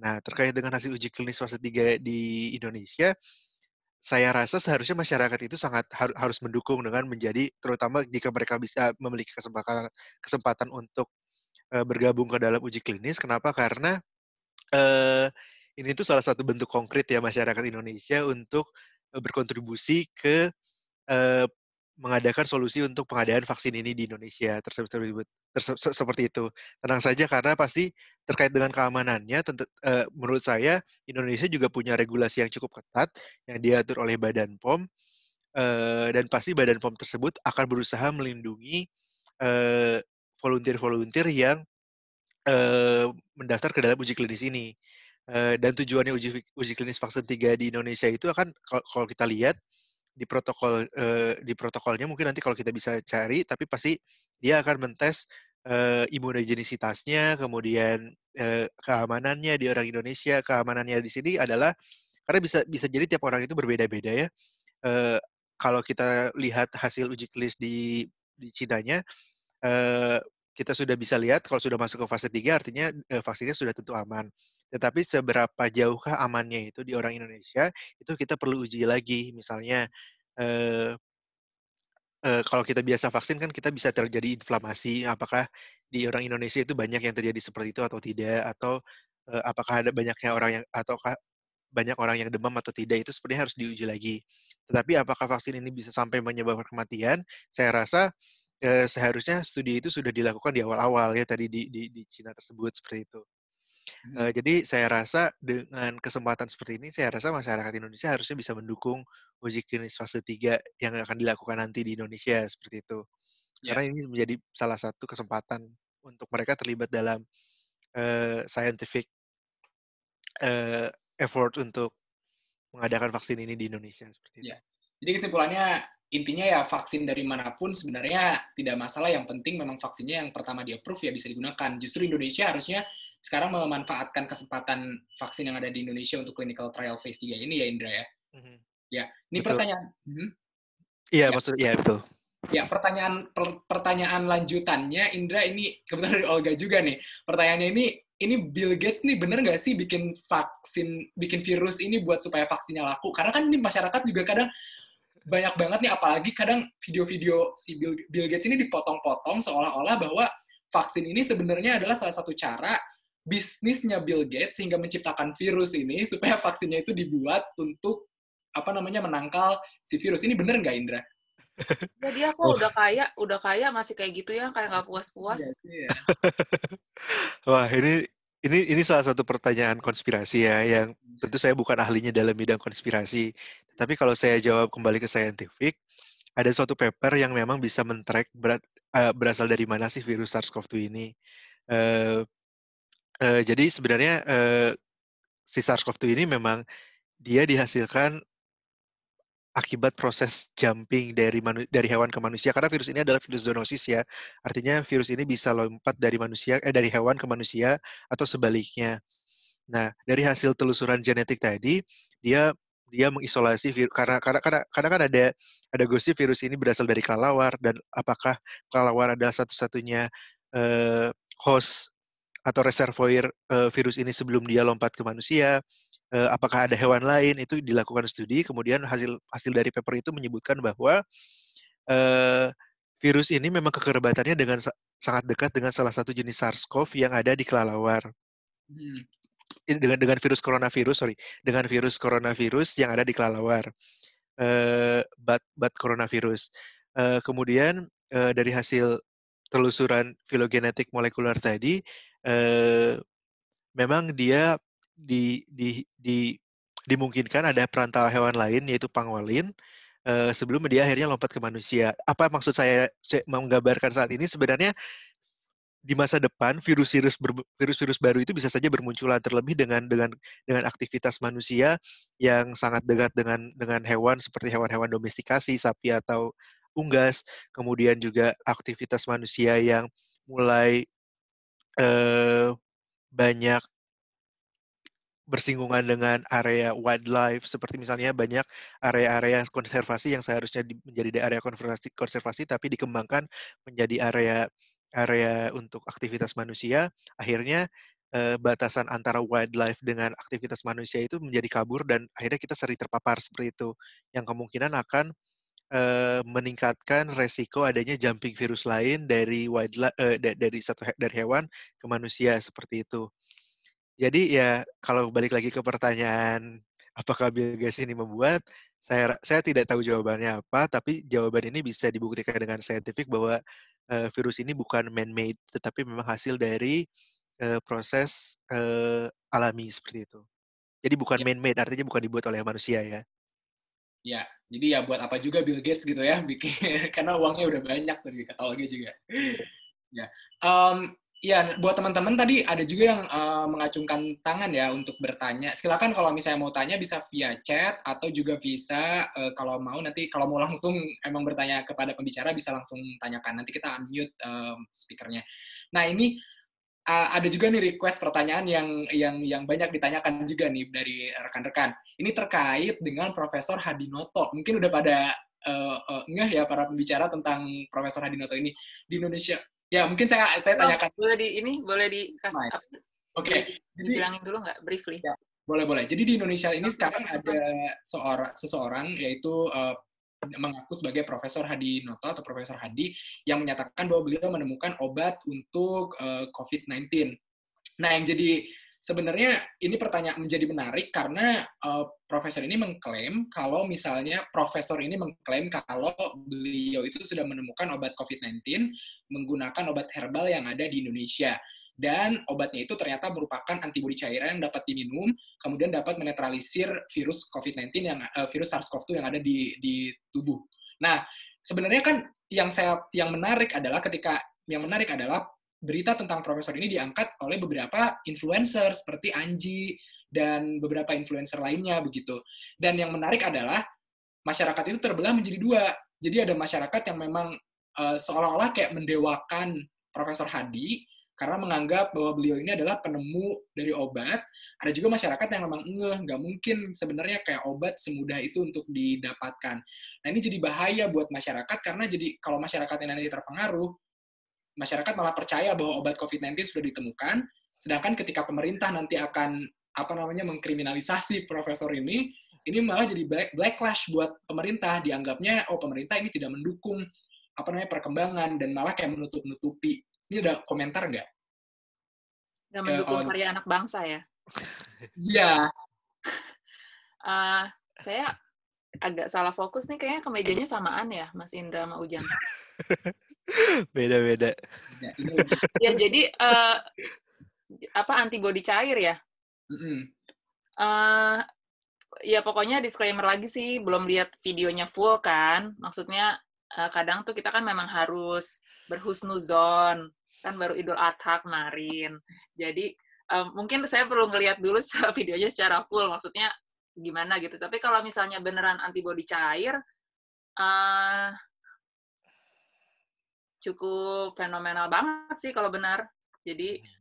Nah, terkait dengan hasil uji klinis fase 3 di Indonesia, saya rasa seharusnya masyarakat itu sangat har harus mendukung dengan menjadi terutama jika mereka bisa memiliki kesempatan kesempatan untuk uh, bergabung ke dalam uji klinis. Kenapa? Karena uh, ini tuh salah satu bentuk konkret ya masyarakat Indonesia untuk berkontribusi ke uh, mengadakan solusi untuk pengadaan vaksin ini di Indonesia tersebut seperti itu. Tenang saja karena pasti terkait dengan keamanannya tentu, uh, menurut saya Indonesia juga punya regulasi yang cukup ketat yang diatur oleh Badan POM uh, dan pasti Badan POM tersebut akan berusaha melindungi volunteer eh, volunteer-volunteer yang uh, mendaftar ke dalam uji klinis ini. Uh, dan tujuannya uji, uji klinis vaksin 3 di Indonesia itu akan kalau kita lihat di protokol uh, di protokolnya mungkin nanti kalau kita bisa cari tapi pasti dia akan mentes uh, eh, imunogenisitasnya kemudian uh, keamanannya di orang Indonesia keamanannya di sini adalah karena bisa bisa jadi tiap orang itu berbeda-beda ya uh, kalau kita lihat hasil uji klinis di di nya uh, kita sudah bisa lihat kalau sudah masuk ke fase 3 artinya eh, vaksinnya sudah tentu aman. Tetapi seberapa jauhkah amannya itu di orang Indonesia itu kita perlu uji lagi. Misalnya eh, eh, kalau kita biasa vaksin kan kita bisa terjadi inflamasi. Apakah di orang Indonesia itu banyak yang terjadi seperti itu atau tidak? Atau eh, apakah ada banyaknya orang yang atau banyak orang yang demam atau tidak itu sebenarnya harus diuji lagi. Tetapi apakah vaksin ini bisa sampai menyebabkan kematian? Saya rasa seharusnya studi itu sudah dilakukan di awal-awal ya tadi di, di, di Cina tersebut seperti itu. Hmm. Uh, jadi saya rasa dengan kesempatan seperti ini, saya rasa masyarakat Indonesia harusnya bisa mendukung uji klinis fase 3 yang akan dilakukan nanti di Indonesia seperti itu. Yeah. Karena ini menjadi salah satu kesempatan untuk mereka terlibat dalam uh, scientific uh, effort untuk mengadakan vaksin ini di Indonesia seperti itu. Yeah. Jadi kesimpulannya intinya ya vaksin dari manapun sebenarnya tidak masalah. Yang penting memang vaksinnya yang pertama di approve ya bisa digunakan. Justru Indonesia harusnya sekarang memanfaatkan kesempatan vaksin yang ada di Indonesia untuk clinical trial phase 3 ini ya Indra ya. Mm-hmm. Ya, ini betul. pertanyaan. Mm-hmm. Iya, ya. maksud iya betul. Ya, pertanyaan per, pertanyaan lanjutannya Indra ini kebetulan dari Olga juga nih. Pertanyaannya ini ini Bill Gates nih bener nggak sih bikin vaksin bikin virus ini buat supaya vaksinnya laku? Karena kan ini masyarakat juga kadang banyak banget nih apalagi kadang video-video si Bill, Bill Gates ini dipotong-potong seolah-olah bahwa vaksin ini sebenarnya adalah salah satu cara bisnisnya Bill Gates sehingga menciptakan virus ini *laughs* supaya vaksinnya itu dibuat untuk apa namanya menangkal si virus ini bener nggak Indra? Jadi ya, aku oh. udah kaya, udah kaya masih kayak gitu ya, kayak nggak puas-puas. Ya, ya. *laughs* Wah ini ini ini salah satu pertanyaan konspirasi ya yang tentu saya bukan ahlinya dalam bidang konspirasi. Tapi kalau saya jawab kembali ke scientific, ada suatu paper yang memang bisa men-track berat, uh, berasal dari mana sih virus SARS-CoV-2 ini. Uh, uh, jadi sebenarnya uh, si SARS-CoV-2 ini memang dia dihasilkan akibat proses jumping dari manu, dari hewan ke manusia karena virus ini adalah virus zoonosis ya artinya virus ini bisa lompat dari manusia eh dari hewan ke manusia atau sebaliknya nah dari hasil telusuran genetik tadi dia dia mengisolasi virus karena karena karena karena kan ada ada gosip virus ini berasal dari kelelawar dan apakah kelelawar adalah satu-satunya eh, host atau reservoir eh, virus ini sebelum dia lompat ke manusia Eh, apakah ada hewan lain itu dilakukan studi kemudian hasil hasil dari paper itu menyebutkan bahwa eh, virus ini memang kekerabatannya dengan sangat dekat dengan salah satu jenis SARS-CoV yang ada di kelelawar hmm. dengan dengan virus coronavirus sorry dengan virus coronavirus yang ada di kelelawar eh, bat bat coronavirus eh, kemudian eh, dari hasil telusuran filogenetik molekuler tadi eh, memang dia di, di, di, dimungkinkan ada perantara hewan lain yaitu pangolin uh, sebelum dia akhirnya lompat ke manusia. Apa maksud saya, saya menggambarkan saat ini sebenarnya di masa depan virus-virus virus-virus baru itu bisa saja bermunculan terlebih dengan dengan dengan aktivitas manusia yang sangat dekat dengan dengan hewan seperti hewan-hewan domestikasi sapi atau unggas kemudian juga aktivitas manusia yang mulai eh, banyak bersinggungan dengan area wildlife seperti misalnya banyak area-area konservasi yang seharusnya menjadi area konservasi konservasi tapi dikembangkan menjadi area area untuk aktivitas manusia akhirnya eh, batasan antara wildlife dengan aktivitas manusia itu menjadi kabur dan akhirnya kita sering terpapar seperti itu yang kemungkinan akan eh, meningkatkan resiko adanya jumping virus lain dari wildlife eh, dari satu dari hewan ke manusia seperti itu jadi ya kalau balik lagi ke pertanyaan apakah Bill Gates ini membuat, saya saya tidak tahu jawabannya apa, tapi jawaban ini bisa dibuktikan dengan saintifik bahwa uh, virus ini bukan man-made, tetapi memang hasil dari uh, proses uh, alami seperti itu. Jadi bukan ya. man-made, artinya bukan dibuat oleh manusia ya. Ya, jadi ya buat apa juga Bill Gates gitu ya, bikin *laughs* karena uangnya udah banyak tadi katalogi juga. Iya. ya, um, Iya, buat teman-teman tadi ada juga yang uh, mengacungkan tangan ya untuk bertanya. Silakan kalau misalnya mau tanya bisa via chat atau juga bisa uh, kalau mau nanti kalau mau langsung emang bertanya kepada pembicara bisa langsung tanyakan. Nanti kita unmute um, speakernya. Nah ini uh, ada juga nih request pertanyaan yang yang yang banyak ditanyakan juga nih dari rekan-rekan. Ini terkait dengan Profesor Hadinoto. Mungkin udah pada uh, uh, ngeh ya para pembicara tentang Profesor Hadinoto ini di Indonesia Ya, mungkin saya saya oh, tanyakan. Boleh di ini boleh dikasih Oke. Okay. Jadi bilangin dulu nggak briefly. Ya, boleh boleh. Jadi di Indonesia ini sekarang ada seorang seseorang yaitu uh, mengaku sebagai Profesor Hadi Noto atau Profesor Hadi yang menyatakan bahwa beliau menemukan obat untuk uh, eh, COVID-19. Nah, yang jadi sebenarnya ini pertanyaan menjadi menarik karena uh, profesor ini mengklaim kalau misalnya profesor ini mengklaim kalau beliau itu sudah menemukan obat COVID-19 menggunakan obat herbal yang ada di Indonesia dan obatnya itu ternyata merupakan antibodi cairan yang dapat diminum kemudian dapat menetralisir virus COVID-19 yang uh, virus SARS-CoV-2 yang ada di di tubuh. Nah, sebenarnya kan yang saya yang menarik adalah ketika yang menarik adalah berita tentang profesor ini diangkat oleh beberapa influencer seperti Anji dan beberapa influencer lainnya begitu. Dan yang menarik adalah masyarakat itu terbelah menjadi dua. Jadi ada masyarakat yang memang uh, seolah-olah kayak mendewakan Profesor Hadi karena menganggap bahwa beliau ini adalah penemu dari obat. Ada juga masyarakat yang memang ngeh, nggak mungkin sebenarnya kayak obat semudah itu untuk didapatkan. Nah ini jadi bahaya buat masyarakat karena jadi kalau masyarakat yang nanti terpengaruh, masyarakat malah percaya bahwa obat COVID-19 sudah ditemukan, sedangkan ketika pemerintah nanti akan apa namanya mengkriminalisasi profesor ini, ini malah jadi black, backlash buat pemerintah dianggapnya oh pemerintah ini tidak mendukung apa namanya perkembangan dan malah kayak menutup nutupi. Ini ada komentar nggak? Nggak mendukung karya anak bangsa ya? Iya. uh, *laughs* saya agak salah fokus nih kayaknya kemejanya samaan ya Mas Indra sama Ujang. *laughs* Beda-beda. Iya. ya jadi uh, apa antibody cair ya? Mm -hmm. uh, ya pokoknya disclaimer lagi sih belum lihat videonya full kan. Maksudnya uh, kadang tuh kita kan memang harus berhusnuzon kan baru Idul Adha kemarin. Jadi uh, mungkin saya perlu ngelihat dulu *laughs* videonya secara full maksudnya gimana gitu. Tapi kalau misalnya beneran antibody cair uh, cukup fenomenal banget sih kalau benar. Jadi iya.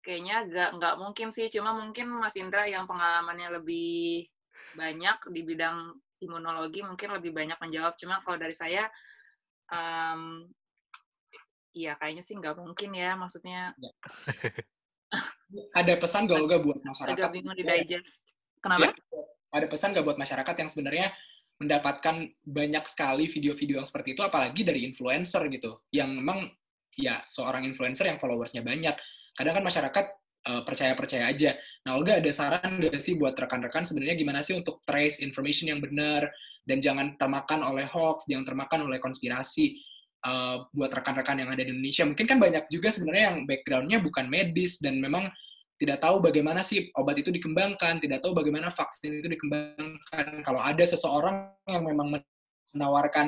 kayaknya nggak nggak mungkin sih. Cuma mungkin Mas Indra yang pengalamannya lebih banyak di bidang imunologi mungkin lebih banyak menjawab. Cuma kalau dari saya, um, ya kayaknya sih nggak mungkin ya. Maksudnya iya. *laughs* ada pesan gak gak buat masyarakat? bingung di digest. Kenapa? Iya. ada pesan gak buat masyarakat yang sebenarnya mendapatkan banyak sekali video-video yang seperti itu apalagi dari influencer gitu yang memang ya seorang influencer yang followersnya banyak kadang kan masyarakat eh, percaya-percaya uh, aja. Nah, Olga ada saran gak sih buat rekan-rekan sebenarnya gimana sih untuk trace information yang benar dan jangan termakan oleh hoax, jangan termakan oleh konspirasi uh, buat rekan-rekan yang ada di Indonesia. Mungkin kan banyak juga sebenarnya yang backgroundnya bukan medis dan memang tidak tahu bagaimana sih obat itu dikembangkan, tidak tahu bagaimana vaksin itu dikembangkan. Kalau ada seseorang yang memang menawarkan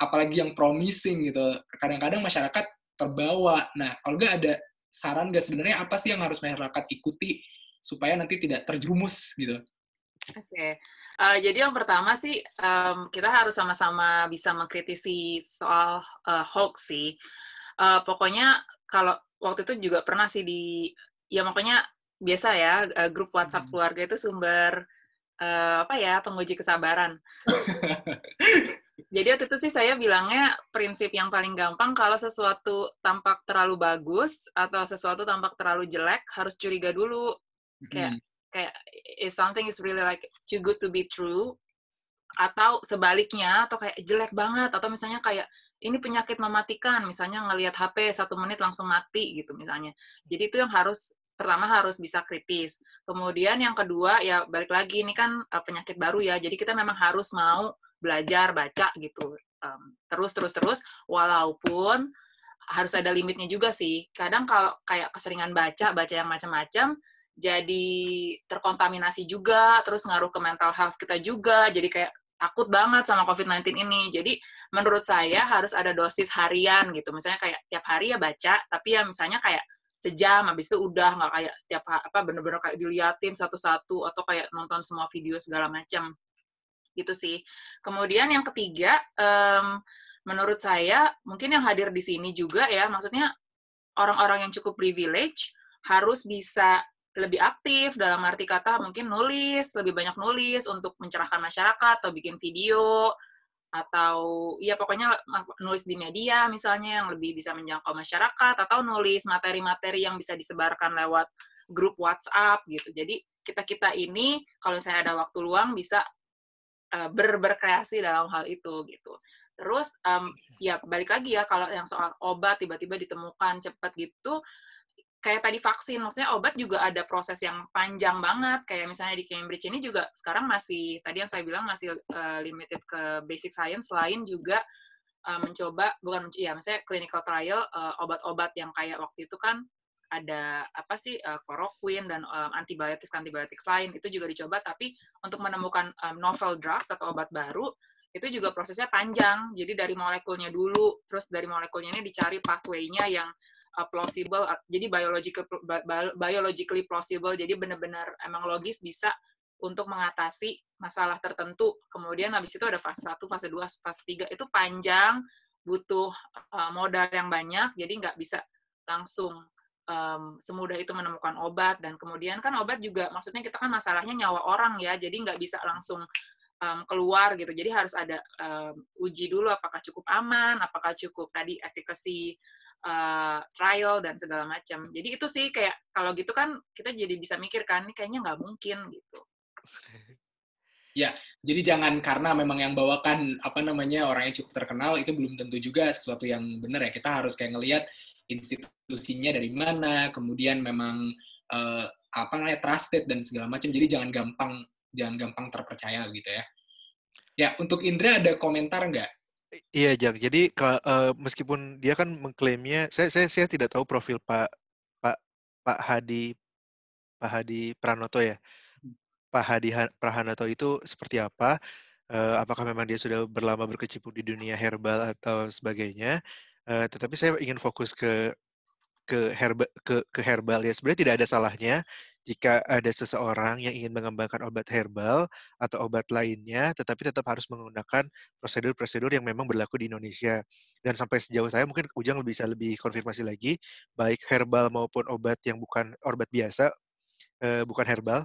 apalagi yang promising gitu, kadang-kadang masyarakat terbawa. Nah, kalau nggak ada saran nggak sebenarnya apa sih yang harus masyarakat ikuti supaya nanti tidak terjerumus gitu? Oke. Okay. Uh, eh, jadi yang pertama sih um, kita harus sama-sama bisa mengkritisi soal uh, hoax sih. Uh, pokoknya kalau waktu itu juga pernah sih di ya makanya biasa ya eh, grup WhatsApp hmm. keluarga itu sumber uh, apa ya penguji kesabaran. *laughs* Jadi waktu itu sih saya bilangnya prinsip yang paling gampang kalau sesuatu tampak terlalu bagus atau sesuatu tampak terlalu jelek harus curiga dulu. Kayak mm. kayak if something is really like too good to be true atau sebaliknya atau kayak jelek banget atau misalnya kayak ini penyakit mematikan misalnya ngelihat HP satu menit langsung mati gitu misalnya jadi itu yang harus pertama harus bisa kritis kemudian yang kedua ya balik lagi ini kan eh, penyakit baru ya jadi kita memang harus mau belajar baca gitu terus terus terus walaupun harus ada limitnya juga sih kadang kalau kayak keseringan baca baca yang macam-macam jadi terkontaminasi juga terus ngaruh ke mental health kita juga jadi kayak takut banget sama COVID-19 ini. Jadi menurut saya harus ada dosis harian gitu. Misalnya kayak tiap hari ya baca, tapi ya misalnya kayak sejam habis itu udah nggak kayak setiap apa bener-bener kayak diliatin satu-satu atau kayak nonton semua video segala macam gitu sih. Kemudian yang ketiga, um, menurut saya mungkin yang hadir di sini juga ya, maksudnya orang-orang yang cukup privilege harus bisa lebih aktif dalam arti kata mungkin nulis, lebih banyak nulis untuk mencerahkan masyarakat atau bikin video atau ya pokoknya nulis di media misalnya yang lebih bisa menjangkau masyarakat atau nulis materi-materi yang bisa disebarkan lewat grup WhatsApp gitu. Jadi kita-kita ini kalau saya ada waktu luang bisa eh, ber berkreasi dalam hal itu gitu. Terus um, ya balik lagi ya kalau yang soal obat tiba-tiba ditemukan cepat gitu kayak tadi vaksin, maksudnya obat juga ada proses yang panjang banget. Kayak misalnya di Cambridge ini juga sekarang masih, tadi yang saya bilang masih uh, limited ke basic science, selain juga uh, mencoba, bukan, ya misalnya clinical trial uh, obat-obat yang kayak waktu itu kan ada apa sih uh, chloroquine dan um, antibiotik antibiotik lain itu juga dicoba tapi untuk menemukan um, novel drugs atau obat baru itu juga prosesnya panjang jadi dari molekulnya dulu terus dari molekulnya ini dicari pathway-nya yang uh, plausible uh, jadi biological biologically plausible jadi benar-benar emang logis bisa untuk mengatasi masalah tertentu kemudian habis itu ada fase 1, fase 2, fase 3 itu panjang butuh uh, modal yang banyak jadi nggak bisa langsung um, semudah itu menemukan obat dan kemudian kan obat juga maksudnya kita kan masalahnya nyawa orang ya jadi nggak bisa langsung um, keluar gitu jadi harus ada um, uji dulu apakah cukup aman apakah cukup tadi efikasi uh, trial dan segala macam. Jadi itu sih kayak kalau gitu kan kita jadi bisa mikir kan, ini kayaknya nggak mungkin gitu. *laughs* Ya, jadi jangan karena memang yang bawakan apa namanya orangnya cukup terkenal itu belum tentu juga sesuatu yang benar ya. Kita harus kayak ngelihat institusinya dari mana, kemudian memang uh, apa namanya trusted dan segala macam. Jadi jangan gampang jangan gampang terpercaya gitu ya. Ya, untuk Indra ada komentar nggak Iya, Jang. Jadi ke, uh, meskipun dia kan mengklaimnya, saya saya saya tidak tahu profil Pak Pak Pak Hadi Pak Hadi Pranoto ya. Hmm. Pak Hadi Pranoto itu seperti apa? Uh, apakah memang dia sudah berlama berkecimpung di dunia herbal atau sebagainya? Uh, tetapi saya ingin fokus ke ke herba, ke ke herbal ya sebenarnya tidak ada salahnya jika ada seseorang yang ingin mengembangkan obat herbal atau obat lainnya tetapi tetap harus menggunakan prosedur-prosedur yang memang berlaku di Indonesia dan sampai sejauh saya mungkin Ujang bisa lebih konfirmasi lagi baik herbal maupun obat yang bukan obat biasa eh, bukan herbal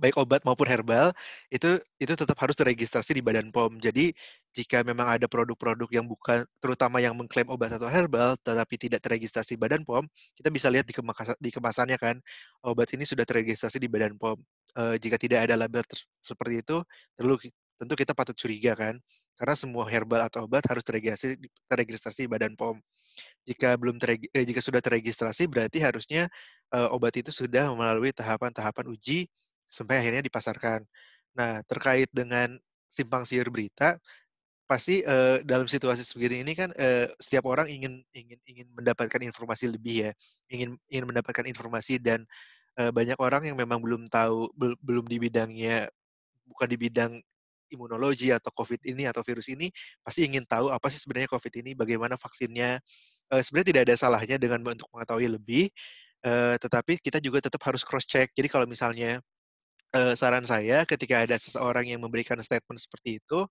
baik obat maupun herbal itu itu tetap harus terregistrasi di Badan POM. Jadi jika memang ada produk-produk yang bukan terutama yang mengklaim obat atau herbal tetapi tidak terregistrasi Badan POM, kita bisa lihat di, kemas di kemasannya kan obat ini sudah terregistrasi di Badan POM. E, jika tidak ada label seperti itu, terlalu, tentu kita patut curiga kan karena semua herbal atau obat harus terregistrasi terregistrasi di Badan POM. Jika belum tereg, eh, jika sudah terregistrasi berarti harusnya eh, obat itu sudah melalui tahapan-tahapan uji sampai akhirnya dipasarkan. Nah, terkait dengan simpang siur berita, pasti uh, dalam situasi seperti ini kan uh, setiap orang ingin ingin ingin mendapatkan informasi lebih ya, ingin ingin mendapatkan informasi dan uh, banyak orang yang memang belum tahu bel belum di bidangnya bukan di bidang imunologi atau COVID ini atau virus ini pasti ingin tahu apa sih sebenarnya COVID ini, bagaimana vaksinnya. Uh, sebenarnya tidak ada salahnya dengan untuk mengetahui lebih, uh, tetapi kita juga tetap harus cross check. Jadi kalau misalnya uh, saran saya ketika ada seseorang yang memberikan statement seperti itu,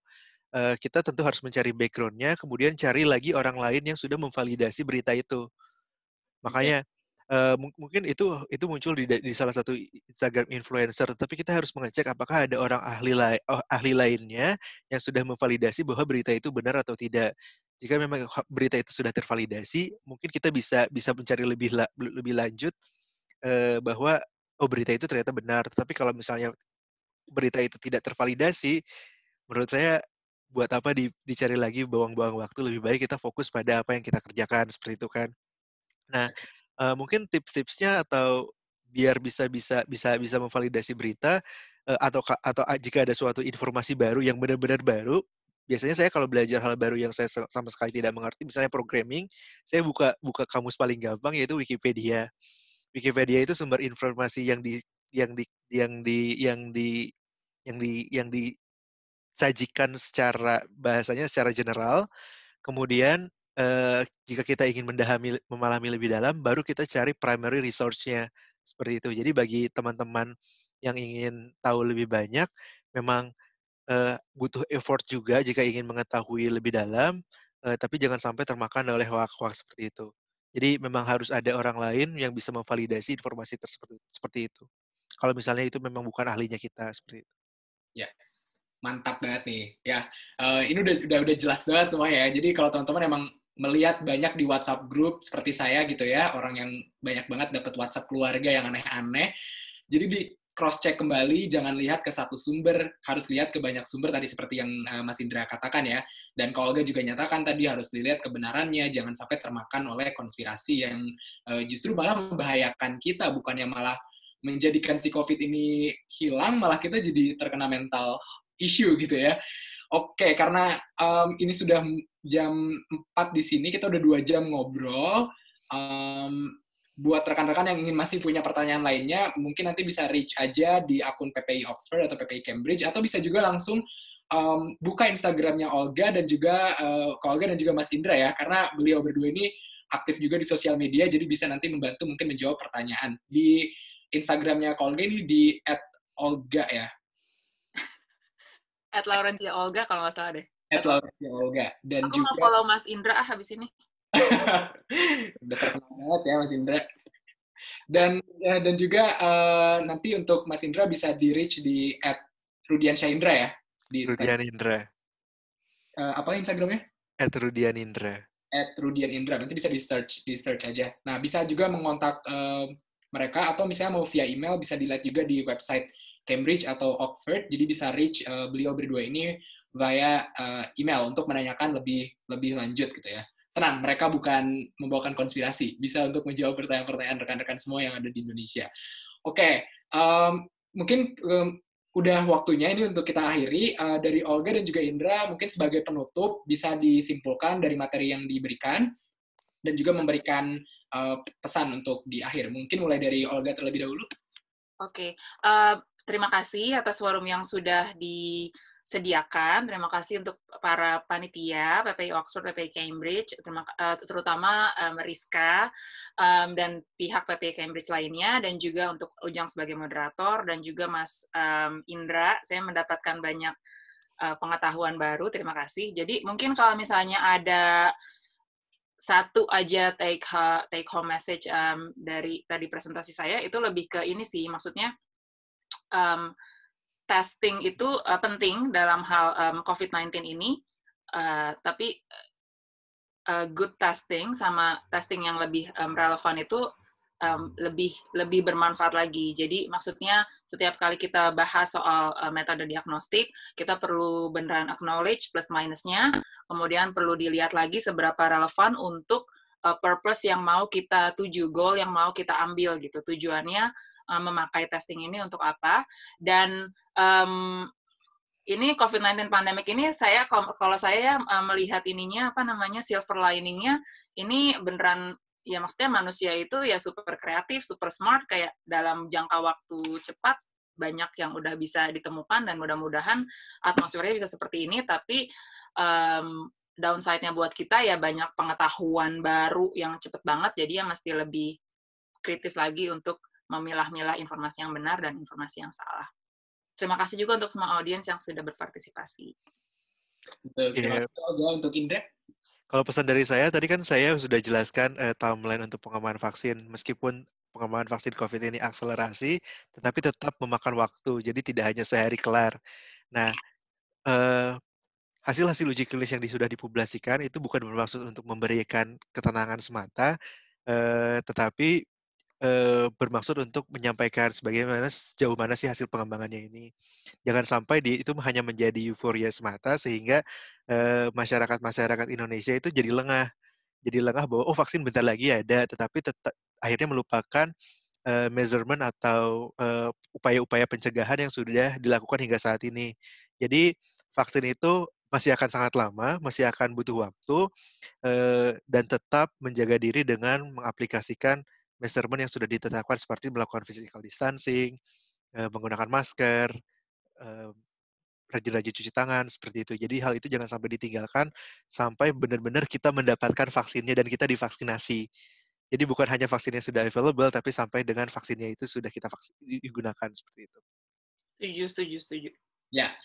uh, kita tentu harus mencari backgroundnya, kemudian cari lagi orang lain yang sudah memvalidasi berita itu. Makanya okay. uh, eh, mungkin itu itu muncul di, di salah satu Instagram influencer, tapi kita harus mengecek apakah ada orang ahli la oh, ahli lainnya yang sudah memvalidasi bahwa berita itu benar atau tidak. Jika memang berita itu sudah tervalidasi, mungkin kita bisa bisa mencari lebih la, lebih lanjut bahwa oh berita itu ternyata benar. Tapi kalau misalnya berita itu tidak tervalidasi, menurut saya buat apa di, dicari lagi bawang-bawang waktu lebih baik kita fokus pada apa yang kita kerjakan seperti itu kan nah uh, mungkin tips-tipsnya atau biar bisa bisa bisa bisa memvalidasi berita eh, atau atau jika ada suatu informasi baru yang benar-benar baru biasanya saya kalau belajar hal baru yang saya sama sekali tidak mengerti misalnya programming saya buka buka kamus paling gampang yaitu Wikipedia Wikipedia itu sumber informasi yang di yang di yang di yang di yang di yang disajikan secara bahasanya secara general. Kemudian eh, jika kita ingin mendahami memahami lebih dalam, baru kita cari primary resource-nya seperti itu. Jadi bagi teman-teman yang ingin tahu lebih banyak, memang eh, butuh effort juga jika ingin mengetahui lebih dalam. Eh, tapi jangan sampai termakan oleh hoax-hoax seperti itu. Jadi memang harus ada orang lain yang bisa memvalidasi informasi tersebut seperti itu. Kalau misalnya itu memang bukan ahlinya kita seperti itu. Ya, mantap banget nih. Ya, uh, ini udah udah udah jelas banget semua ya. Jadi kalau teman-teman emang melihat banyak di WhatsApp grup seperti saya gitu ya, orang yang banyak banget dapat WhatsApp keluarga yang aneh-aneh. Jadi di cross check kembali, jangan lihat ke satu sumber, harus lihat ke banyak sumber tadi seperti yang eh, Mas Indra katakan ya. Dan kalau Olga juga nyatakan tadi harus dilihat kebenarannya, jangan sampai termakan oleh konspirasi yang eh, justru malah membahayakan kita, bukannya malah menjadikan si COVID ini hilang, malah kita jadi terkena mental issue gitu ya. Oke, karena um, ini sudah jam 4 di sini, kita udah dua jam ngobrol. Um, buat rekan-rekan yang ingin masih punya pertanyaan lainnya, mungkin nanti bisa reach aja di akun PPI Oxford atau PPI Cambridge, atau bisa juga langsung um, buka Instagramnya Olga dan juga uh, Olga dan juga Mas Indra ya, karena beliau berdua ini aktif juga di sosial media, jadi bisa nanti membantu mungkin menjawab pertanyaan. Di Instagramnya Olga ini di Olga ya. *laughs* At Laurentia Olga kalau nggak salah deh. At Laurentia Olga. Dan Aku juga... mau follow Mas Indra ah habis ini. *laughs* udah terkenal banget ya Mas Indra dan ya, dan juga uh, nanti untuk Mas Indra bisa di reach di at Rudian Syahindra ya di Rudian Indra uh, apa Instagramnya at Rudian Indra at Rudian Indra nanti bisa di search di search aja nah bisa juga mengontak uh, mereka atau misalnya mau via email bisa dilihat juga di website Cambridge atau Oxford jadi bisa reach uh, beliau berdua ini via uh, email untuk menanyakan lebih lebih lanjut gitu ya tenang, mereka bukan membawakan konspirasi, bisa untuk menjawab pertanyaan-pertanyaan rekan-rekan semua yang ada di Indonesia. Oke, okay, um, mungkin um, udah waktunya ini untuk kita akhiri uh, dari Olga dan juga Indra mungkin sebagai penutup bisa disimpulkan dari materi yang diberikan dan juga memberikan uh, pesan untuk di akhir. Mungkin mulai dari Olga terlebih dahulu. Oke, okay. uh, eh, terima kasih atas warung yang sudah di sediakan. Terima kasih untuk para panitia PPI Oxford, PPI Cambridge, eh, terutama um, um, dan pihak PPI Cambridge lainnya, dan juga untuk Ujang sebagai moderator dan juga Mas um, Indra. Saya mendapatkan banyak uh, pengetahuan baru. Terima kasih. Jadi mungkin kalau misalnya ada satu aja take home, take home message um, dari tadi presentasi saya itu lebih ke ini sih maksudnya um, testing itu uh, penting dalam hal um, COVID-19 ini, uh, tapi uh, good testing sama testing yang lebih um, relevan itu um, lebih lebih bermanfaat lagi. Jadi maksudnya setiap kali kita bahas soal uh, metode diagnostik, kita perlu beneran acknowledge plus minusnya, kemudian perlu dilihat lagi seberapa relevan untuk uh, purpose yang mau kita tuju, goal yang mau kita ambil gitu. Tujuannya Eh, memakai testing ini untuk apa dan um, ini COVID-19 pandemic ini saya kalau saya eh, melihat ininya apa namanya silver liningnya ini beneran ya maksudnya manusia itu ya super kreatif, super smart kayak dalam jangka waktu cepat banyak yang udah bisa ditemukan dan mudah-mudahan atmosfernya bisa seperti ini tapi um, downside-nya buat kita ya banyak pengetahuan baru yang cepet banget jadi ya mesti lebih kritis lagi untuk memilah-milah informasi yang benar dan informasi yang salah. Terima kasih juga untuk semua audiens yang sudah berpartisipasi. Terima iya. kasih untuk Indra. Kalau pesan dari saya, tadi kan saya sudah jelaskan eh, timeline untuk pengembangan vaksin. Meskipun pengembangan vaksin COVID ini akselerasi, tetapi tetap memakan waktu. Jadi tidak hanya sehari kelar. Nah, hasil eh, hasil-hasil uji klinis yang sudah dipublikasikan itu bukan bermaksud untuk memberikan ketenangan semata, eh, tetapi e, bermaksud untuk menyampaikan sebagaimana sejauh mana sih hasil pengembangannya ini. Jangan sampai di, itu hanya menjadi euforia semata sehingga eh, masyarakat-masyarakat e, Indonesia itu jadi lengah. Jadi lengah bahwa oh vaksin bentar lagi ada, tetapi tetap akhirnya melupakan uh, measurement atau upaya-upaya uh, pencegahan yang sudah dilakukan hingga saat ini. Jadi vaksin itu masih akan sangat lama, masih akan butuh waktu, dan tetap menjaga diri dengan mengaplikasikan measurement yang sudah ditetapkan seperti melakukan physical distancing, eh, menggunakan masker, eh, rajin-rajin cuci tangan seperti itu. Jadi hal itu jangan sampai ditinggalkan sampai benar-benar kita mendapatkan vaksinnya dan kita divaksinasi. Jadi bukan hanya vaksinnya sudah available, tapi sampai dengan vaksinnya itu sudah kita vaksin, digunakan seperti itu. Setuju, setuju, setuju. Ya,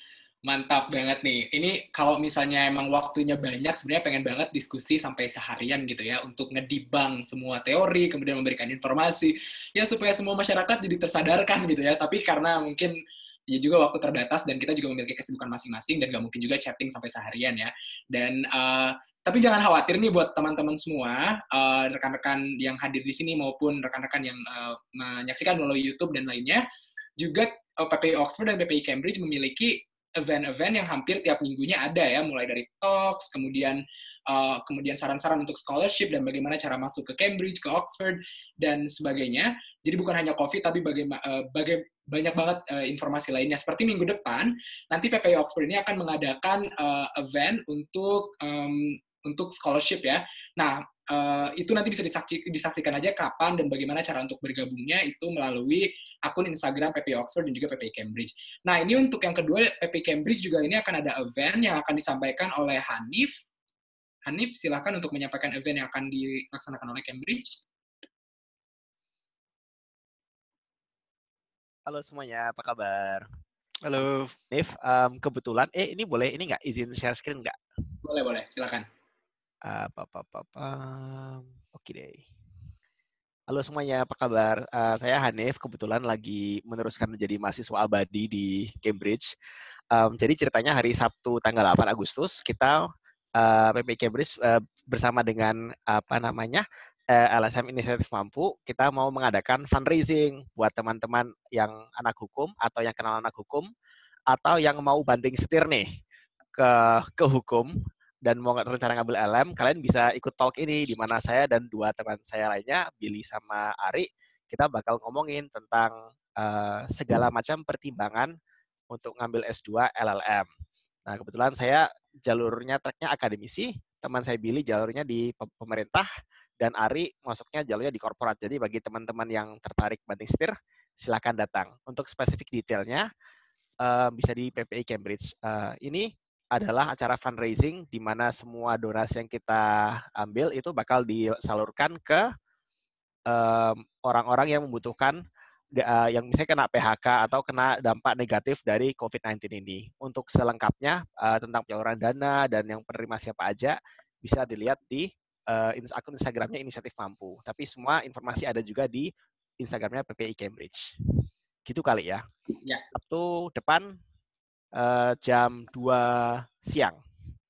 Mantap banget nih. Ini kalau misalnya emang waktunya banyak, sebenarnya pengen banget diskusi sampai seharian gitu ya, untuk ngedibang semua teori, kemudian memberikan informasi, ya supaya semua masyarakat jadi tersadarkan gitu ya. Tapi karena mungkin ya juga waktu terbatas dan kita juga memiliki kesibukan masing-masing dan gak mungkin juga chatting sampai seharian ya. Dan uh, tapi jangan khawatir nih buat teman-teman semua, eh, rekan-rekan uh, yang hadir di sini maupun rekan-rekan yang uh, menyaksikan melalui YouTube dan lainnya, juga PPI Oxford dan PPI Cambridge memiliki event-event yang hampir tiap minggunya ada ya, mulai dari talks, kemudian uh, kemudian saran-saran untuk scholarship dan bagaimana cara masuk ke Cambridge, ke Oxford dan sebagainya. Jadi bukan hanya COVID tapi bagaimana uh, eh, baga banyak banget uh, informasi lainnya. Seperti minggu depan nanti PPI Oxford ini akan mengadakan uh, event untuk um, untuk scholarship ya. Nah, uh, itu nanti bisa disaksikan, disaksikan aja kapan dan bagaimana cara untuk bergabungnya itu melalui akun Instagram PPI Oxford dan juga PPI Cambridge. Nah, ini untuk yang kedua PPI Cambridge juga ini akan ada event yang akan disampaikan oleh Hanif. Hanif, silahkan untuk menyampaikan event yang akan dilaksanakan oleh Cambridge. Halo semuanya, apa kabar? Halo. Nif, um, kebetulan, eh ini boleh, ini nggak izin share screen nggak? Boleh, boleh, silakan. Apa, ah, apa, apa, Oke okay deh. Halo semuanya, apa kabar? Uh, saya Hanif, kebetulan lagi meneruskan menjadi mahasiswa abadi di Cambridge. Um, jadi ceritanya hari Sabtu tanggal 8 Agustus kita uh, eh, PP Cambridge uh, bersama dengan apa namanya uh, LSM Inisiatif Mampu, kita mau mengadakan fundraising buat teman-teman yang anak hukum atau yang kenal anak hukum atau yang mau banding setir nih ke ke hukum dan mau rencana ngambil LM, kalian bisa ikut talk ini di mana saya dan dua teman saya lainnya, Billy sama Ari, kita bakal ngomongin tentang uh, segala macam pertimbangan untuk ngambil S2 LLM. Nah, kebetulan saya jalurnya tracknya akademisi, teman saya Billy jalurnya di pemerintah, dan Ari masuknya jalurnya di korporat. Jadi bagi teman-teman yang tertarik banting setir, silakan datang. Untuk spesifik detailnya, uh, bisa di PPI Cambridge. Uh, ini adalah acara fundraising di mana semua donasi yang kita ambil itu bakal disalurkan ke orang mmm, orang-orang yang membutuhkan uh, yang misalnya kena PHK atau kena dampak negatif dari COVID-19 ini. Untuk selengkapnya uh, tentang penyaluran dana dan yang penerima siapa aja bisa dilihat di uh, akun Instagramnya Inisiatif Mampu. Tapi semua informasi ada juga di Instagramnya PPI Cambridge. Gitu kali ya. ya. Sabtu depan uh, jam 2 siang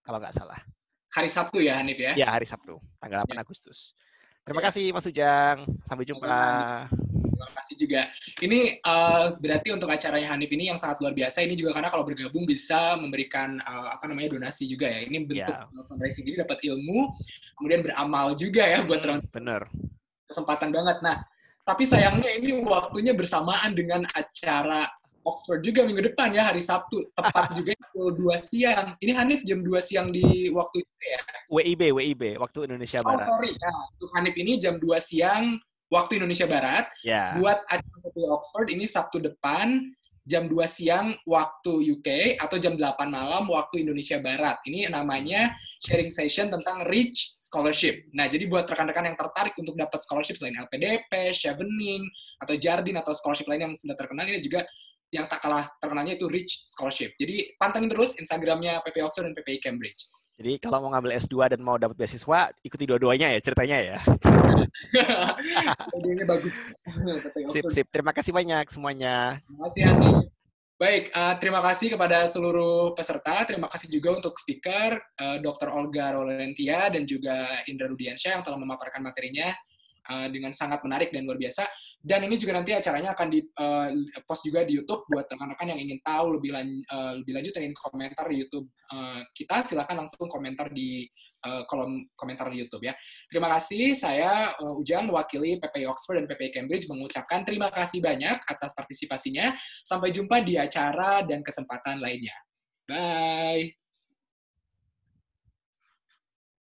kalau nggak salah. Hari Sabtu ya Hanif ya? Ya hari Sabtu, tanggal 8 ya. Agustus. Terima ya. kasih Mas Ujang, sampai jumpa. Terima kasih juga. Ini uh, berarti untuk acaranya Hanif ini yang sangat luar biasa. Ini juga karena kalau bergabung bisa memberikan uh, apa namanya donasi juga ya. Ini bentuk ya. fundraising ini dapat ilmu, kemudian beramal juga ya buat orang. Bener. Kesempatan banget. Nah, tapi sayangnya ini waktunya bersamaan dengan acara Oxford juga minggu depan ya hari Sabtu tepat *laughs* juga pukul 2 siang. Ini Hanif jam 2 siang di waktu itu ya. WIB WIB waktu Indonesia oh, Barat. Oh sorry, nah, untuk Hanif ini jam 2 siang waktu Indonesia Barat. Yeah. Buat acara di Oxford ini Sabtu depan jam 2 siang waktu UK atau jam 8 malam waktu Indonesia Barat. Ini namanya sharing session tentang Rich Scholarship. Nah, jadi buat rekan-rekan yang tertarik untuk dapat scholarship selain LPDP, Chevening, atau Jardin, atau scholarship lain yang sudah terkenal, ini juga yang tak kalah terkenalnya itu Rich Scholarship. Jadi pantengin terus Instagramnya PP Oxford dan PPI Cambridge. Jadi kalau mau ngambil S2 dan mau dapat beasiswa, ikuti dua-duanya ya ceritanya ya. *laughs* Ini bagus. sip, sip. Terima kasih banyak semuanya. Terima kasih, Andi. Baik, uh, terima kasih kepada seluruh peserta. Terima kasih juga untuk speaker, uh, eh, Dr. Olga Rolentia dan juga Indra Rudiansyah yang telah memaparkan materinya. Eh, dengan sangat menarik dan luar biasa. Dan ini juga nanti acaranya akan di uh, post juga di YouTube buat rekan-rekan yang ingin tahu lebih lan, uh, lebih lanjut dan ingin komentar di YouTube uh, kita silahkan langsung komentar di uh, kolom komentar di YouTube ya. Terima kasih saya uh, Ujang mewakili PPI Oxford dan PPI Cambridge mengucapkan terima kasih banyak atas partisipasinya. Sampai jumpa di acara dan kesempatan lainnya. Bye.